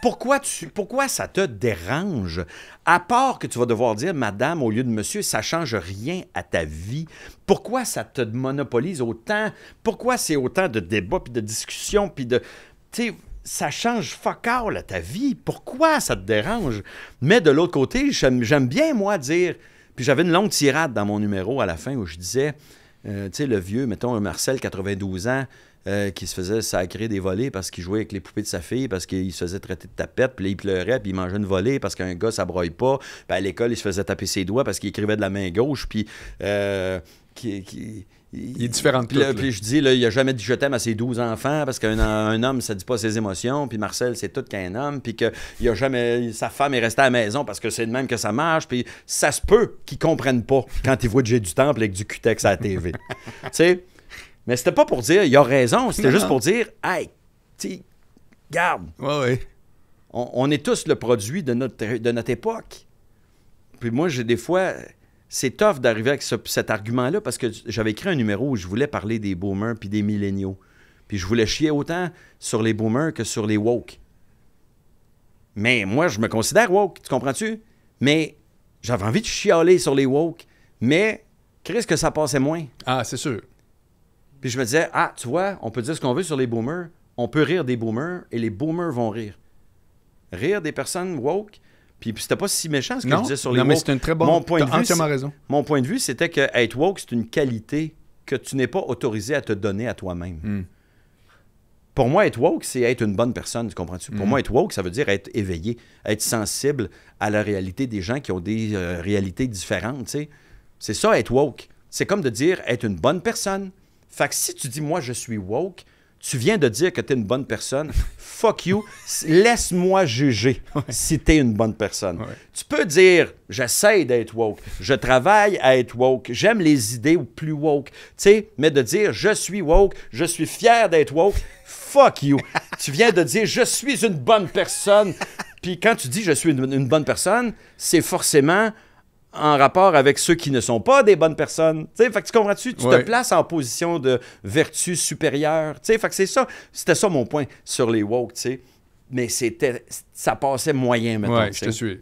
Pourquoi, tu, pourquoi ça te dérange? À part que tu vas devoir dire madame au lieu de monsieur, ça change rien à ta vie. Pourquoi ça te monopolise autant? Pourquoi c'est autant de débats, puis de discussions, puis de... Tu ça change fuck all à ta vie. Pourquoi ça te dérange? Mais de l'autre côté, j'aime bien, moi, dire... Puis j'avais une longue tirade dans mon numéro à la fin où je disais... Euh, tu sais, le vieux, mettons, un Marcel, 92 ans, euh, qui se faisait sacrer des volets parce qu'il jouait avec les poupées de sa fille, parce qu'il se faisait traiter de tapette, puis il pleurait, puis il mangeait une volée parce qu'un gars, ça broye pas. Puis ben, à l'école, il se faisait taper ses doigts parce qu'il écrivait de la main gauche, puis... Euh, qui il est différent de puis, puis je dis, là, il a jamais dit je t'aime à ses 12 enfants parce qu'un homme, ça dit pas ses émotions. Puis Marcel, c'est tout qu'un homme. Puis que il a jamais, sa femme est restée à la maison parce que c'est de même que ça marche. Puis ça se peut qu'ils comprennent pas quand ils voient que j'ai du temple avec du cutex à la TV. tu sais? Mais c'était pas pour dire il a raison. C'était juste pour dire, hey, tu garde. On, on, est tous le produit de notre, de notre époque. Puis moi, j'ai des fois c'est tough d'arriver avec cet argument-là parce que j'avais écrit un numéro où je voulais parler des boomers puis des milléniaux. Puis je voulais chier autant sur les boomers que sur les woke. Mais moi, je me considère woke, tu comprends-tu? Mais j'avais envie de chialer sur les woke. Mais, Chris, que ça passait moins. Ah, c'est sûr. Puis je me disais, ah, tu vois, on peut dire ce qu'on veut sur les boomers. On peut rire des boomers et les boomers vont rire. Rire des personnes woke, puis c'était pas si méchant ce que tu disais sur les non, mais c'est une très bonne... Mon point de vue, Mon point de vue, c'était que être woke, c'est une qualité que tu n'es pas autorisé à te donner à toi-même. Hmm. Pour moi, être woke, c'est être une bonne personne, tu comprends-tu? Pour hmm. moi, être woke, ça veut dire être éveillé, être sensible à la réalité des gens qui ont des euh, réalités différentes, C'est ça, être woke. C'est comme de dire être une bonne personne. Fait que si tu dis, moi, je suis woke, tu viens de dire que tu es une bonne personne, fuck you, laisse-moi juger si tu es une bonne personne. Tu peux dire, j'essaie d'être woke, je travaille à être woke, j'aime les idées plus woke, tu sais, mais de dire, je suis woke, je suis fier d'être woke, fuck you. tu viens de dire, je suis une bonne personne. Puis quand tu dis, je suis une bonne personne, c'est forcément en rapport avec ceux qui ne sont pas des bonnes personnes. fait que tu comprends-tu? Tu te places en position de vertu supérieure. fait c'est ça. C'était ça mon point sur les woke, Mais c'était, ça passait moyen, maintenant. je te suis.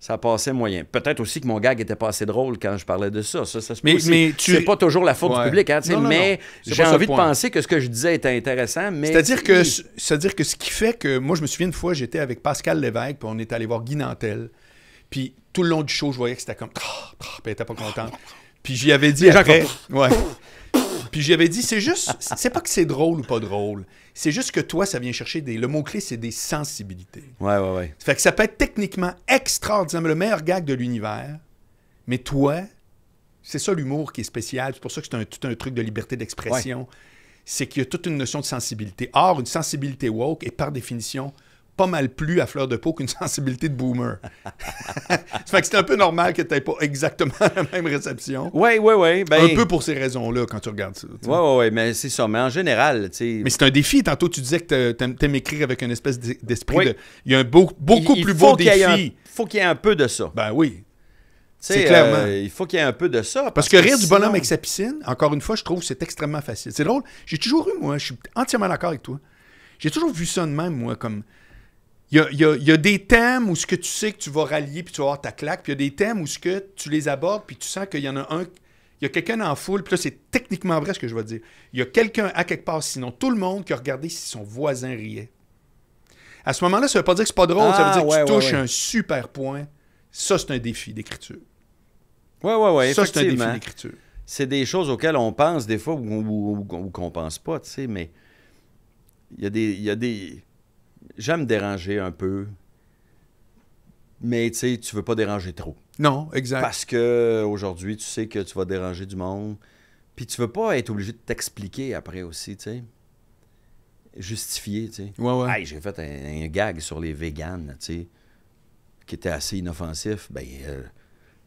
Ça passait moyen. Peut-être aussi que mon gag était pas assez drôle quand je parlais de ça. ça, ça mais, C'est pas toujours la faute du public, hein, mais j'ai envie de penser que ce que je disais était intéressant. c'est-à-dire que, cest dire que ce qui fait que moi, je me souviens une fois, j'étais avec Pascal Lévesque, puis on est allé voir Guy Nantel. Puis tout le long du show, je voyais que c'était comme. Ah, ah, puis elle pas contente. Ah, puis j'y avais dit Puis j'y avais dit, c'est juste. C'est pas que c'est drôle ou pas drôle. C'est juste que toi, ça vient chercher des. Le mot-clé, c'est des sensibilités. Ouais, ouais, ouais. Fait que ça peut être techniquement extraordinaire, le meilleur gag de l'univers. Mais toi, c'est ça l'humour qui est spécial. C'est pour ça que c'est tout un truc de liberté d'expression. C'est qu'il y a toute une notion de sensibilité. Or, une sensibilité woke est par définition pas mal plus à fleur de peau qu'une sensibilité de boomer. ça fait que c'est un peu normal que tu n'aies pas exactement la même réception. Oui, oui, oui. Ben- un peu pour ces raisons-là quand tu regardes ça. Oui, oui, ouais, mais c'est ça. Mais en général, tu sais. Mais c'est un défi. Tantôt, tu disais que tu aimes écrire avec une espèce d'esprit de. Il y a un beau, beaucoup plus beau défi. Il faut qu'il y ait un peu de ça. Ben oui. C'est clairement. Euh, il faut qu'il y ait un peu de ça. Parce, que, rire du bonhomme avec sa piscine, encore une fois, je trouve que c'est extrêmement facile. C'est drôle. J'ai toujours eu, moi, je suis entièrement d'accord avec toi. J'ai toujours vu ça de même, moi, comme il y a, des thèmes où ce que tu sais que tu vas rallier puis tu vas avoir ta claque, puis il y a des thèmes où ce que tu les abordes puis tu sens qu'il y en a un, il y a quelqu'un en foule, puis là c'est techniquement vrai ce que je vais dire. Il y a quelqu'un à quelque part, sinon tout le monde qui a regardé si son voisin riait. À ce moment-là, ça ne veut pas dire que c'est pas drôle, ça veut ah, dire que tu touches un super point. Ça c'est un défi d'écriture. Ouais oui, ouais. Ça c'est un défi d'écriture. C'est des choses auxquelles on pense des fois ou, qu'on ne pense pas, tu sais, mais il y des il y a des j'aime déranger un peu, mais tu sais, tu veux pas déranger trop. Non, exact. Parce que aujourd'hui, tu sais que tu vas déranger du monde, puis tu veux pas être obligé de t'expliquer après aussi, tu sais. Justifier, tu sais. Ouais, ouais. j'ai fait un, gag sur les véganes, tu sais, qui était assez inoffensif. Ben, euh,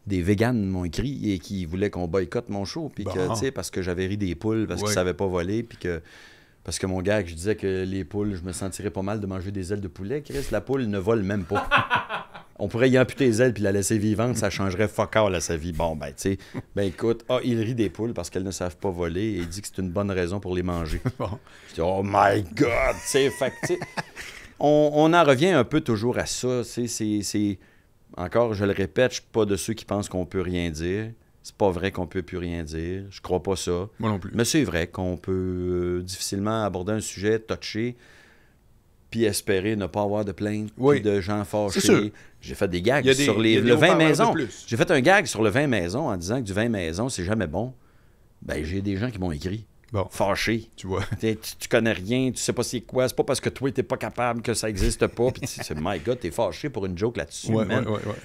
des véganes m'ont écrit et qui voulaient qu'on boycotte mon show, puis parce que j'avais ri des poules, parce ouais. qu'ils savaient pas voler, puis que parce que mon gars, je disais que les poules, je me sentirais pas mal de manger des ailes de poulet. Chris, la poule ne vole même pas. On pourrait y amputer les ailes puis la laisser vivante, ça changerait fuck all à sa vie. Bon, ben, tu sais, ben écoute, ah, il rit des poules parce qu'elles ne savent pas voler et il dit que c'est une bonne raison pour les manger. oh my god, tu sais, on, en revient un peu toujours à ça. C'est, encore, je le répète, je suis pas de ceux qui pensent qu'on peut rien dire c'est pas vrai qu'on peut plus rien dire. Je crois pas ça. Moi non plus. Mais c'est vrai qu'on peut euh, difficilement aborder un sujet toucher, puis espérer ne pas avoir de plaintes oui. de gens fâchés. J'ai fait des gags sur les, le vin maison. J'ai fait un gag sur le vin maison en disant que du vin maison, c'est jamais bon. Ben, j'ai des gens qui m'ont écrit. Bon. Fâché. Tu vois. Tu, connais rien, tu sais pas c'est quoi. C'est pas parce que toi, t'es pas capable que ça existe pas. Puis tu my God, t'es fâché pour une joke là-dessus.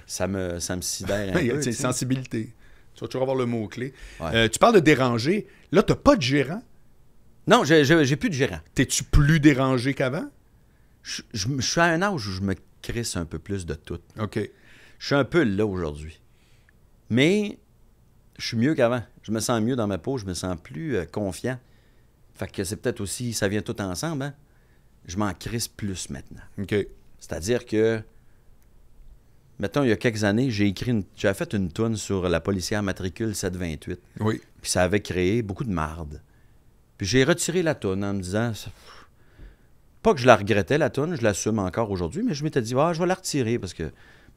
ça, me, ça me sidère un peu. sensibilité. Tu vas toujours avoir le mot-clé. Euh, tu parles de déranger. Là, tu n'as pas de gérant. Non, j'ai, j'ai plus de gérant. T'es-tu plus dérangé qu'avant? Je, suis à un âge où je me crisse un peu plus de tout. OK. Je suis un peu là aujourd'hui. Mais je suis mieux qu'avant. Je me sens mieux dans ma peau, je me sens plus euh, confiant. Fait que c'est peut-être aussi, ça vient tout ensemble, hein? Je m'en crisse plus maintenant. OK. C'est-à-dire que mettons, il y a quelques années, j'ai écrit une... j'avais fait une toune sur la policière matricule 728. Oui. Puis ça avait créé beaucoup de marde. Puis j'ai retiré la toune en me disant pas que je la regrettais la toune, je l'assume encore aujourd'hui, mais je m'étais dit ah, je vais la retirer parce que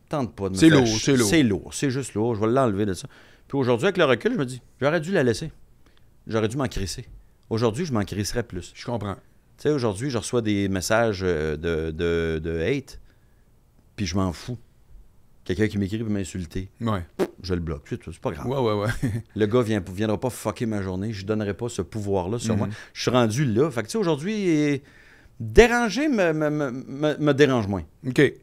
tente pas de me C'est lourd, c'est lourd. C'est lourd, c'est juste lourd, je vais l'enlever de ça. Puis aujourd'hui avec le recul, je me dis j'aurais dû la laisser. J'aurais dû m'en crisser. Aujourd'hui, je m'en crisserais plus. Je comprends. Tu sais aujourd'hui, je reçois des messages euh, de, de hate puis je m'en fous. Quelqu'un qui m'écrit pour m'insulter. Ouais. Je le bloque. C'est pas grave. Ouais, ouais, ouais. le gars vient, viendra pas fucker ma journée. Je donnerai pas ce pouvoir-là sur moi. Mhm. Je suis rendu là. Fait que tu sais, aujourd'hui, déranger me, me, dérange moins.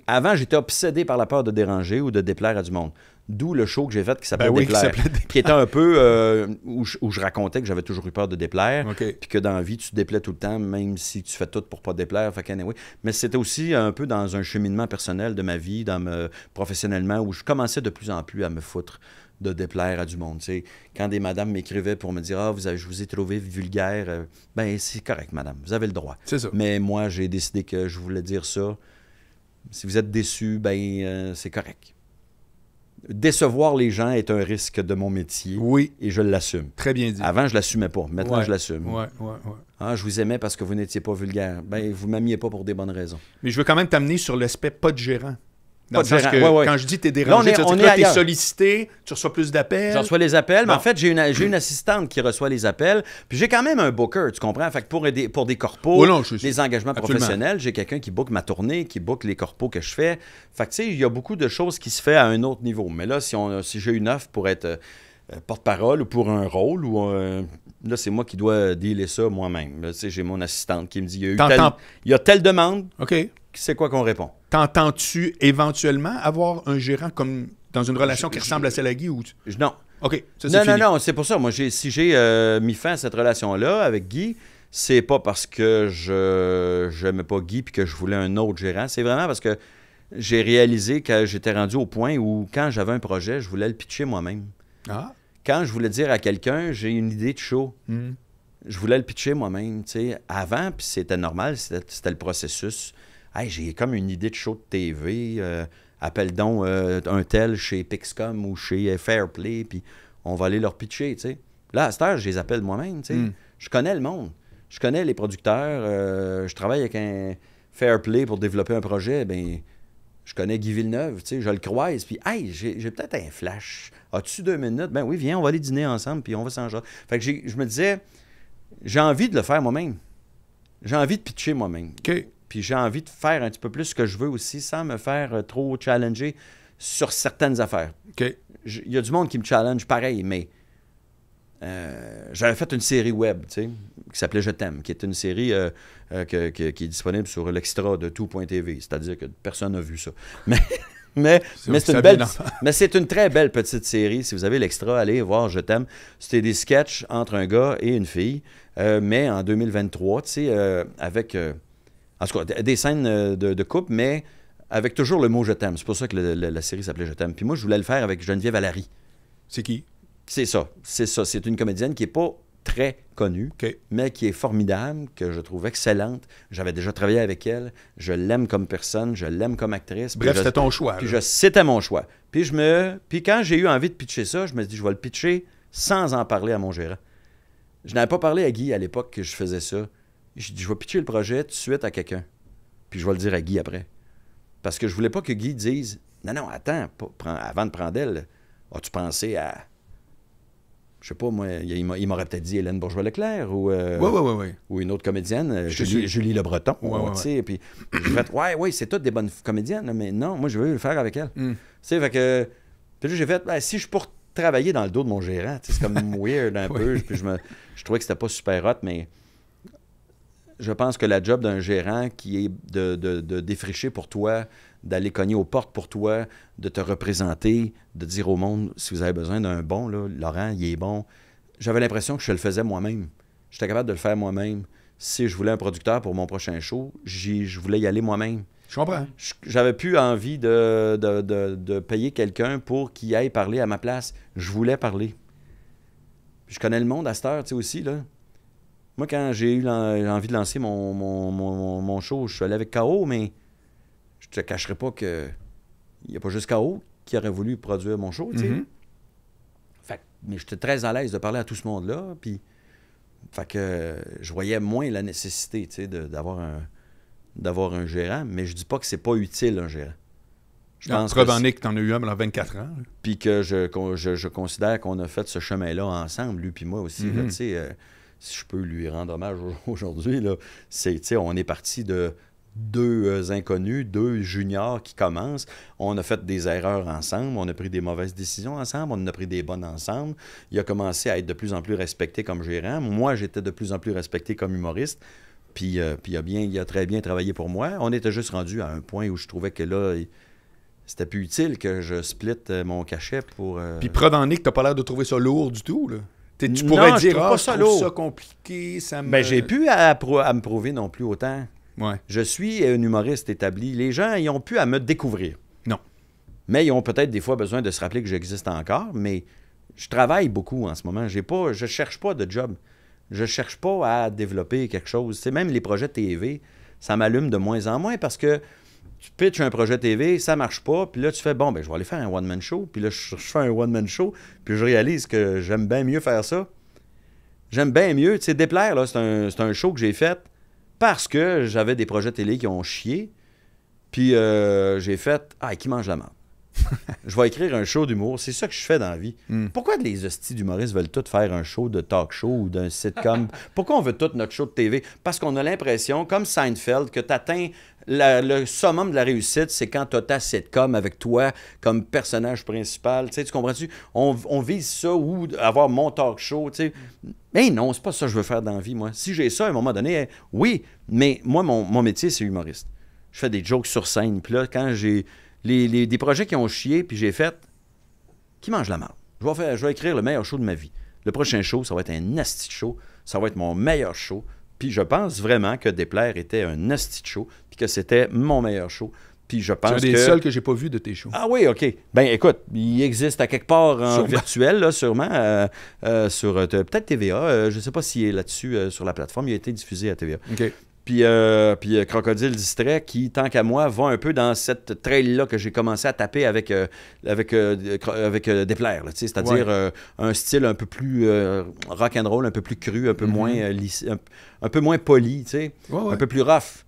Avant, j'étais obsédé par la peur de déranger ou de déplaire à du monde. D'où le show que j'ai fait qui ben s'appelait Déplaire, qui, était un peu euh, où, je, racontais que j'avais toujours eu peur de déplaire, puis que dans la vie, tu déplais tout le temps, même si tu fais tout pour pas déplaire. Fait Mais c'était aussi un peu dans un cheminement personnel de ma vie, dans me, professionnellement, où je commençais de plus en plus à me foutre de déplaire à du monde. Quand des madames m'écrivaient pour me dire Ah, vous avez, je vous ai trouvé vulgaire, euh, ben c'est correct, madame, vous avez le droit. C'est ça. Mais moi, j'ai décidé que je voulais dire ça. Si vous êtes déçu, ben euh, c'est correct décevoir les gens est un risque de mon métier. Oui. Et je l'assume. Très bien dit. Avant, je l'assumais pas. Maintenant, je l'assume. Oui, oui, oui. Ah, je vous aimais parce que vous n'étiez pas vulgaire. Ben, vous m'aimiez pas pour des bonnes raisons. Mais je veux quand même t'amener sur l'aspect pas de gérant. Quand je dis t'es dérangé, tu es sollicité, tu reçois plus d'appels. Je reçois les appels, mais en fait, j'ai une, une, assistante qui reçoit les appels. Puis j'ai quand même un booker, tu comprends? Fait que pour des, pour des corpos, engagements professionnels, j'ai quelqu'un qui book ma tournée, qui book les corpos que je fais. Fait que il y a beaucoup de choses qui se font à un autre niveau. Mais là, si, on, si j'ai une offre pour être euh, porte-parole ou pour un rôle ou là, c'est moi qui dois dealer ça moi-même. J'ai mon assistante qui me dit il y a, telle, il y a telle demande c'est quoi qu'on répond? T'entends-tu éventuellement avoir un gérant comme dans une relation qui ressemble à celle à Guy ou Non. OK. non, non, non, c'est pour ça. Moi, si j'ai euh, mis fin à cette relation-là avec Guy, c'est pas parce que je n'aimais pas Guy puis que je voulais un autre gérant. C'est vraiment parce que j'ai réalisé que j'étais rendu au point où, quand j'avais un projet, je voulais le pitcher moi-même. Ah. Quand je voulais dire à quelqu'un, j'ai une idée de show. Hmm. Je voulais le pitcher moi-même. Avant, puis c'était normal, c'était le processus Hey, j'ai comme une idée de show de TV. Euh, appelle donc euh, un tel chez Pixcom ou chez Fairplay, puis on va aller leur pitcher, tu sais. Là, à cette heure, je les appelle moi-même, tu sais. Hmm. Je connais le monde. Je connais les producteurs. Euh, je travaille avec un Fairplay pour développer un projet. Ben, je connais Guy Villeneuve, tu sais, je le croise, puis hey, j'ai peut-être un flash. As-tu deux minutes? Ben oui, viens, on va aller dîner ensemble, puis on va s'en Fait que je me disais, j'ai envie de le faire moi-même. J'ai envie de pitcher moi-même. OK. Puis j'ai envie de faire un petit peu plus ce que je veux aussi sans me faire euh, trop challenger sur certaines affaires. OK. Il y a du monde qui me challenge pareil, mais euh, j'avais fait une série web qui s'appelait Je t'aime, qui est une série euh, qui est disponible sur l'extra de tout.tv, c'est-à-dire que personne n'a vu ça. Mais. Mais, c'est une, belle, mais une très belle petite série. Si vous avez l'extra, allez voir Je t'aime. C'était des sketchs entre un gars et une fille. mais en 2023, tu sais, avec en tout cas, des scènes euh, de, de couple, mais avec toujours le mot je t'aime. C'est pour ça que la série s'appelait Je t'aime. Puis moi, je voulais le faire avec Geneviève Allary. C'est qui? C'est ça. C'est ça. C'est une comédienne qui n'est pas très connue, mais qui est formidable, que je trouve excellente. J'avais déjà travaillé avec elle. Je l'aime comme personne, je l'aime comme actrice. Bref, c'était ton choix. je, c'était mon choix. Puis je me, puis quand j'ai eu envie de pitcher ça, je me suis dit, je vais le pitcher sans en parler à mon gérant. Je n'avais pas parlé à Guy à l'époque que je faisais ça je, je vais pitcher le projet tout de suite à quelqu'un. Puis je vais le dire à Guy après. Parce que je voulais pas que Guy dise Non, non, attends, avant de prendre elle, as-tu pensé à. Je sais pas, moi, il m'aurait peut-être dit Hélène Bourgeois-Leclerc ou, euh, ou une autre comédienne, euh, Julie, Le Breton. Puis je puis ouais, ouais, c'est toutes des bonnes comédiennes, mais non, moi, je veux le faire avec elle. Mm. Tu sais, fait que. j'ai fait, ben, si je pour travailler dans le dos de mon gérant, c'est comme weird un peu. Puis je, me, je trouvais que c'était pas super hot, mais je pense que la job d'un gérant qui est de, défricher pour toi, d'aller cogner aux portes pour toi, de te représenter, de dire au monde si vous avez besoin d'un bon, Laurent, il est bon. J'avais l'impression que je le faisais moi-même. J'étais capable de le faire moi-même. Si je voulais un producteur pour mon prochain show, je voulais y aller moi-même. Je comprends. J'avais plus envie de, de payer quelqu'un pour qu'il aille parler à ma place. Je voulais parler. Je connais le monde à cette heure, tu sais, aussi, là. Moi, quand j'ai eu l'envie de lancer mon, mon, mon, show, je suis allé avec KO, mais je te cacherai pas que il n'y a pas juste KO qui aurait voulu produire mon show, tu sais. Mm-hmm. mais j'étais très à l'aise de parler à tout ce monde-là, puis fait que je voyais moins la nécessité, d'avoir un d'avoir un gérant, mais je dis pas que c'est pas utile un gérant. Je pense que en que t'en as eu un pendant 24 ans. Puis que je, je, considère qu'on a fait ce chemin-là ensemble, lui puis moi aussi, mm-hmm. tu sais. Euh, si je peux lui rendre hommage aujourd'hui, c'est, on est parti de deux euh, inconnus, deux juniors qui commencent. On a fait des erreurs ensemble, on a pris des mauvaises décisions ensemble, on a pris des bonnes ensemble. Il a commencé à être de plus en plus respecté comme gérant. Moi, j'étais de plus en plus respecté comme humoriste. Puis, euh, puis il, a bien, il a très bien travaillé pour moi. On était juste rendu à un point où je trouvais que là, c'était plus utile que je split euh, mon cachet pour. Puis preuve en que t'as pas l'air de trouver ça lourd du tout, là. Tu pourrais dire, ah, je ça, compliqué, ça ben, j'ai pu à, me prouver non plus autant. Je suis un humoriste établi. Les gens, ils ont pu à me découvrir. Non. Mais ils ont peut-être des fois besoin de se rappeler que j'existe encore, mais je travaille beaucoup en ce moment. J'ai pas, je cherche pas de job. Je cherche pas à développer quelque chose. C'est même les projets TV, ça m'allume de moins en moins parce que tu pitches un projet TV, ça marche pas, puis là, tu fais, bon, ben, je vais aller faire un one-man show, puis là, je, fais un one-man show, puis je réalise que j'aime bien mieux faire ça. J'aime bien mieux, tu sais, déplaire, là, c'est un, show que j'ai fait parce que j'avais des projets télé qui ont chié, puis euh, j'ai fait, ah, qui mange la main je vais écrire un show d'humour. C'est ça que je fais dans la vie. Hmm. Pourquoi les hosties d'humoristes veulent tous faire un show de talk show ou d'un sitcom? Pourquoi on veut tout notre show de TV? Parce qu'on a l'impression, comme Seinfeld, que tu atteins le summum de la réussite, c'est quand tu as cette com avec toi comme personnage principal. Tu, comprends-tu? On, vise ça ou avoir mon talk show. Tu Mais non, c'est pas ça que je veux faire dans la vie, moi. Si j'ai ça à un moment donné, hein, oui, mais moi, mon, métier, c'est humoriste. Je fais des jokes sur scène. Puis là, quand j'ai les, des projets qui ont chié, puis j'ai fait, qui mange la merde? Je vais, faire, je vais écrire le meilleur show de ma vie. Le prochain show, ça va être un nasty show. Ça va être mon meilleur show. Puis je pense vraiment que Déplaire était un de show, puis que c'était mon meilleur show. Puis je pense C'est un des seuls que j'ai pas vu de tes shows. Ah oui, OK. Ben écoute, il existe à quelque part en virtuel, là, sûrement, euh, euh, sur euh, peut-être TVA. je ne sais pas s'il est là-dessus sur la plateforme. Il a été diffusé à TVA. OK. Puis, euh, euh, Crocodile Distrait, qui, tant qu'à moi, va un peu dans cette trail-là que j'ai commencé à taper avec, Déplaire. avec, C'est-à-dire un style un peu plus euh, rock and roll, un peu plus cru, un peu, mm-hmm. moins, un, peu moins poli, un peu plus rough.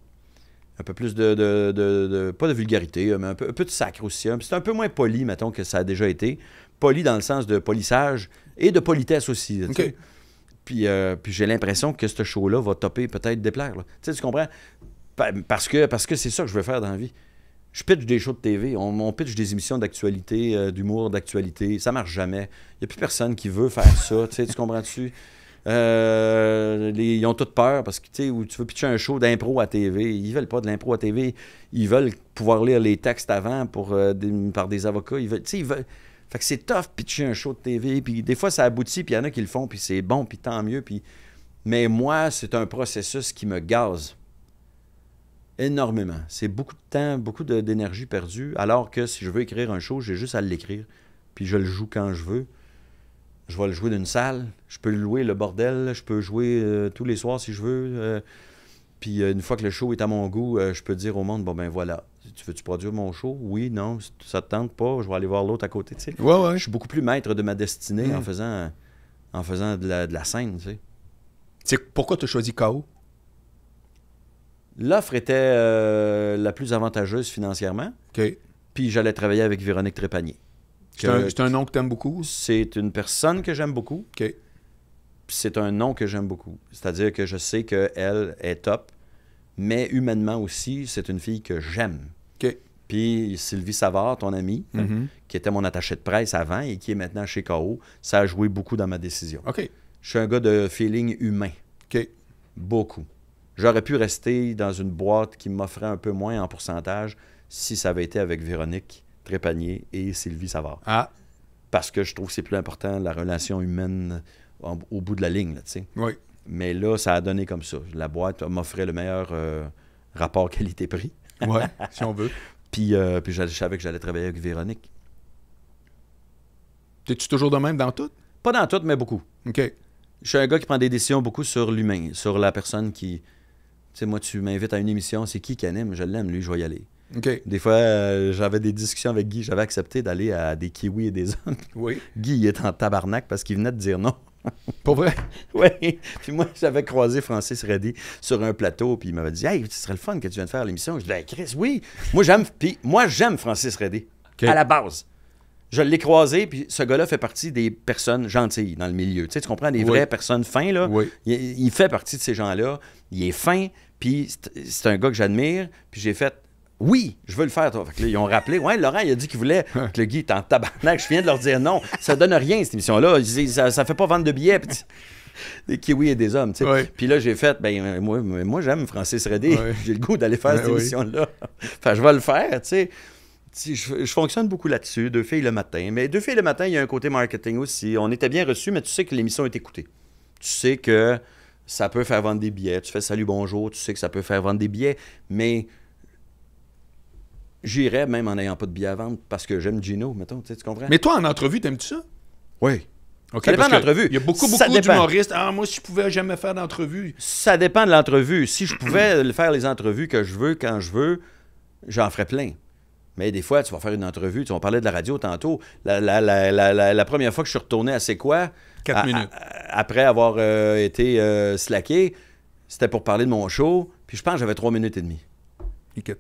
Un peu plus de, Pas de vulgarité, mais un peu, peu de sacre aussi. C'est un peu moins poli, mettons, que ça a déjà été. Poli dans le sens de polissage et de politesse aussi. Euh, puis, j'ai l'impression que ce show-là va topper peut-être déplaire. Tu sais, tu comprends? Parce que parce que c'est ça que je veux faire dans la vie. Je pitch des shows de TV, on, on pitch des émissions d'actualité, euh, d'humour, d'actualité. Ça marche jamais. Il n'y a plus personne qui veut faire ça. tu, sais, tu comprends-tu? Euh, ils ont toutes peur parce que tu sais, où tu veux pitcher un show d'impro à TV, ils veulent pas de l'impro à TV. Ils veulent pouvoir lire les textes avant pour, par des avocats. Ils veulent, ils veulent, fait que c'est tough pitcher un show de TV. Puis des fois, ça aboutit, puis il y en a qui le font, puis c'est bon, puis tant mieux. Puis... Mais moi, c'est un processus qui me gaze énormément. C'est beaucoup de temps, beaucoup d'énergie perdue. Alors que si je veux écrire un show, j'ai juste à l'écrire. Puis je le joue quand je veux. Je vais le jouer d'une salle. Je peux louer le bordel. Je peux jouer euh, tous les soirs si je veux. Euh, puis euh, une fois que le show est à mon goût, je peux dire au monde bon ben voilà, tu veux-tu produire mon show? Oui, non, ça te tente pas, je vais aller voir l'autre à côté. Tu Je suis beaucoup plus maître de ma destinée en mm. faisant en faisant de la, scène. Tu sais. Pourquoi tu as choisi KO? L'offre était euh, la plus avantageuse financièrement. Puis j'allais travailler avec Véronique Trépanier. C'est un, nom que tu aimes beaucoup? C'est une personne que j'aime beaucoup. OK. C'est un nom que j'aime beaucoup. C'est-à-dire que je sais qu'elle est top mais humainement aussi, c'est une fille que j'aime. OK. Puis Sylvie Savard, ton amie, mhm. qui était mon attaché de presse avant et qui est maintenant chez KO, ça a joué beaucoup dans ma décision. OK. Je suis un gars de feeling humain. OK. Beaucoup. J'aurais pu rester dans une boîte qui m'offrait un peu moins en pourcentage si ça avait été avec Véronique Trépanier et Sylvie Savard. Ah. Parce que je trouve que c'est plus important la relation humaine au bout de la ligne. Là, oui. Mais là, ça a donné comme ça. La boîte m'offrait le meilleur euh, rapport qualité-prix. ouais, si on veut. Puis, euh, puis je savais que j'allais travailler avec Véronique. T'es-tu toujours de même dans tout? Pas dans tout, mais beaucoup. OK. Je suis un gars qui prend des décisions beaucoup sur l'humain, sur la personne qui. Tu sais, moi, tu m'invites à une émission, c'est qui qui anime? Je l'aime, lui, je vais y aller. OK. Des fois, euh, j'avais des discussions avec Guy. J'avais accepté d'aller à des kiwis et des hommes. Oui. Guy, est en tabarnak parce qu'il venait de dire non. Pour vrai? oui. Puis moi, j'avais croisé Francis Reddy sur un plateau, puis il m'avait dit Hey, ce serait le fun que tu viennes faire l'émission. Je dis hey, ben, Chris, oui. Moi, j'aime. Puis moi, j'aime Francis Reddy. À la base. Je l'ai croisé, puis ce gars-là fait partie des personnes gentilles dans le milieu. Tu, sais, tu comprends? Des vraies personnes fines là. Oui. il fait partie de ces gens-là. Il est fin, puis c'est un gars que j'admire. Puis j'ai fait oui, je veux le faire, toi. ils ont rappelé, ouais, Laurent, il a dit qu'il voulait hein. que le Guy en tabarnak. Je viens de leur dire non, ça donne rien, cette émission-là. Ça, ça fait pas vendre de billets. des kiwis et des hommes. Puis là, j'ai fait, ben euh, moi, moi j'aime Francis Redé, j'ai le goût d'aller faire ben cette émission-là. enfin, je vais le faire, tu sais. Je, je, fonctionne beaucoup là-dessus, deux filles le matin. Mais deux filles le matin, il y a un côté marketing aussi. On était bien reçus, mais tu sais que l'émission est écoutée. Tu sais que ça peut faire vendre des billets. Tu fais salut, bonjour, tu sais que ça peut faire vendre des billets. Mais J'irais même en n'ayant pas de billets à vendre parce que j'aime Gino, mettons, tu comprends? Mais toi, en entrevue, t'aimes-tu ça? Oui. ça dépend de l'entrevue. Il y a beaucoup, beaucoup d'humoristes. Ah, moi, si je pouvais jamais faire d'entrevue. Ça dépend de l'entrevue. Si je pouvais faire les entrevues que je veux, quand je veux, j'en ferais plein. Mais des fois, tu vas faire une entrevue. Tu, vas parler de la radio tantôt. La, première fois que je suis retourné à C'est quoi? Quatre minutes. après avoir euh, été euh, slacké, c'était pour parler de mon show. Puis je pense que j'avais trois minutes et demie.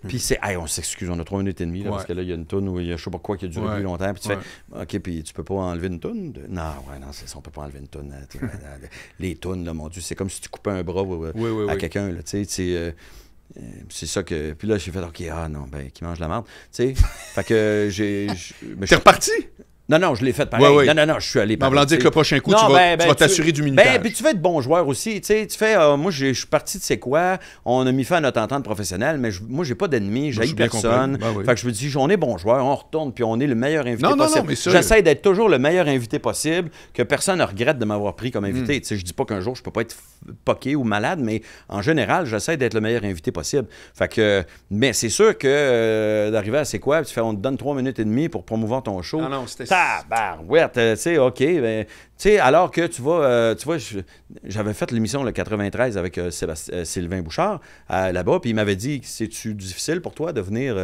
Puis c'est, hey, on s'excuse, on a trois minutes et demie, parce que là, il y a une tonne où il y a je sais pas quoi qui a duré plus longtemps. Puis tu fais, OK, puis tu peux pas enlever une tonne? Non, ouais, non, c'est ça, on peut pas enlever une tonne. les tonnes, là, mon Dieu, c'est comme si tu coupais un bras à quelqu'un, là, tu sais. Euh, euh, c'est ça que. Puis là, j'ai fait, OK, ah non, ben, qui mange la merde. Tu sais, fait que j'ai. T'es reparti? Non, non, je l'ai fait pareil. exemple. Non, non, non, je suis allé on va dire que le prochain coup, tu, vas, ben, ben, t'assurer du minimum. Ben, puis tu vas être bon joueur aussi. Tu, sais, tu fais, euh, moi, je suis parti de c'est quoi. On a mis fin à notre entente professionnelle, mais moi, j'ai pas d'ennemis, j'ai ben, personne. Fait que je me dis, on est bon joueur, on retourne, puis on est le meilleur invité possible. J'essaie d'être toujours le meilleur invité possible, que personne ne regrette de m'avoir pris comme hmm. invité. Tu sais, je dis pas qu'un jour, je peux pas être poqué ou malade, mais en général, j'essaie d'être le meilleur invité possible. Fait que, mais c'est sûr que euh, d'arriver à c'est quoi, tu fais, on te donne trois minutes et demie pour promouvoir ton show. Non, tabarouette, euh, tu sais, OK, ben, tu sais, alors que tu vois, euh, tu vois, j'avais fait l'émission le 93 avec euh, Sylvain Bouchard là-bas, puis il m'avait dit, c'est-tu difficile pour toi de venir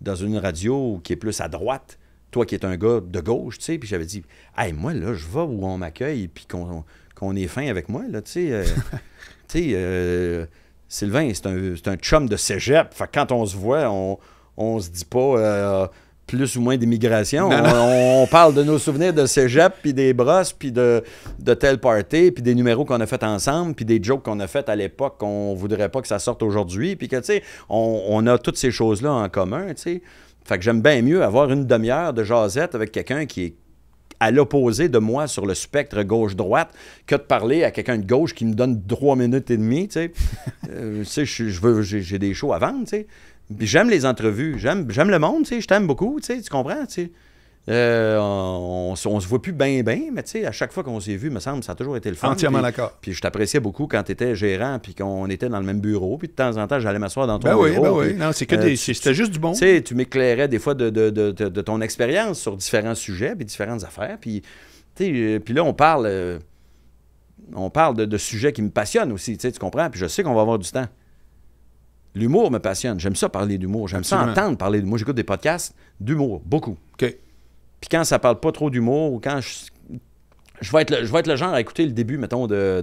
dans une radio qui est plus à droite, toi qui es un gars de gauche, tu sais, puis j'avais dit, hey, moi, là, je vais où on m'accueille, puis qu'on ait est fin avec moi, là, tu sais, tu sais, Sylvain, c'est un, chum de cégep, fait quand on se voit, on, on se dit pas plus ou moins d'immigration. On, parle de nos souvenirs de cégep, puis des brosses, puis de, de tel party, puis des numéros qu'on a fait ensemble, puis des jokes qu'on a fait à l'époque qu'on voudrait pas que ça sorte aujourd'hui. Puis que, tu sais, on, a toutes ces choses-là en commun, tu sais. Fait que j'aime bien mieux avoir une demi-heure de jasette avec quelqu'un qui est à l'opposé de moi sur le spectre gauche-droite que de parler à quelqu'un de gauche qui me donne trois minutes et demie, tu sais. Euh, tu sais, j'ai des shows à vendre, tu sais. J'aime les entrevues. J'aime, le monde, tu sais. Je t'aime beaucoup, tu sais. Tu comprends, tu euh, on, se voit plus bien, bien, mais tu sais, à chaque fois qu'on s'est vu, me semble, ça a toujours été le fun. Entièrement d'accord. Puis je t'appréciais beaucoup quand tu étais gérant, puis qu'on était dans le même bureau, puis de temps en temps, j'allais m'asseoir dans ton ben bureau. Ben oui, oui. Non, que euh, c'était juste du bon. Tu sais, tu m'éclairais des fois de, ton expérience sur différents sujets, puis différentes affaires. Puis, euh, puis là, on parle, on parle de, sujets qui me passionnent aussi, tu comprends? Puis je sais qu'on va avoir du temps. L'humour me passionne. J'aime ça parler d'humour. J'aime ça entendre parler d'humour. J'écoute des podcasts d'humour, beaucoup. OK. Puis quand ça parle pas trop d'humour quand je, je, vais être le, je être genre à écouter le début, mettons, de,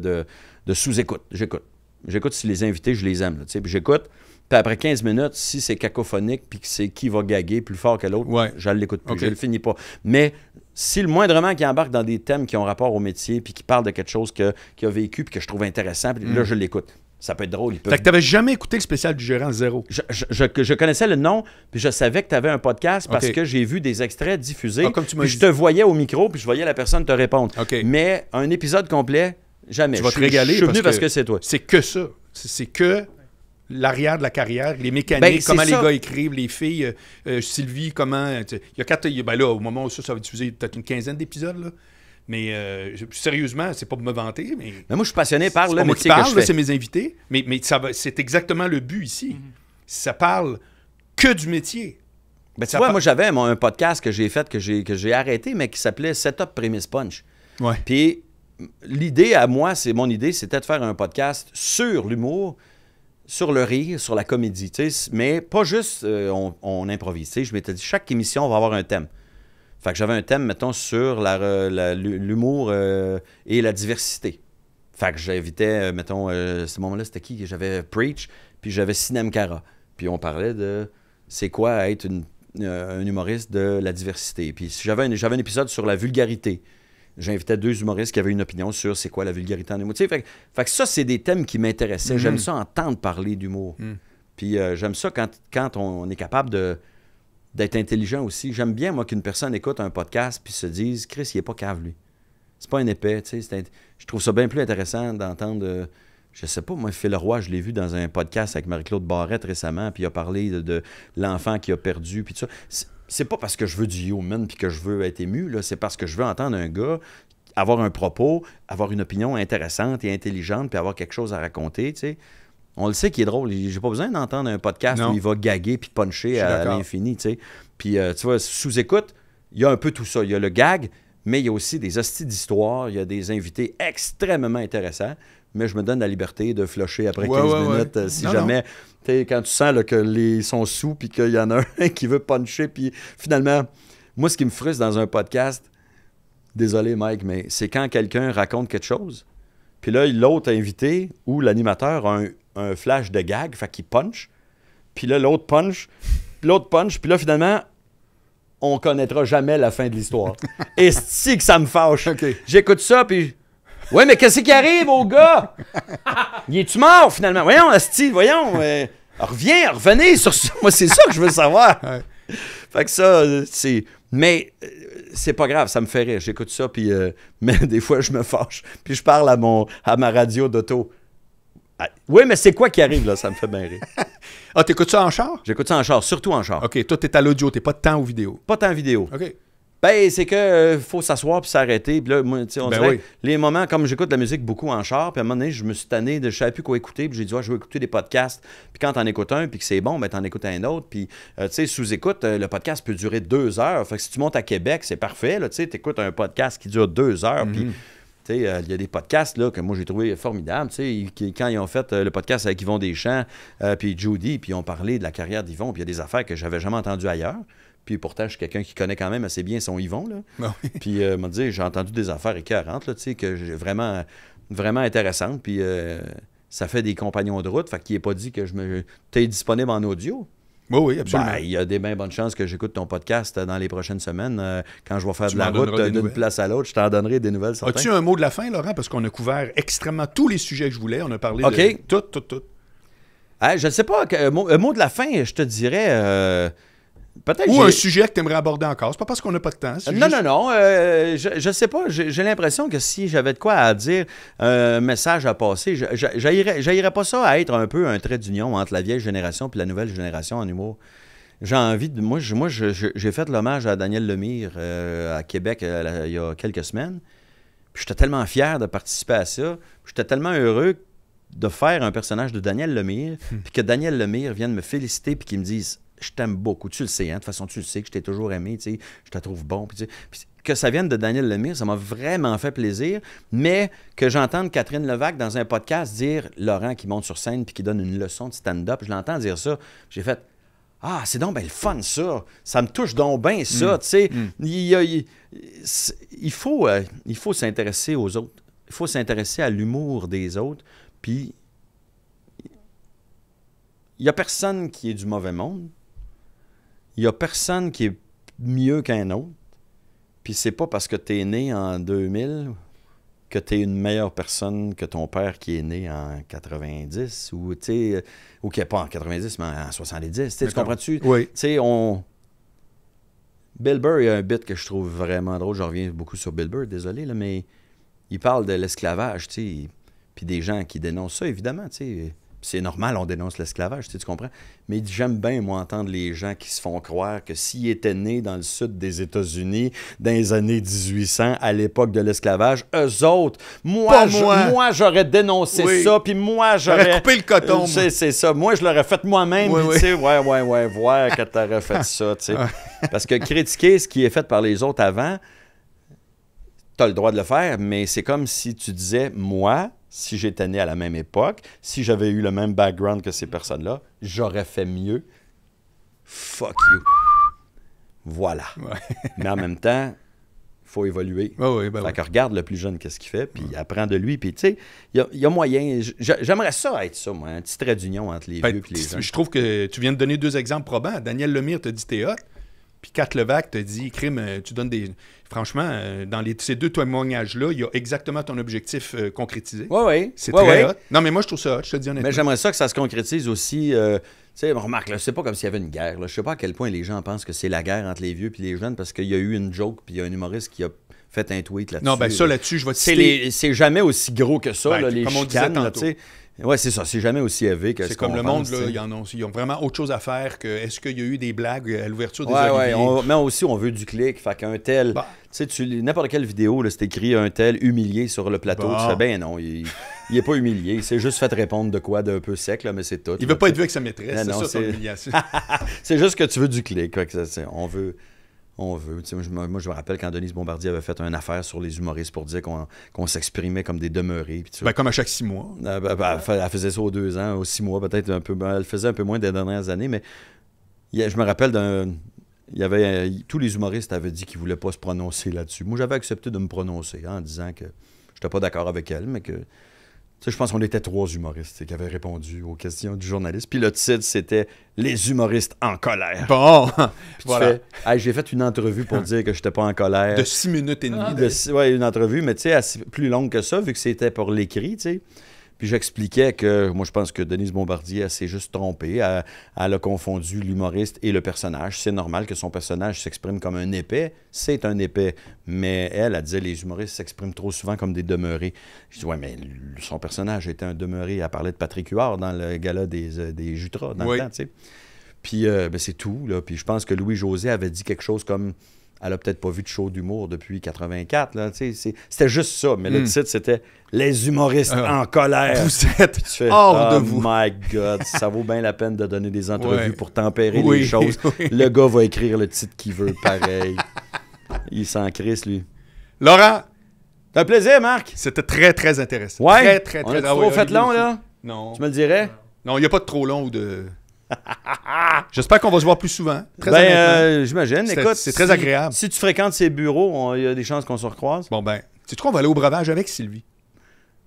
de, sous-écoute. J'écoute. J'écoute si les invités, je les aime. sais, puis j'écoute. Puis après 15 minutes, si c'est cacophonique puis que c'est qui va gaguer plus fort que l'autre, je ne l'écoute plus. Je Je le finis pas. Mais si le moindrement qui embarque dans des thèmes qui ont rapport au métier puis qui parle de quelque chose qu'il a vécu puis que je trouve intéressant, là, mm. je l'écoute ça peut être drôle. Tu peuvent... jamais écouté le spécial du gérant zéro. Je, connaissais le nom, puis je savais que tu avais un podcast parce que j'ai vu des extraits diffusés. Ah, je te voyais au micro, puis je voyais la personne te répondre. Mais un épisode complet, jamais. Tu vas te régaler. parce que c'est toi. C'est que ça. C'est que l'arrière de la carrière, les mécaniques, ben, comment les gars écrivent, les filles, euh, euh, Sylvie, comment... Il y a quatre... Ben là, au moment où ça, ça va diffuser peut-être une quinzaine d'épisodes, mais euh, sérieusement, c'est pas pour me vanter, mais. moi, je suis passionné par le métier que je c'est mes invités, mais, mais c'est exactement le but ici. Mhm. Ça parle que du métier. Ben, moi, j'avais un podcast que j'ai fait, que j'ai, que j'ai arrêté, mais qui s'appelait Setup Premise Punch. Ouais. Puis l'idée à moi, c'est mon idée, c'était de faire un podcast sur l'humour, sur le rire, sur la comédie, mais pas juste euh, on, improvise. Je m'étais dit, chaque émission, va avoir un thème. Fait que j'avais un thème, mettons, sur l'humour la, euh, et la diversité. Fait que j'invitais, euh, mettons, à euh, ce moment-là, c'était qui? J'avais Preach, puis j'avais Sinem Puis on parlait de c'est quoi être une, un humoriste de la diversité. Puis j'avais un, un épisode sur la vulgarité. J'invitais deux humoristes qui avaient une opinion sur c'est quoi la vulgarité en humour. Fait, que, ça, c'est des thèmes qui m'intéressaient. J'aime mhm. ça entendre parler d'humour. Mhm. Puis j'aime ça quand, on est capable de d'être intelligent aussi. J'aime bien, moi, qu'une personne écoute un podcast puis se dise Chris, il n'est pas cave, lui. C'est pas un épais. sais. Je trouve ça bien plus intéressant d'entendre. Euh, je sais pas, moi, Phil Roy, je l'ai vu dans un podcast avec Marie-Claude Barrette récemment, puis il a parlé de, l'enfant qui a perdu, puis tout ça. C'est pas parce que je veux du human puis que je veux être ému, C'est parce que je veux entendre un gars avoir un propos, avoir une opinion intéressante et intelligente, puis avoir quelque chose à raconter, tu sais. On le sait qu'il est drôle. J'ai pas besoin d'entendre un podcast où il va gaguer puis puncher à l'infini, tu sais. Puis, euh, tu vois, sous écoute, il y a un peu tout ça. Il y a le gag, mais il y a aussi des hosties d'histoire. Il y a des invités extrêmement intéressants. Mais je me donne la liberté de flusher après 15 minutes euh, si jamais... Tu sais, Quand tu sens que les sont sous puis qu'il y en a un qui veut puncher. Puis finalement, moi, ce qui me frustre dans un podcast, désolé Mike, mais c'est quand quelqu'un raconte quelque chose, puis là, l'autre invité ou l'animateur a un un flash de gag, fait qu'il punch. Puis là, l'autre punch, puis l'autre punch, puis là, finalement, on connaîtra jamais la fin de l'histoire. Et si que ça me fâche. J'écoute ça, puis. Ouais, mais qu'est-ce qui arrive au gars? Il est-tu mort finalement? Voyons, Asti, voyons. Euh, reviens, revenez sur ça. Moi, c'est ça que je veux savoir. Fait que ça, c'est. Mais euh, c'est pas grave, ça me fait rire. J'écoute ça, puis. Euh, mais des fois, je me fâche. Puis je parle à, mon... à ma radio d'auto. Ah, oui, mais c'est quoi qui arrive, là? Ça me fait bien rire. ah, t'écoutes ça en char? J'écoute ça en char, surtout en char. OK, toi, t'es à l'audio, t'es pas de temps aux vidéo. Pas de temps vidéo. OK. Ben, c'est que euh, faut s'asseoir puis s'arrêter. Puis là, on ben dirait, les moments, comme j'écoute la musique beaucoup en char, puis à un moment donné, je me suis tanné de je savais plus quoi écouter, puis j'ai dit, ouais, je vais écouter des podcasts. Puis quand t'en écoutes un, puis que c'est bon, ben t'en écoutes un autre. Puis, euh, tu sais, sous-écoute, euh, le podcast peut durer deux heures. Fait que si tu montes à Québec, c'est parfait, là, tu sais, t'écoutes un podcast qui dure deux heures, puis mhm. Euh, il y a des podcasts là, que moi j'ai trouvé formidables. quand ils ont fait euh, le podcast avec Yvon Deschamps, euh, puis Judy, puis ils ont parlé de la carrière d'Yvon, puis il y a des affaires que j'avais jamais entendues ailleurs. Puis pourtant, je suis quelqu'un qui connaît quand même assez bien son Yvon. Là. Ah puis m'a dit, j'ai entendu des affaires écœurantes, que vraiment, vraiment intéressantes. Puis ça fait des compagnons de route, fait qu'il n'est pas dit que je me. disponible en audio. Oui, oui, absolument. Ben, il y a des bien bonnes chances que j'écoute ton podcast euh, dans les prochaines semaines. Euh, quand je vais faire de la route euh, d'une place à l'autre, je t'en donnerai des nouvelles. As-tu un mot de la fin, Laurent? Parce qu'on a couvert extrêmement tous les sujets que je voulais. On a parlé de tout, tout, tout. je ne sais pas. Un mot, de la fin, je te dirais. Ou un sujet que tu aimerais aborder encore. C'est pas parce qu'on n'a pas de temps. Non, non, non, euh, je, ne sais pas. J'ai l'impression que si j'avais de quoi à dire, un message à passer, n'aillerais pas ça à être un peu un trait d'union entre la vieille génération et la nouvelle génération en humour. J'ai envie de. Moi, j'ai fait l'hommage à Daniel Lemire euh, à Québec euh, il y a quelques semaines. Puis J'étais tellement fier de participer à ça. J'étais tellement heureux de faire un personnage de Daniel Lemire, hmm. puis que Daniel Lemire vienne me féliciter, puis qu'il me dise je t'aime beaucoup. Tu le sais, hein, De toute façon, tu le sais que je t'ai toujours aimé, tu sais, je te trouve bon. Puis, que ça vienne de Daniel Lemire, ça m'a vraiment fait plaisir. Mais que j'entende Catherine Levac dans un podcast dire Laurent qui monte sur scène puis qui donne une leçon de stand-up, je l'entends dire ça. J'ai fait Ah, c'est donc ben le fun, ça. Ça me touche donc bien, ça. Mm. Tu sais, mm. il, faut, euh, il faut s'intéresser aux autres. Il faut s'intéresser à l'humour des autres. Puis, il n'y a personne qui est du mauvais monde il n'y a personne qui est mieux qu'un autre. Puis c'est pas parce que tu es né en 2000 que tu es une meilleure personne que ton père qui est né en 90 ou, euh, ou qui n'est pas en 90, mais en 70. Tu comprends-tu? Oui. on... Bill Burr, il y a un bit que je trouve vraiment drôle. Je reviens beaucoup sur Bill Burr, désolé, là, mais il parle de l'esclavage, puis des gens qui dénoncent ça, évidemment, tu c'est normal, on dénonce l'esclavage, tu, tu comprends? Mais j'aime bien, moi, entendre les gens qui se font croire que s'ils étaient nés dans le sud des États-Unis, dans les années 1800, à l'époque de l'esclavage, eux autres, moi, moi. j'aurais dénoncé ça, puis moi, j'aurais... coupé le coton. Euh, c'est ça. Moi, je l'aurais fait moi-même, tu sais, ouais, ouais, ouais, voir que t'aurais fait ça, tu sais. Parce que critiquer ce qui est fait par les autres avant, t'as le droit de le faire, mais c'est comme si tu disais, moi, si j'étais né à la même époque, si j'avais eu le même background que ces personnes-là, j'aurais fait mieux. Fuck you. Voilà. Mais en même temps, faut évoluer. Ben fait que regarde le plus jeune qu'est-ce qu'il fait, puis apprend de lui. Puis tu sais, il y, a moyen. J'aimerais ça être ça, moi, un petit trait d'union entre les ben, vieux et les jeunes. Je trouve que tu viens de donner deux exemples probants. Daniel Lemire te dit t'es puis Kat Levac te dit, crime, euh, tu donnes des. Franchement, euh, dans ces deux témoignages-là, il y a exactement ton objectif euh, concrétisé. Oui, oui. C'est ouais, Non, mais moi, je trouve ça hot, je te dis honnêtement. Mais j'aimerais ça que ça se concrétise aussi. tu sais, remarque, c'est pas comme s'il y avait une guerre. Je sais pas à quel point les gens pensent que c'est la guerre entre les vieux et les jeunes parce qu'il y a eu une joke puis il y a un humoriste qui a fait un tweet là-dessus. Non, ben ça, là-dessus, je vais te c'est, c'est jamais aussi gros que ça, ben, les comme oui, c'est ça. C'est jamais aussi élevé que C'est comme le monde, là, ils, ont, vraiment autre chose à faire que est-ce qu'il y a eu des blagues à l'ouverture des ouais, Oui, Mais aussi, on veut du clic. Fait qu'un tel. Bah. Tu sais, n'importe quelle vidéo, c'est écrit un tel humilié sur le plateau. Tu bah. fais, ben non, il, est pas humilié. Il s'est juste fait répondre de quoi d'un peu sec, là, mais c'est tout. Il ne veut pas être vu avec sa maîtresse. C'est ça, humiliation. c'est juste que tu veux du clic. Quoi, on veut on veut. moi, je me rappelle quand Denise Bombardier avait fait une affaire sur les humoristes pour dire qu'on s'exprimait comme des demeurés. ben, comme à chaque six mois. Ah, ben, ben, elle faisait ça aux deux ans, aux six mois, peut-être un peu. Ben, elle faisait un peu moins des dernières années, mais je me rappelle d'un. Il y avait, euh, tous les humoristes avaient dit qu'ils ne voulaient pas se prononcer là-dessus. Moi, j'avais accepté de me prononcer hein, en disant que je n'étais pas d'accord avec elle, mais que je pense qu'on était trois humoristes qui avaient répondu aux questions du journaliste. Puis le titre, c'était Les humoristes en colère. Bon, voilà. j'ai fait une entrevue pour dire que je n'étais pas en colère. De six minutes et ah, demie. une entrevue, mais tu sais, plus longue que ça, vu que c'était pour l'écrit, tu sais. Puis j'expliquais que moi, je pense que Denise Bombardier, s'est juste trompée. Elle, a confondu l'humoriste et le personnage. C'est normal que son personnage s'exprime comme un épais. C'est un épais. Mais elle, elle disait les humoristes s'expriment trop souvent comme des demeurés. Je dis, ouais, mais son personnage était un demeuré. Elle parlait de Patrick Huard dans le gala des, euh, des Jutras, dans le temps, tu sais. Puis euh, ben, c'est tout. Là. Puis je pense que Louis-José avait dit quelque chose comme elle a peut-être pas vu de show d'humour depuis 84. c'était juste ça, mais le hmm. titre, c'était Les humoristes ah. en colère. Vous êtes hors oh de vous. my God, ça vaut bien la peine de donner des entrevues pour tempérer les choses. Le gars va écrire le titre qu'il veut, pareil. Il s'en crisse, lui. Laurent! un plaisir, Marc! C'était très, très intéressant. Ouais! Très, très, très... On a ah trop fait long, là? Non. Tu me le dirais? Non, il n'y a pas de trop long ou de... J'espère qu'on va se voir plus souvent. Très ben, euh, j'imagine. Écoute, c'est très agréable. Si tu fréquentes ces bureaux, il y a des chances qu'on se recroise. Bon, ben, sais-tu quoi, on va aller au breuvage avec Sylvie.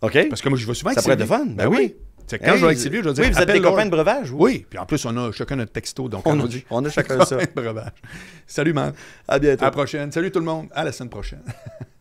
OK. Parce que moi, je vais souvent avec ça Sylvie. Ça pourrait être fun. Ben, ben oui. C'est Quand je vais avec Sylvie, je vais dire. Oui, vous êtes des copains de breuvage. Oui. oui. Puis en plus, on a chacun notre texto. Donc, on, a, dit, on a chacun ça. breuvage. Salut, man. À bientôt. À la prochaine. Salut tout le monde. À la semaine prochaine.